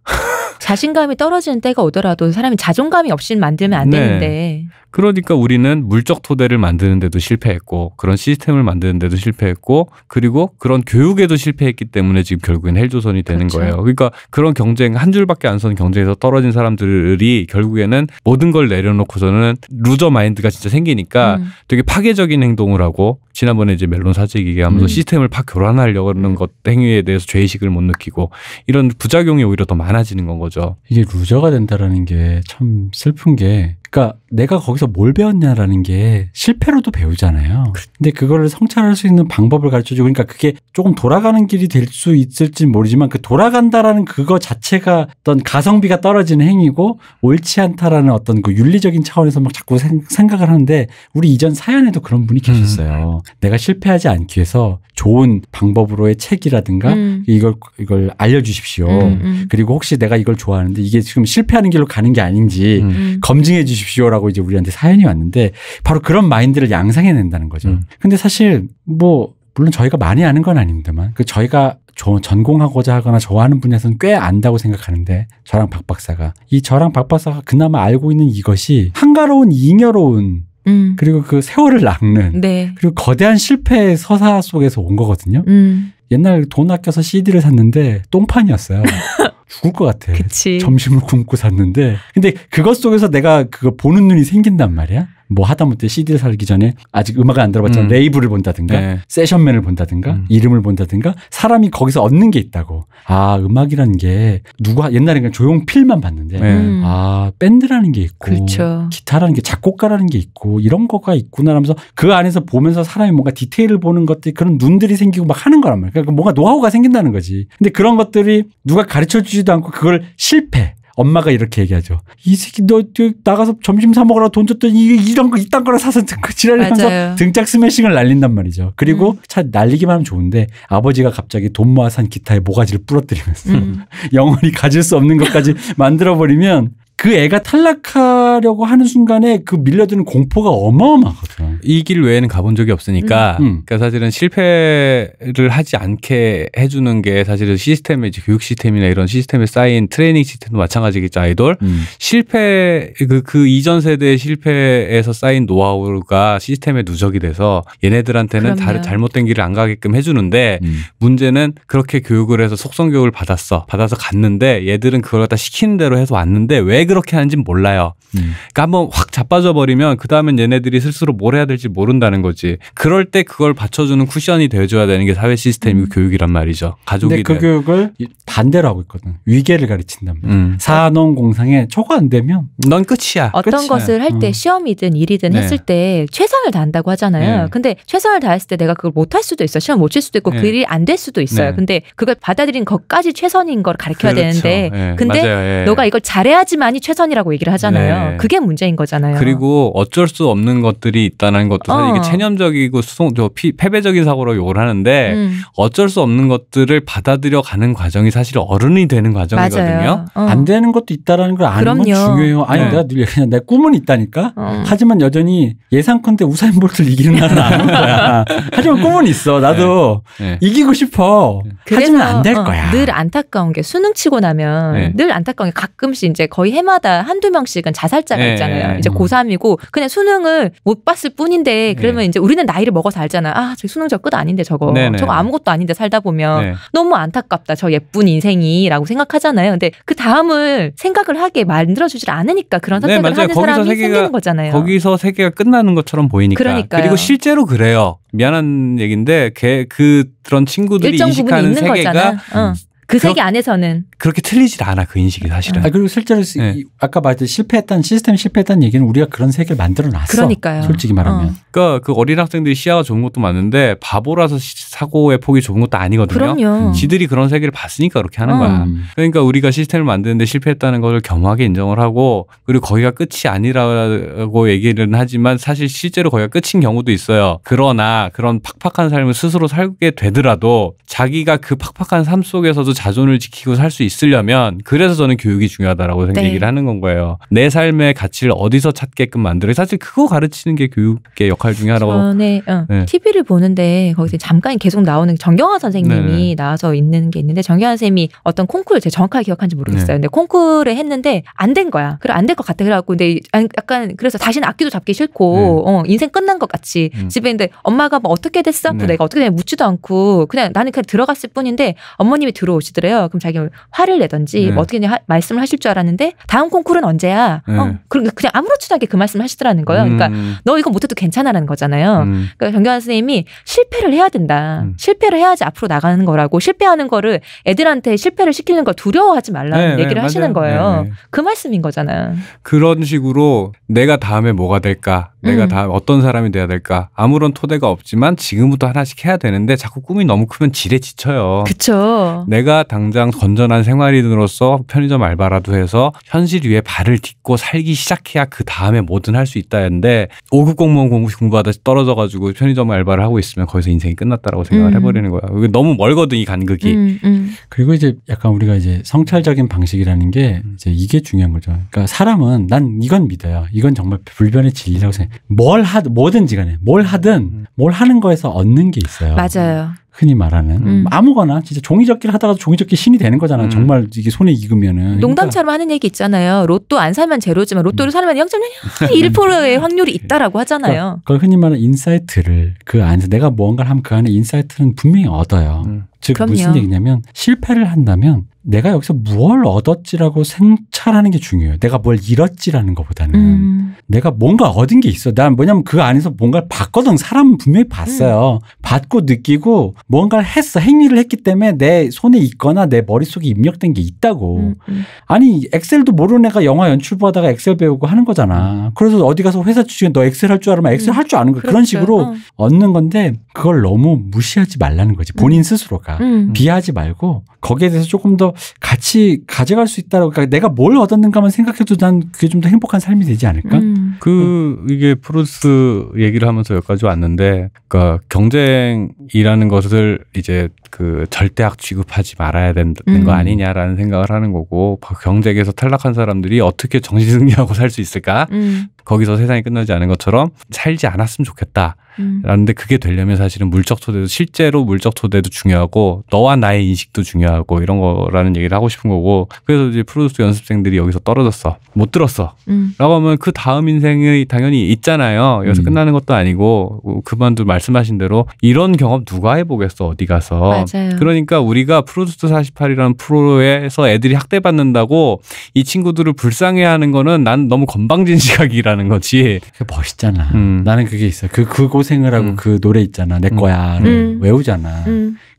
자신감이 떨어지는 때가 오더라도 사람이 자존감이 없이 만들면 안 네. 되는데. 그러니까 우리는 물적 토대를 만드는데도 실패했고 그런 시스템을 만드는데도 실패했고 그리고 그런 교육에도 실패했기 때문에 지금 결국엔 헬조선이 되는 그렇죠. 거예요. 그러니까 그런 경쟁 한 줄밖에 안 선 경쟁에서 떨어진 사람들이 결국에는 모든 걸 내려놓고서는 루저 마인드가 진짜 생기니까 음. 되게 파괴적인 행동을 하고 지난번에 이제 멜론 사직 얘기하면서 음. 시스템을 팍 교란하려고 하는 음. 것 행위에 대해서 죄의식을 못 느끼고 이런 부작용이 오히려 더 많아지는 건 거죠. 이게 루저가 된다라는 게 참 슬픈 게 그러니까 내가 거기서 뭘 배웠냐라는 게 실패로도 배우잖아요. 그렇죠. 근데 그거를 성찰할 수 있는 방법을 가르쳐 주고 그러니까 그게 조금 돌아가는 길이 될 수 있을진 모르지만 그 돌아간다라는 그거 자체가 어떤 가성비가 떨어지는 행위고 옳지 않다라는 어떤 그 윤리적인 차원에서 막 자꾸 생, 각을 하는데 우리 이전 사연에도 그런 분이 음. 계셨어요. 음. 내가 실패하지 않기 위해서 좋은 방법으로의 책이라든가 음. 이걸 이걸 알려 주십시오. 음, 음, 그리고 혹시 내가 이걸 좋아하는데 이게 지금 실패하는 길로 가는 게 아닌지 음. 검증해 주십시오. 주십시오라고 이제 우리한테 사연이 왔는데 바로 그런 마인드를 양상해낸다는 거죠. 음. 근데 사실 뭐 물론 저희가 많이 아는 건 아닙니다만 그 저희가 저, 전공하고자 하거나 좋아하는 분야에서는 꽤 안다고 생각하는데 저랑 박 박사가 이 저랑 박 박사가 그나마 알고 있는 이것이 한가로운 잉여로운 음. 그리고 그 세월을 낚는 네. 그리고 거대한 실패의 서사 속에서 온 거거든요. 음. 옛날 돈 아껴서 CD를 샀는데 똥판이었어요. 죽을 것 같아. 그치. 점심을 굶고 샀는데 근데 그것 속에서 내가 그거 보는 눈이 생긴단 말이야. 뭐 하다못해 CD 살기 전에 아직 음악을 안 들어봤지만 음. 레이블을 본다든가 네. 세션맨을 본다든가 음. 이름을 본다든가 사람이 거기서 얻는 게 있다고. 아 음악이라는 게 누가 옛날에 그냥 조용필만 봤는데 네. 음. 아 밴드라는 게 있고 그렇죠. 기타라는 게 작곡가라는 게 있고 이런 거가 있구나 라면서그 안에서 보면서 사람이 뭔가 디테일을 보는 것들 그런 눈들이 생기고 막 하는 거란 말이야. 그러니까 뭔가 노하우가 생긴다는 거지. 근데 그런 것들이 누가 가르쳐 주지도 않고 그걸 실패 엄마가 이렇게 얘기하죠. 이 새끼 너, 나가서 점심 사 먹으라 돈 줬더니 이런거 이딴 거라 사서 지랄하면서 등짝 스매싱을 날린단 말이죠. 그리고 음. 차 날리기만 하면 좋은데 아버지가 갑자기 돈 모아 산 기타에 모가지를 부러뜨리면서 음. 영원히 가질 수 없는 것까지 만들어 버리면 그 애가 탈락하려고 하는 순간에 그 밀려드는 공포가 어마어마하거든. 이 길 외에는 가본 적이 없으니까. 음. 음. 그러니까 사실은 실패를 하지 않게 해주는 게 사실은 시스템의 이제 교육 시스템이나 이런 시스템에 쌓인 트레이닝 시스템도 마찬가지겠죠 아이돌. 음. 실패 그, 그 이전 세대의 실패에서 쌓인 노하우가 시스템에 누적이 돼서 얘네들한테는 다, 잘못된 길을 안 가게끔 해주는데 음. 문제는 그렇게 교육을 해서 속성 교육을 받았어. 받아서 갔는데 얘들은 그걸 갖다 시키는 대로 해서 왔는데 왜 그렇게 하는지 몰라요. 음. 그러니까 한번 확 자빠져 버리면 그 다음엔 얘네들이 스스로 뭘 해야 될지 모른다는 거지. 그럴 때 그걸 받쳐주는 쿠션이 되어줘야 되는 게 사회 시스템이고 음. 교육이란 말이죠. 가족이. 근데 그 교육을 반대로 하고 있거든. 위계를 가르친단 말이야. 음. 산업공상에 초과 안 되면 넌 끝이야. 어떤 끝이야. 것을 할때 어. 시험이든 일이든 네. 했을 때 최선을 다한다고 하잖아요. 네. 근데 최선을 다했을 때 내가 그걸 못할 수도 있어. 시험 못 칠 수도 있고 네. 그일이 안 될 수도 있어요. 네. 근데 그걸 받아들인 것까지 최선인 걸 가르쳐야 그렇죠. 되는데 네. 근데 맞아요. 예. 너가 이걸 잘해야지만 나만이 최선이라고 얘기를 하잖아요. 네. 그게 문제인 거잖아요. 그리고 어쩔 수 없는 것들이 있다는 것도 사실 어. 이게 체념적이고 수송 저 피, 패배적인 사고로 욕을 하는데 음. 어쩔 수 없는 것들을 받아들여 가는 과정이 사실 어른이 되는 과정이거든요. 어. 안 되는 것도 있다라는 걸 아는 그럼요. 건 중요해요. 아니 네. 내가 늘 그냥 내 꿈은 있다니까. 어. 하지만 여전히 예상컨대 우사인 볼트를 이기는 날은 아는 거야. 하지만 꿈은 있어. 나도 네. 네. 이기고 싶어. 하지만 안될 어, 거야. 늘 안타까운 게 수능 치고 나면 네. 늘 안타까운 게 가끔씩 이제 거의 해 해마다 한두 명씩은 자살자가 네. 있잖아요. 이제 음. 고3이고 그냥 수능을 못 봤을 뿐인데 네. 그러면 이제 우리는 나이를 먹어서 알잖아. 아, 저 수능 저끝 아닌데 저거. 네, 저거 아무것도 아닌데 살다 보면 너무 안타깝다. 저 예쁜 인생이라고 생각하잖아요. 근데 그 다음을 생각을 하게 만들어 주질 않으니까 그런 선택을 하는 거기서 사람이 세계가, 생기는 거잖아요. 거기서 세계가 끝나는 것처럼 보이니까. 그러니까요. 그리고 실제로 그래요. 미안한 얘기인데 걔그 그런 친구들이 인식하는 세계가 어. 그 세계 안에서는 그렇게 틀리질 않아 그 인식이 사실은. 아, 그리고 실제로 네. 아까 말했듯 실패했던 시스템 실패했던 얘기는 우리가 그런 세계를 만들어 놨어. 그러니까요. 솔직히 말하면. 어. 그러니까 그 어린 학생들이 시야가 좁은 것도 맞는데 바보라서 사고의 폭이 좁은 것도 아니거든요. 그럼요. 음. 지들이 그런 세계를 봤으니까 그렇게 하는 어. 거야. 음. 그러니까 우리가 시스템을 만드는데 실패했다는 것을 겸하게 인정을 하고 그리고 거기가 끝이 아니라고 얘기를 하지만 사실 실제로 거기가 끝인 경우도 있어요. 그러나 그런 팍팍한 삶을 스스로 살게 되더라도 자기가 그 팍팍한 삶 속에서도 자존을 지키고 살 수 있으려면 그래서 저는 교육이 중요하다라고 네. 얘기를 하는 건 거예요. 내 삶의 가치를 어디서 찾게끔 만들어. 사실 그거 가르치는 게 교육의 역할 중에 하나라고. 전에 네, 어, 네. TV를 보는데 거기서 잠깐 계속 나오는 정경화 선생님이 네, 네. 나와서 있는 게 있는데 정경화 님이 어떤 콩쿨 제가 정확하게 기억하는지 모르겠어요. 네. 근데 콩쿨을 했는데 안 된 거야. 그래 안될 것 같아. 그래갖고 근데 약간 그래서 다시는 악기도 잡기 싫고 네. 어, 인생 끝난 것 같이 음. 집에 있는데 엄마가 뭐 어떻게 됐어? 뭐 네. 내가 어떻게 되냐 묻지도 않고 그냥 나는 그냥 들어갔을 뿐인데 어머님이 들어오시 그러시더래요. 그럼 자기 화를 내던지 네. 뭐 어떻게 하, 말씀을 하실 줄 알았는데 다음 콩쿨은 언제야? 네. 어, 그 그냥 아무렇지도 않게 그 말씀을 하시더라는 거예요. 그러니까 음. 너 이거 못해도 괜찮아라는 거잖아요. 음. 그러니까 정경환 선생님이 실패를 해야 된다. 음. 실패를 해야지 앞으로 나가는 거라고 실패하는 거를 애들한테 실패를 시키는 걸 두려워하지 말라는 네, 네 얘기를 하시는 거예요. 네, 네. 그 말씀인 거잖아요. 그런 식으로 내가 다음에 뭐가 될까? 내가 음. 다음 어떤 사람이 돼야 될까? 아무런 토대가 없지만 지금부터 하나씩 해야 되는데 자꾸 꿈이 너무 크면 지레 지쳐요. 그렇죠. 내가 내가 당장 건전한 생활인으로서 편의점 알바라도 해서 현실 위에 발을 딛고 살기 시작해야 그 다음에 뭐든 할 수 있다 했는데 5급 공무원 공부 공부하다 떨어져 가지고 편의점 알바를 하고 있으면 거기서 인생이 끝났다라고 생각을 음. 해버리는 거야. 너무 멀거든 이 간극이. 음, 음. 그리고 이제 약간 우리가 이제 성찰적인 방식이라는 게 음. 이제 이게 중요한 거죠. 그러니까 사람은 난 이건 믿어요. 이건 정말 불변의 진리라고 생각해. 뭘 하든 뭐든지 간에 뭘 하든 음. 뭘 하는 거에서 얻는 게 있어요. 맞아요. 흔히 말하는 음. 뭐 아무거나 진짜 종이접기를 하다가 종이접기 신이 되는 거잖아. 음. 정말 이게 손에 익으면은 그러니까 농담처럼 그러니까. 하는 얘기 있잖아요. 로또 안 사면 제로지만 로또를 음. 사면 0.01%의 확률이 예. 있다라고 하잖아요. 그러니까 그걸 흔히 말하는 인사이트를 그 안에서 내가 무언가를 하면 그 안에 인사이트는 분명히 얻어요. 음. 즉 그럼요. 무슨 얘기냐면 실패를 한다면 내가 여기서 뭘 얻었지라고 생찰하는 게 중요해요. 내가 뭘 잃었지라는 것보다는 음. 내가 뭔가 얻은 게 있어. 난 뭐냐면 그 안에서 뭔가를 봤거든. 사람 분명히 봤어요. 음. 봤고 느끼고 뭔가를 했어. 행위를 했기 때문에 내 손에 있거나 내 머릿속에 입력된 게 있다고. 음. 음. 아니 엑셀도 모르는 애가 영화 연출보다가 엑셀 배우고 하는 거잖아. 그래서 어디 가서 회사 주식에 너 엑셀 할 줄 알면 음. 엑셀 할 줄 아는 거 그렇죠. 그런 식으로 어. 얻는 건데 그걸 너무 무시하지 말라는 거지. 음. 본인 스스로가 비하지 말고 거기에 대해서 조금 더 같이 가져갈 수 있다라고 그러니까 내가 뭘 얻었는가만 생각해도 난 그게 좀 더 행복한 삶이 되지 않을까? 음. 그 음. 이게 프루스 얘기를 하면서 여기까지 왔는데 그러니까 경쟁이라는 것을 이제 그 절대학 취급하지 말아야 되는 음. 거 아니냐라는 생각을 하는 거고 경쟁에서 탈락한 사람들이 어떻게 정신승리하고 살 수 있을까? 음. 거기서 세상이 끝나지 않은 것처럼 살지 않았으면 좋겠다. 음. 라는데 그게 되려면 사실은 물적 토대도 실제로 물적 토대도 중요하고 너와 나의 인식도 중요하고 이런 거라는 얘기를 하고 싶은 거고 그래서 이제 프로듀스 연습생들이 여기서 떨어졌어 못 들었어 음. 라고 하면 그 다음 인생이 당연히 있잖아요 여기서 음. 끝나는 것도 아니고 그만도 말씀하신 대로 이런 경험 누가 해보겠어 어디 가서 맞아요. 그러니까 우리가 프로듀스 48이라는 프로에서 애들이 학대받는다고 이 친구들을 불쌍해하는 거는 난 너무 건방진 시각이라는 거지 멋있잖아 음. 나는 그게 있어 그 그곳 고생을 하고 음. 그 노래 있잖아 내 음. 거야를 음. 외우잖아.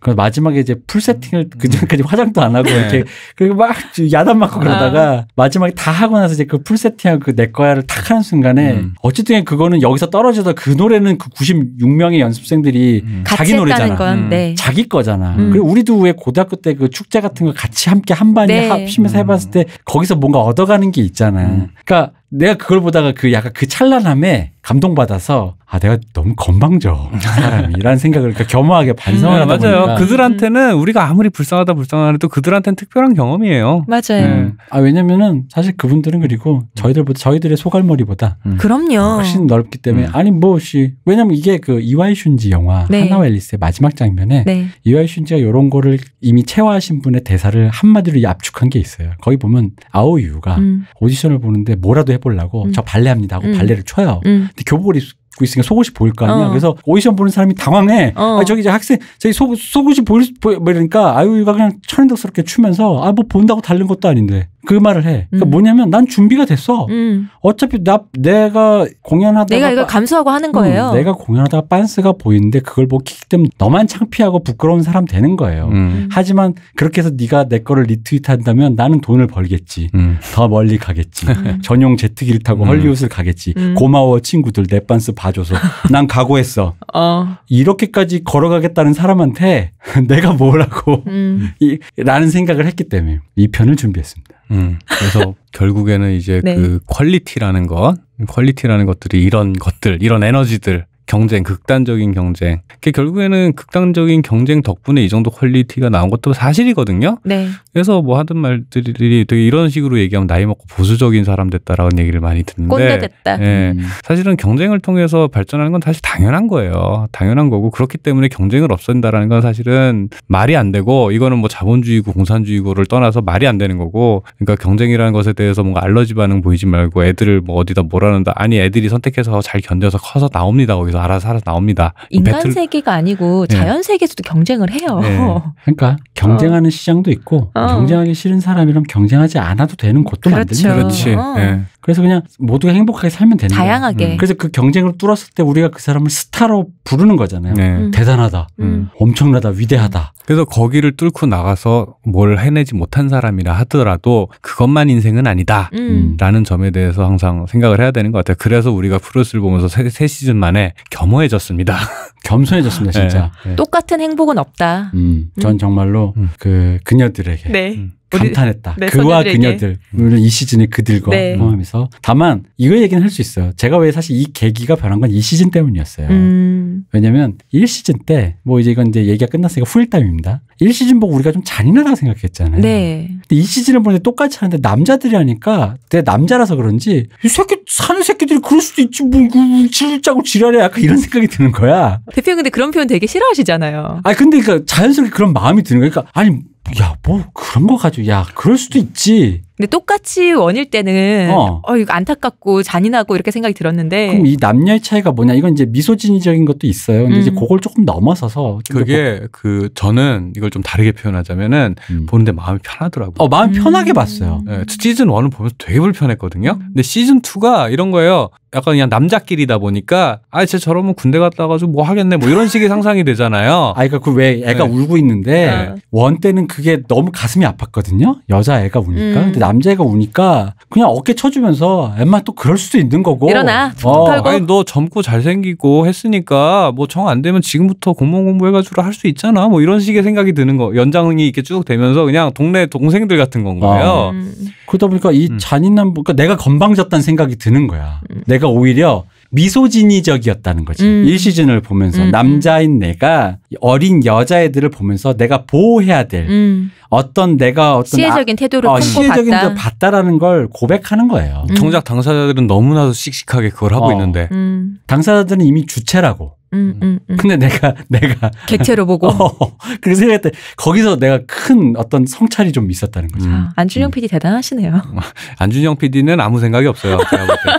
그 마지막에 이제 풀 세팅을 음. 그 전까지 화장도 안 하고 네. 이렇게 그리고 막 야단 맞고 그러다가 아. 마지막에 다 하고 나서 이제 그 풀 세팅하고 그내 거야를 탁 하는 순간에 음. 어쨌든 그거는 여기서 떨어져서 그 노래는 그 96명의 연습생들이 음. 자기 노래잖아. 건, 음. 네. 자기 거잖아. 음. 그리고 우리도 왜 고등학교 때 그 축제 같은 거 같이 함께 한반에 네. 합심해서 음. 해봤을 때 거기서 뭔가 얻어가는 게 있잖아. 그러니까 내가 그걸 보다가 그 약간 그 찬란함에 감동받아서 아 내가 너무 건방져 사람이라는 생각을 그러니까 겸허하게 반성을 네, 하다 맞아요. 보니까 그러니까. 그들한테는 우리가 아무리 불쌍하다 불쌍하다 해도 그들한테는 특별한 경험이에요. 맞아요. 네. 아 왜냐면은 사실 그분들은 그리고 저희들보다 저희들의 소갈머리보다 음. 그럼요. 훨씬 넓기 때문에 음. 아니 뭐시 왜냐면 이게 그 이와이 슌지 영화 네. 하나와 앨리스의 마지막 장면에 네. 이와이 슌지가 이런 거를 이미 채화하신 분의 대사를 한마디로 압축한 게 있어요. 거기 보면 아오유가 음. 오디션을 보는데 뭐라도 해보려고 음. 저 발레합니다 하고 음. 발레를 쳐요. 음. 근데 교복을 입 있으니까 속옷이 보일 거 아니야. 어. 그래서 오디션 보는 사람이 당황해. 어. 아, 저기 이제 학생, 저기 속, 속옷이 보일, 보이니까 뭐 아유가 그냥 천연덕스럽게 추면서 아, 뭐 본다고 다른 것도 아닌데. 그 말을 해. 그러니까 음. 뭐냐면 난 준비가 됐어. 음. 어차피 나 내가 공연하다가 내가 이걸 감수하고 하는 거예요. 음, 내가 공연하다가 빤스가 보이는데 그걸 못 뭐 키기 때문에 너만 창피하고 부끄러운 사람 되는 거예요. 음. 음. 하지만 그렇게 해서 네가 내 거를 리트윗한다면 나는 돈을 벌겠지. 더 멀리 가겠지. 전용 제트기를 타고 헐리우드를 가겠지. 고마워 친구들 내 빤스 봐줘서 난 각오했어. 어. 이렇게까지 걸어가겠다는 사람한테 내가 뭐라고 이, 라는 생각을 했기 때문에 이 편을 준비했습니다. 음, 그래서 결국에는 이제 네. 그 퀄리티라는 것, 퀄리티라는 것들이 이런 것들, 이런 에너지들, 경쟁, 극단적인 경쟁. 그 결국에는 극단적인 경쟁 덕분에 이 정도 퀄리티가 나온 것도 사실이거든요. 네. 그래서 뭐 하던 말들이 되게 이런 식으로 얘기하면 나이 먹고 보수적인 사람 됐다라는 얘기를 많이 듣는데 꼰대 됐다. 예, 음. 사실은 경쟁을 통해서 발전하는 건 사실 당연한 거예요. 당연한 거고 그렇기 때문에 경쟁을 없앤다라는 건 사실은 말이 안 되고 이거는 뭐 자본주의고 공산주의고를 떠나서 말이 안 되는 거고 그러니까 경쟁이라는 것에 대해서 뭔가 알러지 반응 보이지 말고 애들을 뭐 어디다 뭐라는다 아니 애들이 선택해서 잘 견뎌서 커서 나옵니다 거기서 그래서 알아서 살아서 나옵니다. 그 인간 배틀... 세계가 아니고 네. 자연 네. 세계에서도 경쟁을 해요. 네. 그러니까 경쟁하는 어. 시장도 있고 어. 경쟁하기 싫은 사람이랑 경쟁하지 않아도 되는 곳도 그렇죠. 만드는 거죠. 그렇지. 어. 네. 그래서 그냥 모두가 행복하게 살면 되는 거예요. 다양하게. 음. 그래서 그 경쟁을 뚫었을 때 우리가 그 사람을 스타로 부르는 거잖아요. 네. 음. 대단하다, 음. 음. 엄청나다, 위대하다. 음. 그래서 거기를 뚫고 나가서 뭘 해내지 못한 사람이라 하더라도 그것만 인생은 아니다라는 음. 점에 대해서 항상 생각을 해야 되는 것 같아요. 그래서 우리가 프로스를 보면서 세, 세 시즌 만에 겸허해졌습니다. 겸손해졌습니다, 진짜. 네. 네. 똑같은 행복은 없다. 전 정말로 그 그녀들에게. 네. 감탄했다. 네, 그와 그녀들 물론 이 시즌의 그들과 네. 포함해서 다만 이거 얘기는 할 수 있어요. 제가 왜 사실 이 계기가 변한 건 이 시즌 때문이었어요. 음. 왜냐면 1시즌 때 뭐 이제 이건 이제 얘기가 끝났으니까 후일담입니다. 1시즌 보고 우리가 좀 잔인하다고 생각했잖아요. 네. 근데 이시즌을 보는데 똑같이 하는데 남자들이 하니까 내 남자라서 그런지 이 새끼 사는 새끼들이 그럴 수도 있지 뭐 그, 질짜고 지랄해 약간 이런 생각이 드는 거야. 대표님 근데 그런 표현 되게 싫어하시잖아요. 아 근데 그러니까 자연스럽게 그런 마음이 드는 거야. 그러니까 아니 야, 뭐 그런 거 가지고 야, 그럴 수도 있지. 근데 똑같이 원일 때는 어. 어. 이거 안타깝고 잔인하고 이렇게 생각이 들었는데 그럼 이 남녀의 차이가 뭐냐 이건 이제 미소진이적인 것도 있어요. 근데 음. 이제 그걸 조금 넘어서서 그게 그 저는 이걸 좀 다르게 표현하자면은 음. 보는데 마음이 편하더라고요. 어 마음 음. 편하게 봤어요. 네, 시즌 1을 보면서 되게 불편했거든요. 근데 시즌 2가 이런 거예요. 약간 그냥 남자끼리다 보니까 아, 쟤 저러면 군대 갔다 가지고 뭐 하겠네 뭐 이런 식의 상상이 되잖아요. 아, 그러니그왜 애가 네. 울고 있는데 네. 원 때는 그게 너무 가슴이 아팠거든요. 여자 애가 우니까. 음. 남자애가 우니까 그냥 어깨 쳐주면서 엠마 또 그럴 수도 있는 거고. 일어나. 어. 털고. 아니 너 젊고 잘생기고 했으니까 뭐 정 안 되면 지금부터 공무원 공부해가지고 할 수 있잖아. 뭐 이런 식의 생각이 드는 거. 연장이 이렇게 쭉 되면서 그냥 동네 동생들 같은 건 아. 거예요. 음. 그러다 보니까 이 음. 잔인한 그러니까 내가 건방졌다는 생각이 드는 거야. 음. 내가 오히려 미소진이적이었다는 거지. 음. 1시즌을 보면서 음, 음. 남자인 내가 어린 여자애들을 보면서 내가 보호해야 될 음. 어떤 내가 어떤 아, 시혜적인 태도를 아, 어, 시혜적인 태도 봤다라는 걸 고백하는 거예요. 음. 정작 당사자들은 너무나도 씩씩하게 그걸 하고 어. 있는데 음. 당사자들은 이미 주체라고 음, 음, 음, 음. 근데 내가 내가 객체로 보고 어, 어, 어, 그래서 생각했대 거기서 내가 큰 어떤 성찰이 좀 있었다는 거죠. 아, 안준영 음. PD 대단하시네요. 음. 안준영 PD는 아무 생각이 없어요.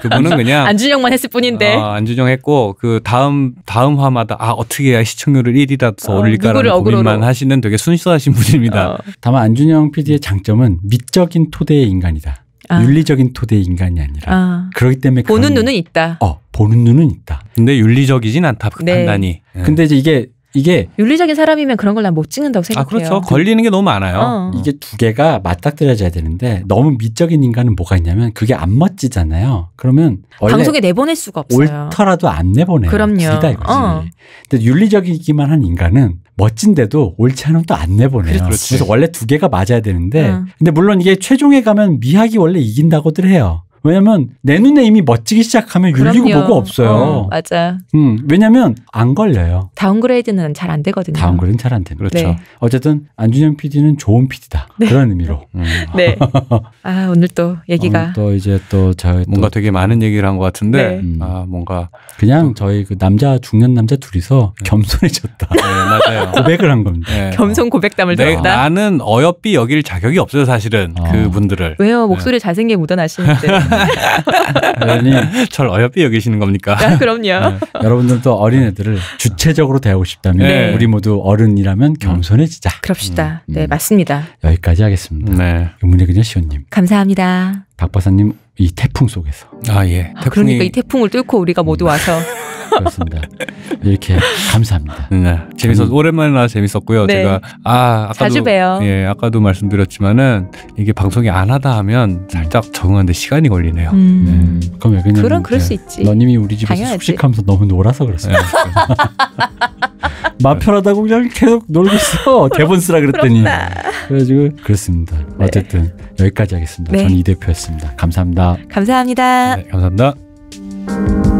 그분은 그냥 안준영만 했을 뿐인데 어, 안준영 했고 그 다음 다음 화마다 아 어떻게 해야 시청률을 1위라서 어, 올릴까라는 고민만 어그로로. 하시는 되게 순수하신 분입니다. 다만 안준영 PD의 장점은 미적인 토대의 인간이다. 아. 윤리적인 토대 인간이 아니라 아. 그렇기 때문에 보는 눈은 있다. 어, 보는 눈은 있다. 근데 윤리적이진 않다. 그 네. 판단이. 네. 예. 근데 이제 이게 이게 윤리적인 사람이면 그런 걸 난 못 찍는다고 생각해요. 아 그렇죠. 걸리는 게 너무 많아요. 어. 음. 이게 두 개가 맞닥뜨려져야 되는데 너무 미적인 인간은 뭐가 있냐면 그게 안 멋지잖아요. 그러면 방송에 내보낼 수가 없어요. 옳더라도 안 내보내요. 그럼요. 둘다 이거지. 어. 근데 윤리적이기만 한 인간은 멋진데도 옳지 않으면 또 안 내보내요. 그렇지. 그래서 원래 두 개가 맞아야 되는데, 음. 근데 물론 이게 최종에 가면 미학이 원래 이긴다고들 해요. 왜냐면 내 눈에 이미 멋지기 시작하면 율리고 뭐고 없어요. 어, 맞아. 음, 왜냐면 안 걸려요. 다운그레이드는 잘 안 되거든요. 다운그레이드는 잘안되 그렇죠. 네. 어쨌든 안준영 PD는 좋은 PD다. 네. 그런 의미로. 네. 음. 네. 아, 오늘 또 얘기가 오늘 또 이제 또 저희 뭔가 또 되게 많은 얘기를 한 것 같은데 네. 음. 아, 뭔가 그냥 저희 그 남자 중년 남자 둘이서 네. 겸손해졌다. 네, 맞아요. 고백을 한 겁니다. 겸손 고백담을 들었다. 나는 어여삐 여길 자격이 없어요, 사실은. 어. 아. 그분들을. 왜요? 목소리 잘생기게 묻어나시는데. 어른이 절 어여삐 여기시는 겁니까? 아, 그럼요. 네. 여러분들도 어린애들을 주체적으로 대하고 싶다면 네. 우리 모두 어른이라면 음. 겸손해지자. 그럽시다. 음. 네, 음. 맞습니다. 여기까지 하겠습니다. 네. 문의 그녀 시온님. 감사합니다. 박 박사님 이 태풍 속에서. 아 예. 태풍이... 아, 그러니까 이 태풍을 뚫고 우리가 모두 와서 음. 그렇습니다. 이렇게 감사합니다. 네, 재밌어 오랜만에 나와 재밌었고요. 네. 제가 아 아까도 예 아까도 말씀드렸지만은 이게 방송이 안 하다 하면 살짝 적응하는데 시간이 걸리네요. 음. 네. 그럼 왜냐그럼 그럴 수 있지. 너님이 우리 집에서 당연하지. 숙식하면서 너무 놀아서 그랬어요. 네, 마편하다고 그냥 계속 놀고 있어. 대본 쓰라 그랬더니. 그래가지고 그렇습니다. 네. 어쨌든 여기까지 하겠습니다. 네. 저는 이 대표였습니다. 감사합니다. 감사합니다. 네, 감사합니다.